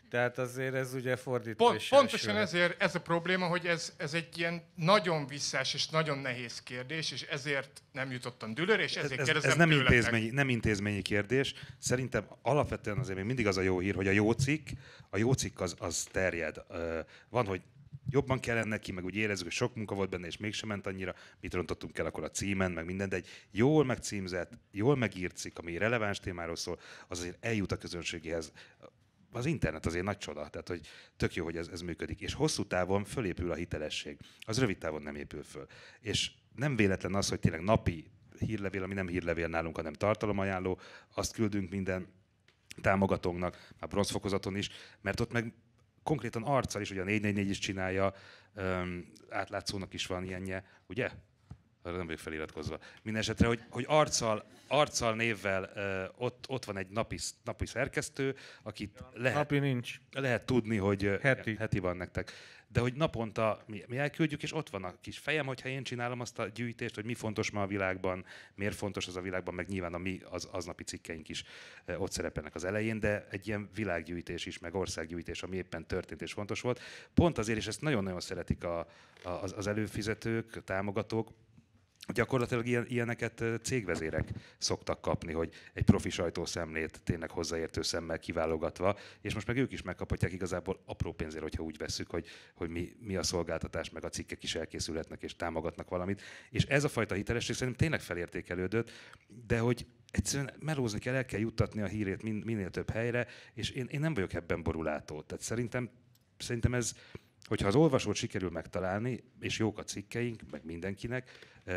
tehát azért ez ugye fordítva Pont, is Pontosan elsőre. ezért ez a probléma, hogy ez, ez egy ilyen nagyon visszás és nagyon nehéz kérdés, és ezért nem jutottam dülőre, és ezért ez, kérdezem ez nem, intézményi, nem intézményi kérdés. Szerintem alapvetően azért még mindig az a jó hír, hogy a jó cikk, a jó cikk az, az terjed. Van, hogy jobban kellene neki, meg úgy érezzük, hogy sok munka volt benne, és mégsem ment annyira, mit rontottunk el akkor a címen, meg minden, de egy jól megcímzett, jól megírt cikk, ami releváns témáról szól, az azért eljut a közönségéhez az internet azért nagy csoda, tehát hogy tök jó, hogy ez, ez működik. És hosszú távon fölépül a hitelesség, az rövid távon nem épül föl. És nem véletlen az, hogy tényleg napi hírlevél, ami nem hírlevél nálunk, hanem tartalomajánló, azt küldünk minden támogatónknak, a bronzfokozaton is, mert ott meg konkrétan arccal is, ugye a 444 is csinálja, öm, átlátszónak is van ilyenje, ugye? arra nem vagyok feliratkozva. Mindenesetre, hogy, hogy arccal, arccal, névvel uh, ott, ott van egy napi, napi szerkesztő, akit ja, lehet, napi nincs. lehet tudni, hogy heti. heti van nektek. De hogy naponta mi, mi elküldjük, és ott van a kis fejem, hogyha én csinálom azt a gyűjtést, hogy mi fontos ma a világban, miért fontos az a világban, meg nyilván a mi az, aznapi cikkeink is uh, ott szerepelnek az elején, de egy ilyen világgyűjtés is, meg országgyűjtés, ami éppen történt és fontos volt. Pont azért, és ezt nagyon-nagyon szeretik a, a, az, az előfizetők, a támogatók, gyakorlatilag ilyen, ilyeneket cégvezérek szoktak kapni, hogy egy profi sajtószemlét tényleg hozzáértő szemmel kiválogatva, és most meg ők is megkaphatják igazából apró pénzért, hogyha úgy veszük, hogy, hogy mi, mi a szolgáltatás, meg a cikkek is elkészülhetnek és támogatnak valamit. És ez a fajta hitelesség szerintem tényleg felértékelődött, de hogy egyszerűen melózni kell, el kell juttatni a hírét min, minél több helyre, és én, én nem vagyok ebben borulátó. Tehát szerintem, szerintem ez, hogyha az olvasót sikerül megtalálni, és jók a cikkeink, meg mindenkinek,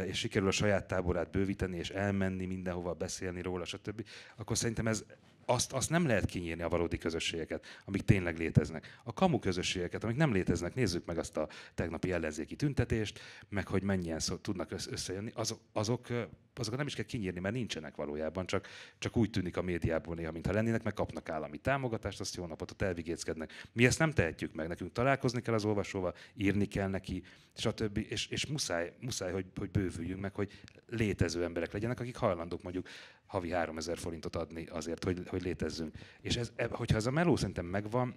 és sikerül a saját táborát bővíteni, és elmenni mindenhova, beszélni róla, stb., akkor szerintem ez azt, azt nem lehet kinyírni a valódi közösségeket, amik tényleg léteznek. A kamu közösségeket, amik nem léteznek, nézzük meg azt a tegnapi ellenzéki tüntetést, meg hogy mennyien szó, tudnak összejönni, azok, azok, azokat nem is kell kinyírni, mert nincsenek valójában, csak, csak úgy tűnik a médiában néha, mintha lennének, meg kapnak állami támogatást, azt jó napot, ott elvigéckednek. Mi ezt nem tehetjük meg, nekünk találkozni kell az olvasóval, írni kell neki, stb. És, és muszáj, muszáj hogy, hogy bővüljünk meg, hogy létező emberek legyenek, akik hajlandók mondjuk havi 3000 forintot adni azért, hogy, hogy létezzünk. És ez, e, hogyha ez a meló szerintem megvan,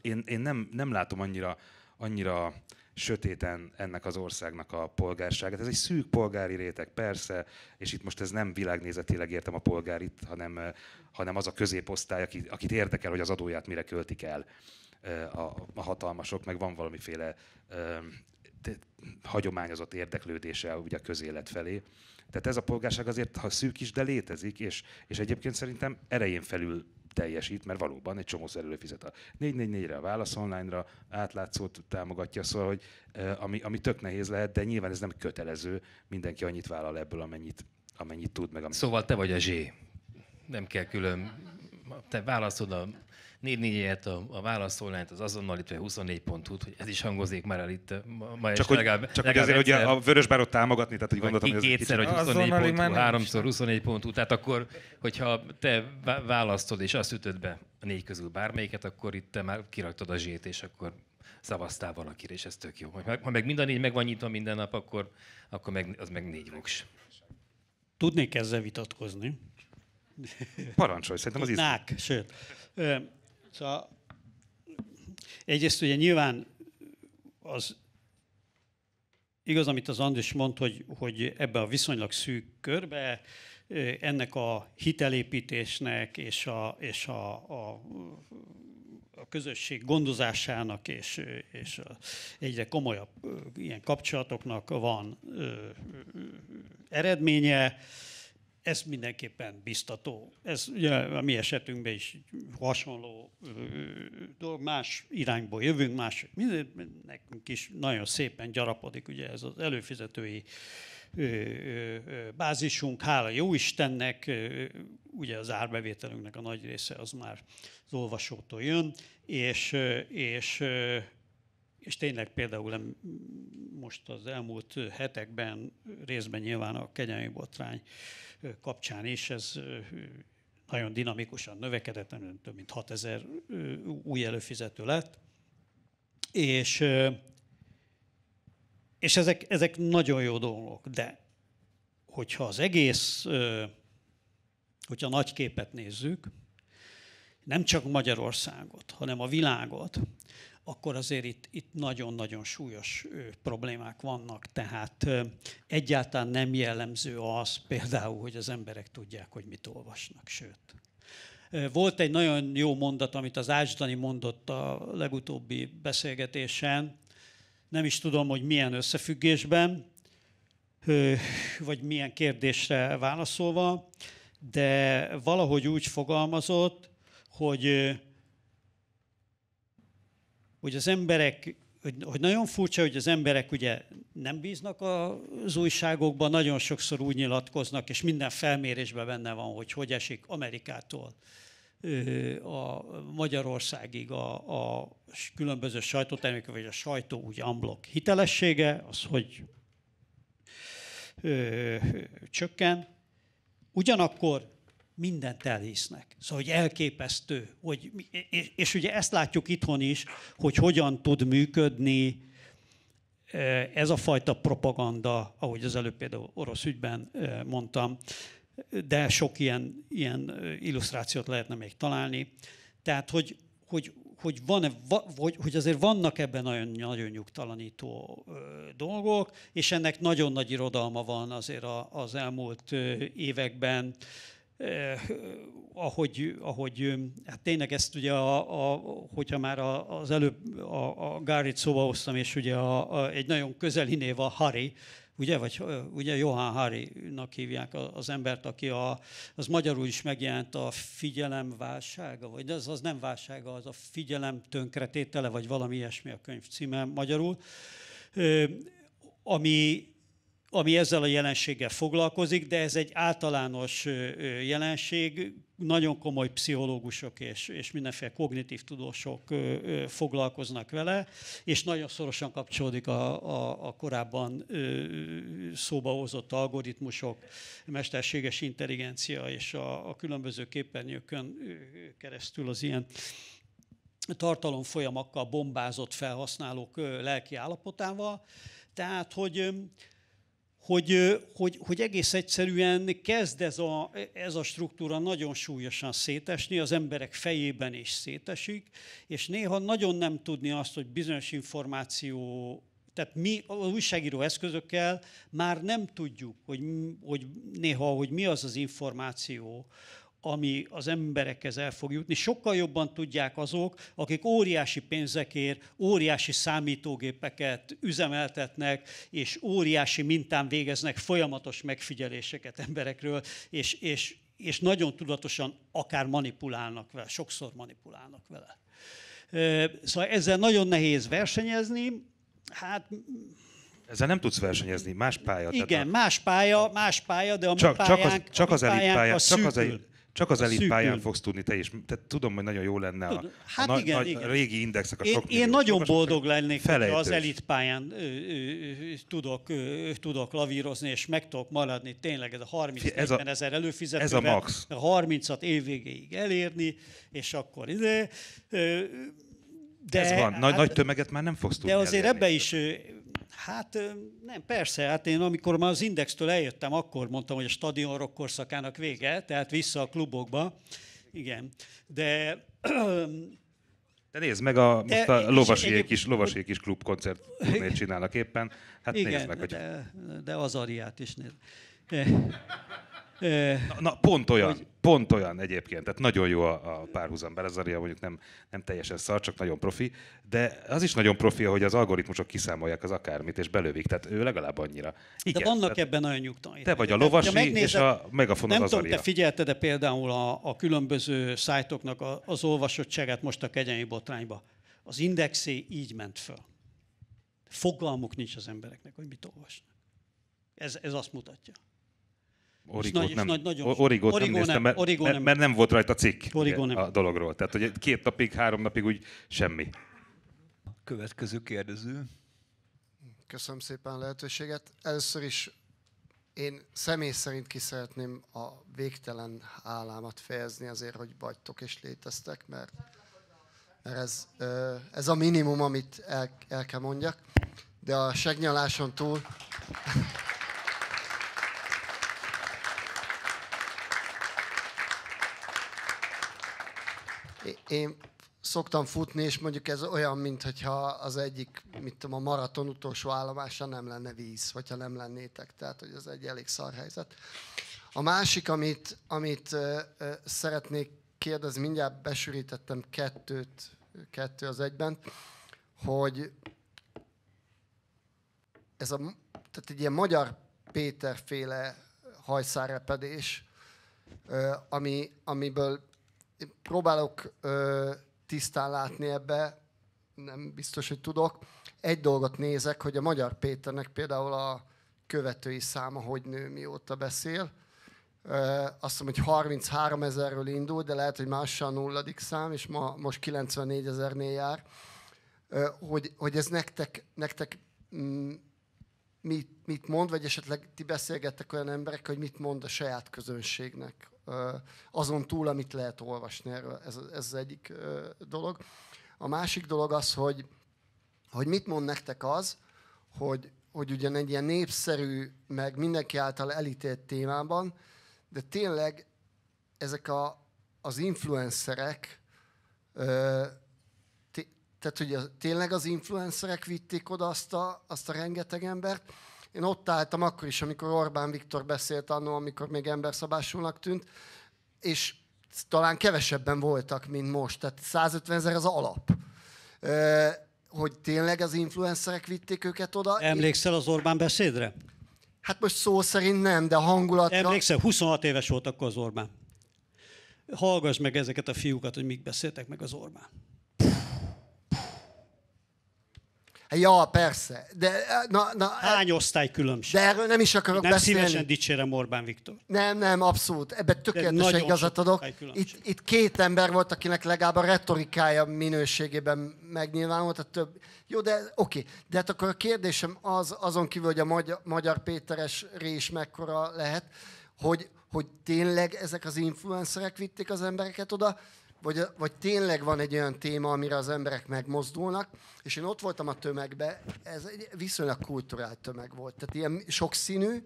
én, én nem, nem látom annyira, annyira sötéten ennek az országnak a polgárságát. Ez egy szűk polgári réteg, persze, és itt most ez nem világnézetileg értem a polgárit, hanem, e, hanem az a középosztály, akit, akit érdekel, hogy az adóját mire költik el e, a, a hatalmasok, meg van valamiféle hagyományozott érdeklődése ugye a közélet felé. Tehát ez a polgárság azért, ha szűk is, de létezik, és, és egyébként szerintem erején felül teljesít, mert valóban egy csomó előfizet a 444-re, a Válasz Online-ra, átlátszót támogatja, szóval, hogy eh, ami, ami tök nehéz lehet, de nyilván ez nem kötelező, mindenki annyit vállal ebből, amennyit, amennyit tud. Meg amennyit... Szóval te vagy a zsé. Nem kell külön. Te válaszod a 4 négyért a, a válaszolnát, az azonnal itt pont t hogy ez is hangozik már el itt. Ma csak hogy, legalább, csak legalább azért, egyszer, hogy a Vörösbárot támogatni, tehát hogy gondoltam, hogy ez kétszer, hogy 24.hu, háromszor 24 24.hu, tehát akkor, hogyha te választod és azt ütöd be a négy közül bármelyiket, akkor itt te már kiraktad a zsét, és akkor szavaztál valakire, és ez tök jó. Ha meg mind a négy meg van nyitva minden nap, akkor, akkor meg, az meg négy voks. Tudnék ezzel vitatkozni. Parancsolj, szerintem az is. Tudnák, sőt. Szóval egyrészt ugye nyilván az igaz, amit az Andris mond, hogy, hogy ebbe a viszonylag szűk körbe ennek a hitelépítésnek és a, és a, a, a közösség gondozásának és, és a egyre komolyabb ilyen kapcsolatoknak van ö, ö, eredménye ez mindenképpen biztató. Ez ugye a mi esetünkben is hasonló dolog, más irányból jövünk, más, nekünk is nagyon szépen gyarapodik ugye ez az előfizetői bázisunk, hála jó Istennek, ugye az árbevételünknek a nagy része az már az olvasótól jön, és, és és tényleg például most az elmúlt hetekben részben nyilván a kegyelmi botrány kapcsán is ez nagyon dinamikusan növekedett, nem több mint 6000 új előfizető lett. És, és ezek, ezek nagyon jó dolgok, de hogyha az egész, hogyha nagy képet nézzük, nem csak Magyarországot, hanem a világot, akkor azért itt, itt nagyon-nagyon súlyos problémák vannak. Tehát egyáltalán nem jellemző az például, hogy az emberek tudják, hogy mit olvasnak, sőt. Volt egy nagyon jó mondat, amit az Ácsdani mondott a legutóbbi beszélgetésen, nem is tudom, hogy milyen összefüggésben, vagy milyen kérdésre válaszolva, de valahogy úgy fogalmazott, hogy hogy az emberek hogy, hogy nagyon furcsa, hogy az emberek ugye nem bíznak az újságokban, nagyon sokszor úgy nyilatkoznak, és minden felmérésben benne van, hogy hogy esik Amerikától a Magyarországig a, a különböző sajtótermék, vagy a sajtó úgy amblok hitelessége, az hogy ö, ö, csökken. Ugyanakkor mindent elhisznek. Szóval, hogy elképesztő. Hogy, és, és ugye ezt látjuk itthon is, hogy hogyan tud működni ez a fajta propaganda, ahogy az előbb például orosz ügyben mondtam, de sok ilyen, ilyen illusztrációt lehetne még találni. Tehát, hogy, hogy, hogy, van hogy, hogy azért vannak ebben nagyon, nagyon nyugtalanító dolgok, és ennek nagyon nagy irodalma van azért az elmúlt években eh, ahogy, ahogy eh, hát tényleg ezt ugye, a, a, hogyha már az előbb a, a Gárit szóba hoztam, és ugye a, a, egy nagyon közeli név a Harry, ugye, vagy ugye Johan Hari-nak hívják az embert, aki a, az magyarul is megjelent a figyelem válsága, vagy az, az nem válsága, az a figyelem tönkretétele, vagy valami ilyesmi a könyv címe magyarul, ami ami ezzel a jelenséggel foglalkozik, de ez egy általános jelenség, nagyon komoly pszichológusok és, és mindenféle kognitív tudósok foglalkoznak vele, és nagyon szorosan kapcsolódik a, a, a korábban szóba hozott algoritmusok, mesterséges intelligencia és a, a különböző képernyőkön keresztül az ilyen tartalomfolyamakkal bombázott felhasználók lelki állapotával. Tehát, hogy hogy, hogy, hogy egész egyszerűen kezd ez a, ez a struktúra nagyon súlyosan szétesni, az emberek fejében is szétesik, és néha nagyon nem tudni azt, hogy bizonyos információ tehát mi az újságíró eszközökkel már nem tudjuk, hogy, hogy néha, hogy mi az az információ, ami az emberekhez el fog jutni. Sokkal jobban tudják azok, akik óriási pénzekért, óriási számítógépeket üzemeltetnek, és óriási mintán végeznek folyamatos megfigyeléseket emberekről, és, és, és nagyon tudatosan akár manipulálnak vele, sokszor manipulálnak vele. Szóval ezzel nagyon nehéz versenyezni, hát ezzel nem tudsz versenyezni, más pálya. Igen, a... más pálya, más pálya, de a mi csak, pályánk, csak az, csak az elit pálya, csak az elit, csak az elit pályán fogsz tudni te is. Te tudom, hogy nagyon jó lenne a, hát a igen, a, a igen. régi indexek a én, sok Én, én nagyon sok, boldog lennék, felejtős. az elit pályán ö, ö, ö, tudok, ö, tudok lavírozni, és meg tudok maradni tényleg ez a 30 ez a, ezer előfizetővel. Ez a max. A 30-at évvégéig elérni, és akkor ide. Ö, de, ez van. Nagy, hát, nagy tömeget már nem fogsz tudni De azért elérni. ebbe is Hát nem, persze, hát én amikor már az Indextől eljöttem, akkor mondtam, hogy a stadion rock korszakának vége, tehát vissza a klubokba. Igen, de... De nézd meg, a, de, most a lovasiék is, lovasiék is klubkoncert csinálnak éppen. Hát igen, nézd meg, hogy... De, de az Ariát is nézd. Na, na pont olyan, hogy... pont olyan egyébként. Tehát nagyon jó a, a párhuzam. Belezaria mondjuk nem, nem teljesen szar, csak nagyon profi. De az is nagyon profi, hogy az algoritmusok kiszámolják az akármit, és belövik. Tehát ő legalább annyira. Igen, de vannak tehát ebben olyan nyugtalan. Te vagy a lovasi, megnézed, és a megafon az Nem tudom, te figyelte, de például a, a különböző szájtoknak az olvasottságát most a kegyenyi botrányba. Az indexé így ment föl. Fogalmuk nincs az embereknek, hogy mit olvasnak. Ez, ez azt mutatja. Origót nem, nagy, nagyon origót origó nem néztem, mert, origó mert, nem. mert nem volt rajta cikk origó nem. a dologról. Tehát hogy két napig, három napig úgy semmi. Következő kérdező. Köszönöm szépen a lehetőséget. Először is én személy szerint ki szeretném a végtelen hálámat fejezni azért, hogy vagytok és léteztek, mert, mert ez, ez a minimum, amit el, el kell mondjak. De a segnyaláson túl... én szoktam futni, és mondjuk ez olyan, mintha az egyik, mit tudom, a maraton utolsó állomása nem lenne víz, hogyha nem lennétek. Tehát, hogy ez egy elég szar helyzet. A másik, amit, amit szeretnék kérdezni, mindjárt besűrítettem kettőt, kettő az egyben, hogy ez a, tehát egy ilyen magyar Péterféle hajszárepedés, ami, amiből én próbálok ö, tisztán látni ebbe, nem biztos, hogy tudok. Egy dolgot nézek, hogy a Magyar Péternek például a követői száma hogy nő, mióta beszél. Ö, azt mondom, hogy 33 ezerről indul, de lehet, hogy a nulladik szám, és ma, most 94 ezernél jár. Ö, hogy, hogy ez nektek, nektek mm, mit, mit mond, vagy esetleg ti beszélgettek olyan emberek, hogy mit mond a saját közönségnek, azon túl, amit lehet olvasni erről. Ez, ez az egyik dolog. A másik dolog az, hogy, hogy mit mond nektek az, hogy, hogy ugyan egy ilyen népszerű, meg mindenki által elítélt témában, de tényleg ezek a, az influencerek, tehát hogy a, tényleg az influencerek vitték oda azt a, azt a rengeteg embert, én ott álltam akkor is, amikor Orbán Viktor beszélt annó, amikor még emberszabásulnak tűnt, és talán kevesebben voltak, mint most. Tehát 150 ezer az alap. Hogy tényleg az influencerek vitték őket oda. Emlékszel az Orbán beszédre? Hát most szó szerint nem, de a hangulatra... Emlékszel, 26 éves volt akkor az Orbán. Hallgass meg ezeket a fiúkat, hogy mik beszéltek meg az Orbán. Hát ja, persze. De, na, na, Hány osztály különbség? De erről nem is akarok nem beszélni. Nem szívesen dicsérem Orbán Viktor. Nem, nem, abszolút. Ebben tökéletesen igazat adok. Itt, itt két ember volt, akinek legalább a retorikája minőségében megnyilvánult, a több. Jó, de oké. Okay. De hát akkor a kérdésem az, azon kívül, hogy a magyar, magyar Péteres rés mekkora lehet, hogy, hogy tényleg ezek az influencerek vitték az embereket oda, vagy, vagy tényleg van egy olyan téma, amire az emberek megmozdulnak, és én ott voltam a tömegbe, ez egy viszonylag kulturált tömeg volt, tehát ilyen sokszínű,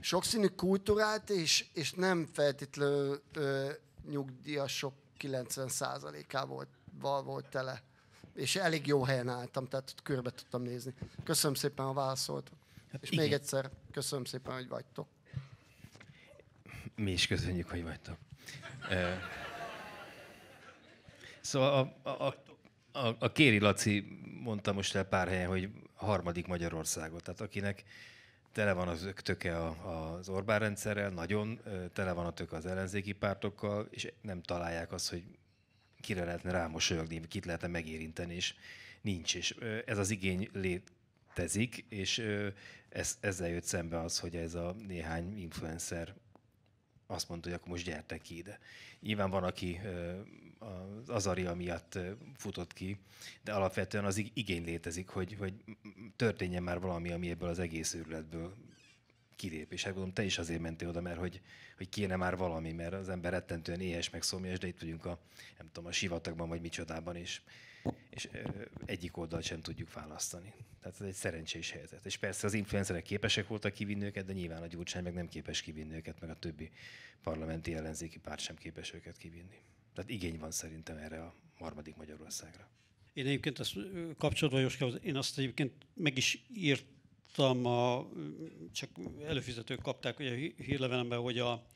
sokszínű kulturált, és, és nem feltétlenül ö, nyugdíjasok 90%-ával volt volt tele. És elég jó helyen álltam, tehát ott körbe tudtam nézni. Köszönöm szépen, a válaszolt. Hát és igen. még egyszer köszönöm szépen, hogy vagytok. Mi is köszönjük, hogy vagytok. Szóval a, a, a, a Kéri Laci mondta most el pár helyen, hogy a harmadik Magyarországot. Tehát akinek tele van az töke a, az Orbán rendszerrel, nagyon tele van a töke az ellenzéki pártokkal, és nem találják azt, hogy kire lehetne rámosolyogni, kit lehetne megérinteni, és nincs. És ez az igény létezik, és ez, ezzel jött szembe az, hogy ez a néhány influencer azt mondta, hogy akkor most gyertek ki ide. Nyilván van, aki az azaria miatt futott ki, de alapvetően az igény létezik, hogy, hogy történjen már valami, ami ebből az egész őrületből kilép. És hát gondolom, te is azért mentél oda, mert hogy, hogy kéne már valami, mert az ember rettentően éhes, meg szomjas, de itt vagyunk a, nem tudom, a sivatagban, vagy micsodában, és, és egyik oldalt sem tudjuk választani. Tehát ez egy szerencsés helyzet. És persze az influencerek képesek voltak kivinni őket, de nyilván a Gyurcsány meg nem képes kivinni őket, meg a többi parlamenti ellenzéki párt sem képes őket kivinni. Tehát igény van szerintem erre a harmadik Magyarországra. Én egyébként azt kapcsolatban, Joskához, én azt egyébként meg is írtam, a, csak előfizetők kapták ugye, a hírlevelemben, hogy a,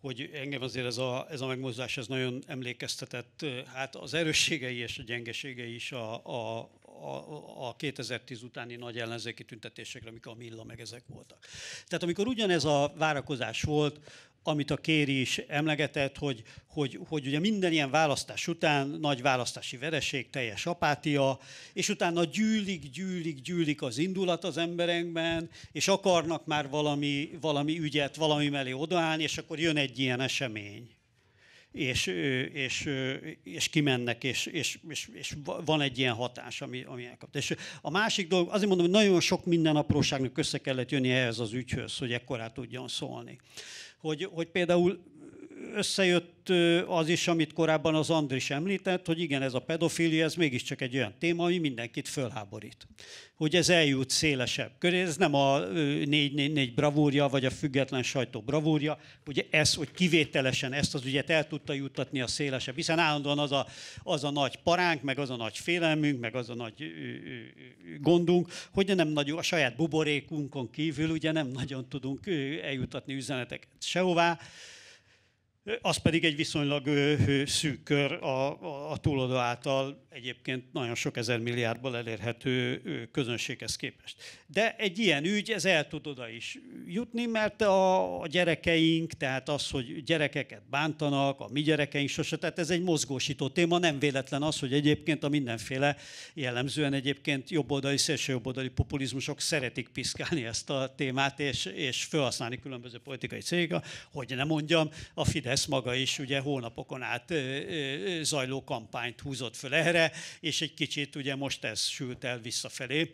hogy engem azért ez a, ez a megmozdás ez nagyon emlékeztetett, hát az erősségei és a gyengeségei is a, a, a, a 2010 utáni nagy ellenzéki tüntetésekre, amik a Milla meg ezek voltak. Tehát amikor ugyanez a várakozás volt, amit a Kéri is emlegetett, hogy, hogy, hogy ugye minden ilyen választás után nagy választási vereség, teljes apátia, és utána gyűlik, gyűlik, gyűlik az indulat az emberekben, és akarnak már valami, valami ügyet, valami mellé odaállni, és akkor jön egy ilyen esemény. És, és, és kimennek, és, és, és, és van egy ilyen hatás, ami, ami elkapta. És a másik dolog, azért mondom, hogy nagyon sok minden apróságnak össze kellett jönni ehhez az ügyhöz, hogy ekkorát tudjon szólni hogy, hogy például összejött az is, amit korábban az Andris említett, hogy igen, ez a pedofilia, ez mégiscsak egy olyan téma, ami mindenkit fölháborít. Hogy ez eljut szélesebb köré, ez nem a négy bravúrja, vagy a független sajtó bravúrja, hogy ez, hogy kivételesen ezt az ügyet el tudta juttatni a szélesebb, hiszen állandóan az a, az a nagy paránk, meg az a nagy félelmünk, meg az a nagy gondunk, hogy nem nagyon, a saját buborékunkon kívül ugye nem nagyon tudunk eljutatni üzeneteket sehová, az pedig egy viszonylag szűk kör a, a túlodó által egyébként nagyon sok ezer milliárdból elérhető közönséghez képest. De egy ilyen ügy, ez el tud oda is jutni, mert a, gyerekeink, tehát az, hogy gyerekeket bántanak, a mi gyerekeink sose, tehát ez egy mozgósító téma, nem véletlen az, hogy egyébként a mindenféle jellemzően egyébként jobboldali, szélső jobboldali populizmusok szeretik piszkálni ezt a témát, és, és felhasználni különböző politikai cégek, hogy nem mondjam, a Fidesz maga is ugye hónapokon át zajló kampányt húzott föl erre, és egy kicsit ugye most ez sült el visszafelé.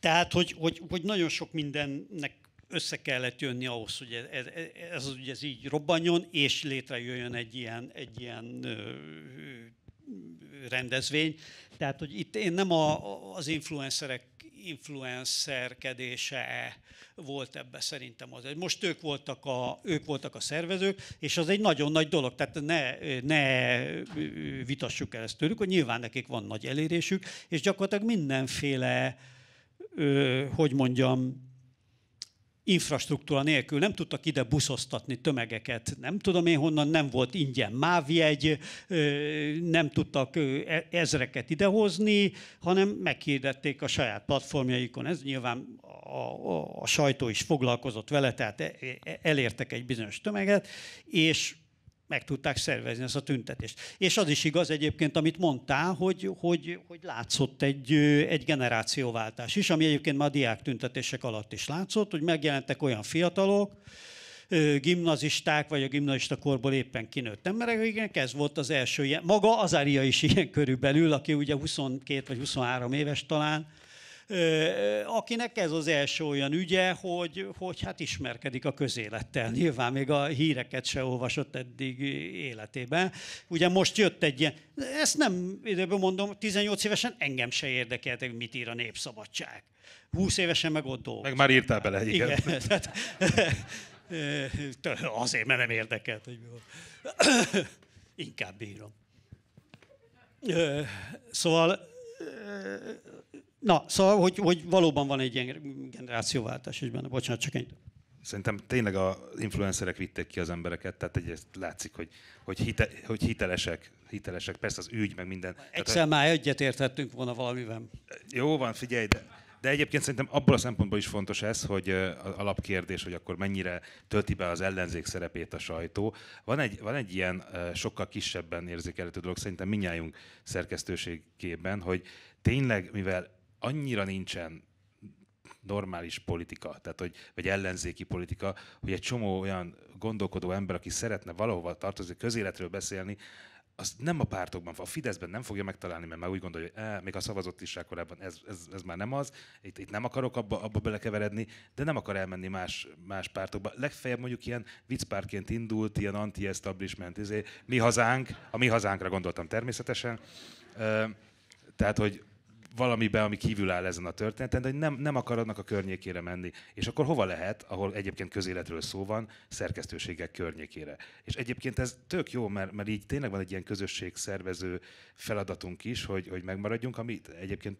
Tehát, hogy, hogy, hogy nagyon sok mindennek össze kellett jönni ahhoz, hogy e, e, e, ez, ez, ez, ez így robbanjon, és létrejöjjön egy ilyen, egy ilyen ö, rendezvény. Tehát, hogy itt én nem a, az influencerek influencerkedése volt ebbe szerintem az. Most ők voltak, a, ők voltak a szervezők, és az egy nagyon nagy dolog, tehát ne, ne vitassuk el ezt tőlük, hogy nyilván nekik van nagy elérésük, és gyakorlatilag mindenféle uh, ö, hogy mondjam, infrastruktúra nélkül, nem tudtak ide buszoztatni tömegeket, nem tudom én honnan, nem volt ingyen mávjegy, nem tudtak e, ezreket idehozni, hanem meghirdették a saját platformjaikon. Ez nyilván a, a, a sajtó is foglalkozott vele, tehát e, e, elértek egy bizonyos tömeget, és meg tudták szervezni ezt a tüntetést. És az is igaz egyébként, amit mondtál, hogy, hogy, hogy látszott egy, egy generációváltás is, ami egyébként már a diák tüntetések alatt is látszott, hogy megjelentek olyan fiatalok, gimnazisták, vagy a gimnazista korból éppen kinőtt emberek, igen, ez volt az első ilyen. Maga Azária is ilyen körülbelül, aki ugye 22 vagy 23 éves talán, akinek ez az első olyan ügye, hogy, hogy hát ismerkedik a közélettel. Nyilván még a híreket se olvasott eddig életében. Ugye most jött egy ilyen, ezt nem időben mondom, 18 évesen engem se érdekelt, hogy mit ír a népszabadság. 20 évesen meg ott dolgozik. Meg már írtál bele, igen. igen tehát, azért, mert nem érdekelt, hogy mi Inkább bírom. Szóval Na, szóval, hogy, hogy valóban van egy ilyen generációváltás is benne. Bocsánat, csak ennyit. Szerintem tényleg az influencerek vitték ki az embereket, tehát egyrészt látszik, hogy, hogy, hite, hogy hitelesek, hitelesek, persze az ügy, meg minden. Egyszer tehát, már egyet értettünk volna valamivel. Jó van, figyelj, de, de egyébként szerintem abból a szempontból is fontos ez, hogy az alapkérdés, hogy akkor mennyire tölti be az ellenzék szerepét a sajtó. Van egy, van egy ilyen sokkal kisebben érzékelhető dolog, szerintem minnyájunk szerkesztőségében, hogy tényleg, mivel annyira nincsen normális politika, tehát hogy, vagy ellenzéki politika, hogy egy csomó olyan gondolkodó ember, aki szeretne valahova tartozni, közéletről beszélni, azt nem a pártokban, a Fideszben nem fogja megtalálni, mert már úgy gondolja, hogy eh, még a szavazott is korábban ez, ez, ez, már nem az, itt, itt nem akarok abba, abba belekeveredni, de nem akar elmenni más, más pártokba. Legfeljebb mondjuk ilyen viccpártként indult, ilyen anti-establishment, izé, mi hazánk, a mi hazánkra gondoltam természetesen, tehát, hogy valamibe, ami kívül áll ezen a történeten, de hogy nem, nem akar annak a környékére menni. És akkor hova lehet, ahol egyébként közéletről szó van, szerkesztőségek környékére. És egyébként ez tök jó, mert, mert így tényleg van egy ilyen közösség szervező feladatunk is, hogy, hogy megmaradjunk, amit egyébként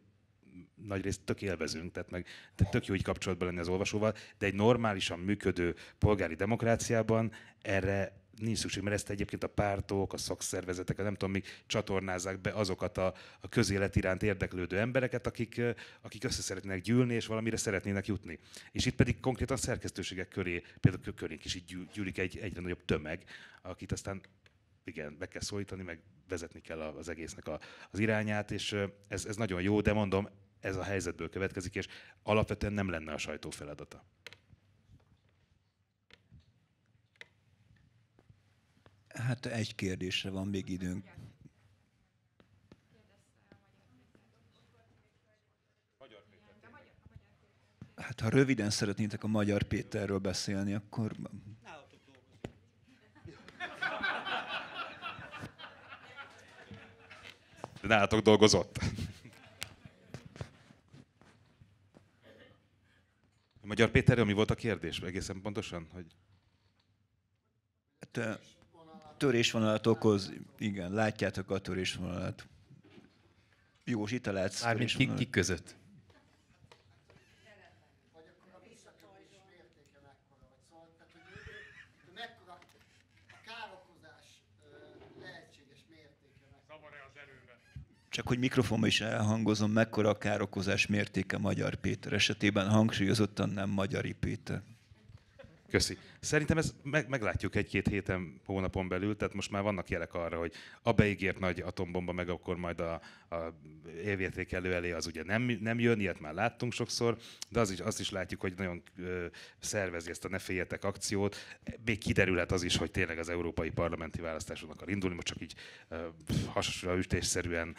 nagyrészt tök élvezünk, tehát, meg, tehát tök jó így kapcsolatban lenni az olvasóval, de egy normálisan működő polgári demokráciában erre nincs szükség, mert ezt egyébként a pártok, a szakszervezetek, a nem tudom, még csatornázzák be azokat a, a közélet iránt érdeklődő embereket, akik, akik össze szeretnének gyűlni, és valamire szeretnének jutni. És itt pedig konkrétan szerkesztőségek köré, például körénk is így gyűlik egy egyre nagyobb tömeg, akit aztán igen, be kell szólítani, meg vezetni kell az egésznek a, az irányát, és ez, ez nagyon jó, de mondom, ez a helyzetből következik, és alapvetően nem lenne a sajtó feladata. Hát egy kérdésre van még időnk. Hát ha röviden szeretnétek a Magyar Péterről beszélni, akkor... Nálatok dolgozott. Magyar Péterről mi volt a kérdés egészen pontosan? Hogy... Hát, törésvonalat okoz, igen, látjátok a törésvonalat. Jós Italác Mármint ki, ki között? csak hogy mikrofonba is elhangozom, mekkora a károkozás mértéke Magyar Péter esetében, hangsúlyozottan nem Magyari Péter. Köszi. Szerintem ezt meg, meglátjuk egy-két héten, hónapon belül, tehát most már vannak jelek arra, hogy a beígért nagy atombomba, meg akkor majd a, a elő elé az ugye nem, nem jön, ilyet már láttunk sokszor, de az is, azt is látjuk, hogy nagyon ö, szervezi ezt a ne féljetek akciót. Még kiderülhet az is, hogy tényleg az európai parlamenti választáson akar indulni, most csak így ö, hasra ütésszerűen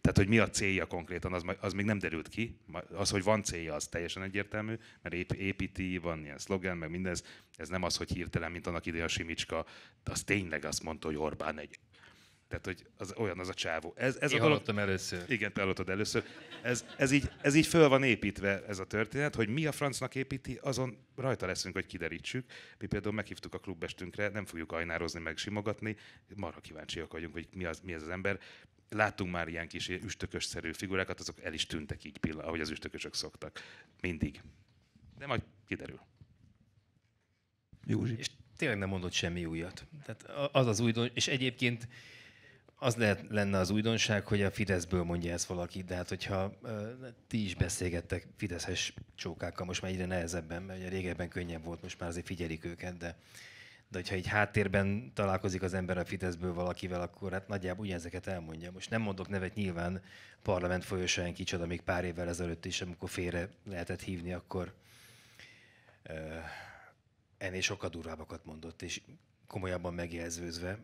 tehát hogy mi a célja konkrétan, az, az még nem derült ki. Az, hogy van célja, az teljesen egyértelmű, mert építi, van ilyen szlogen, meg mindez. Ez nem az, hogy hirtelen, mint annak idején a Simicska, az tényleg azt mondta, hogy Orbán egy tehát, hogy az, olyan az a csávó. Ez, ez Én a dolog... először. Igen, te hallottad először. Ez, ez, így, ez így föl van építve ez a történet, hogy mi a francnak építi, azon rajta leszünk, hogy kiderítsük. Mi például meghívtuk a klubestünkre, nem fogjuk ajnározni, meg simogatni. Marha kíváncsiak vagyunk, hogy mi, az, mi ez az ember láttunk már ilyen kis üstökös-szerű figurákat, azok el is tűntek így pillanat, ahogy az üstökösök szoktak. Mindig. De majd kiderül. Józsi. És tényleg nem mondott semmi újat. Tehát az az újdon, és egyébként az lehet, lenne az újdonság, hogy a Fideszből mondja ezt valaki, de hát hogyha ö, ti is beszélgettek Fideszes csókákkal, most már egyre nehezebben, mert ugye régebben könnyebb volt, most már azért figyelik őket, de de hogyha egy háttérben találkozik az ember a Fideszből valakivel, akkor hát nagyjából ugyanezeket elmondja. Most nem mondok nevet nyilván parlament folyosan kicsoda még pár évvel ezelőtt is, amikor félre lehetett hívni, akkor uh, ennél sokkal durvábbakat mondott, és komolyabban megjelzőzve,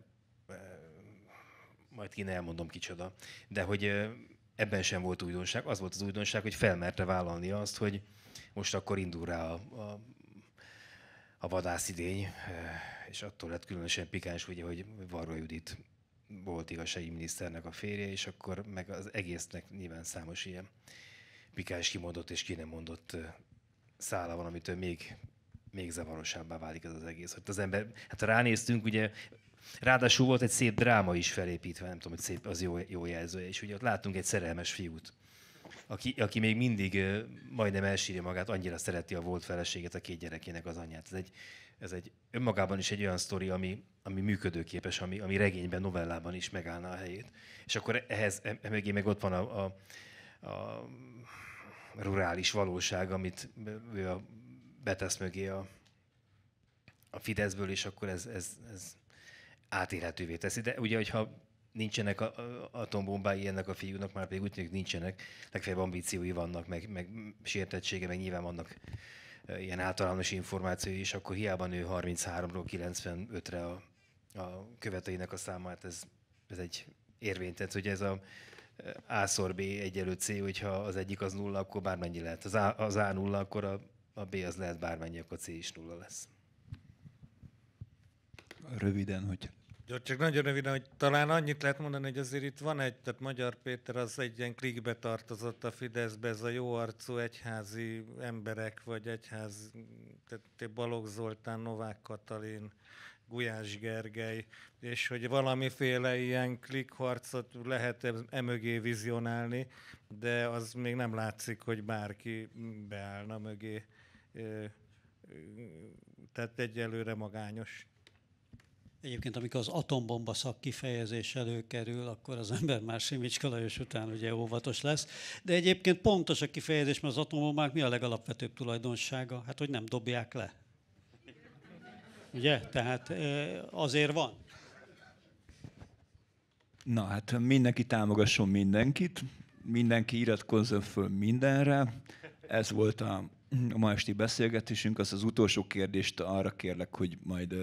uh, majd ki elmondom kicsoda, de hogy uh, ebben sem volt újdonság. Az volt az újdonság, hogy felmerte vállalni azt, hogy most akkor indul rá a, a a vadászidény, eh, és attól lett különösen pikáns, ugye, hogy Varga Judit volt igazsági miniszternek a férje, és akkor meg az egésznek nyilván számos ilyen pikáns kimondott és ki nem mondott eh, szála van, amitől még, még zavarosabbá válik ez az egész. hát az ember, hát ha ránéztünk, ugye ráadásul volt egy szép dráma is felépítve, nem tudom, hogy szép az jó, jó jelzője, és ugye ott látunk egy szerelmes fiút, aki, aki még mindig majdnem elsírja magát, annyira szereti a volt feleséget, a két gyerekének az anyját. Ez egy, ez egy önmagában is egy olyan sztori, ami, ami működőképes, ami, ami regényben, novellában is megállna a helyét. És akkor ehhez mögé meg ott van a, a, a rurális valóság, amit ő a, betesz mögé a, a Fideszből, és akkor ez, ez, ez átélhetővé teszi. De ugye, hogyha nincsenek a, a, atombombái ennek a fiúnak, már pedig úgy tűnik nincsenek, legfeljebb ambíciói vannak, meg, meg sértettsége, meg nyilván vannak ilyen általános információi is, akkor hiába nő 33-ról 95-re a, a követőinek a számát, ez, ez egy érvény. Tehát, hogy ez a A szor B egyelő C, hogyha az egyik az nulla, akkor bármennyi lehet. Az A, az a nulla, akkor a, a B az lehet bármennyi, akkor C is nulla lesz. Röviden, hogy csak nagyon röviden, hogy talán annyit lehet mondani, hogy azért itt van egy, tehát Magyar Péter az egy ilyen klikbe tartozott a Fideszbe, ez a jó arcú egyházi emberek, vagy egyház, tehát Balogh Zoltán, Novák Katalin, Gulyás Gergely, és hogy valamiféle ilyen klikharcot lehet emögé e vizionálni, de az még nem látszik, hogy bárki beállna mögé. Tehát egyelőre magányos. Egyébként, amikor az atombomba szak kifejezés előkerül, akkor az ember már Simicska Lajos után ugye óvatos lesz. De egyébként pontos a kifejezés, mert az atombombák mi a legalapvetőbb tulajdonsága? Hát, hogy nem dobják le. Ugye? Tehát azért van. Na hát mindenki támogasson mindenkit, mindenki iratkozzon föl mindenre. Ez volt a, a ma esti beszélgetésünk, az az utolsó kérdést arra kérlek, hogy majd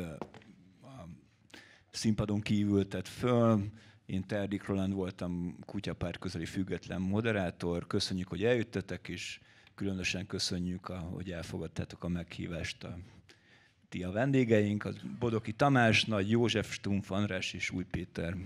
színpadon kívül tett föl. Én Terdik Roland voltam kutyapárt közeli független moderátor. Köszönjük, hogy eljöttetek, és különösen köszönjük, hogy elfogadtátok a meghívást a ti a vendégeink, az Bodoki Tamás, Nagy József, Stumpf András és Új Péter.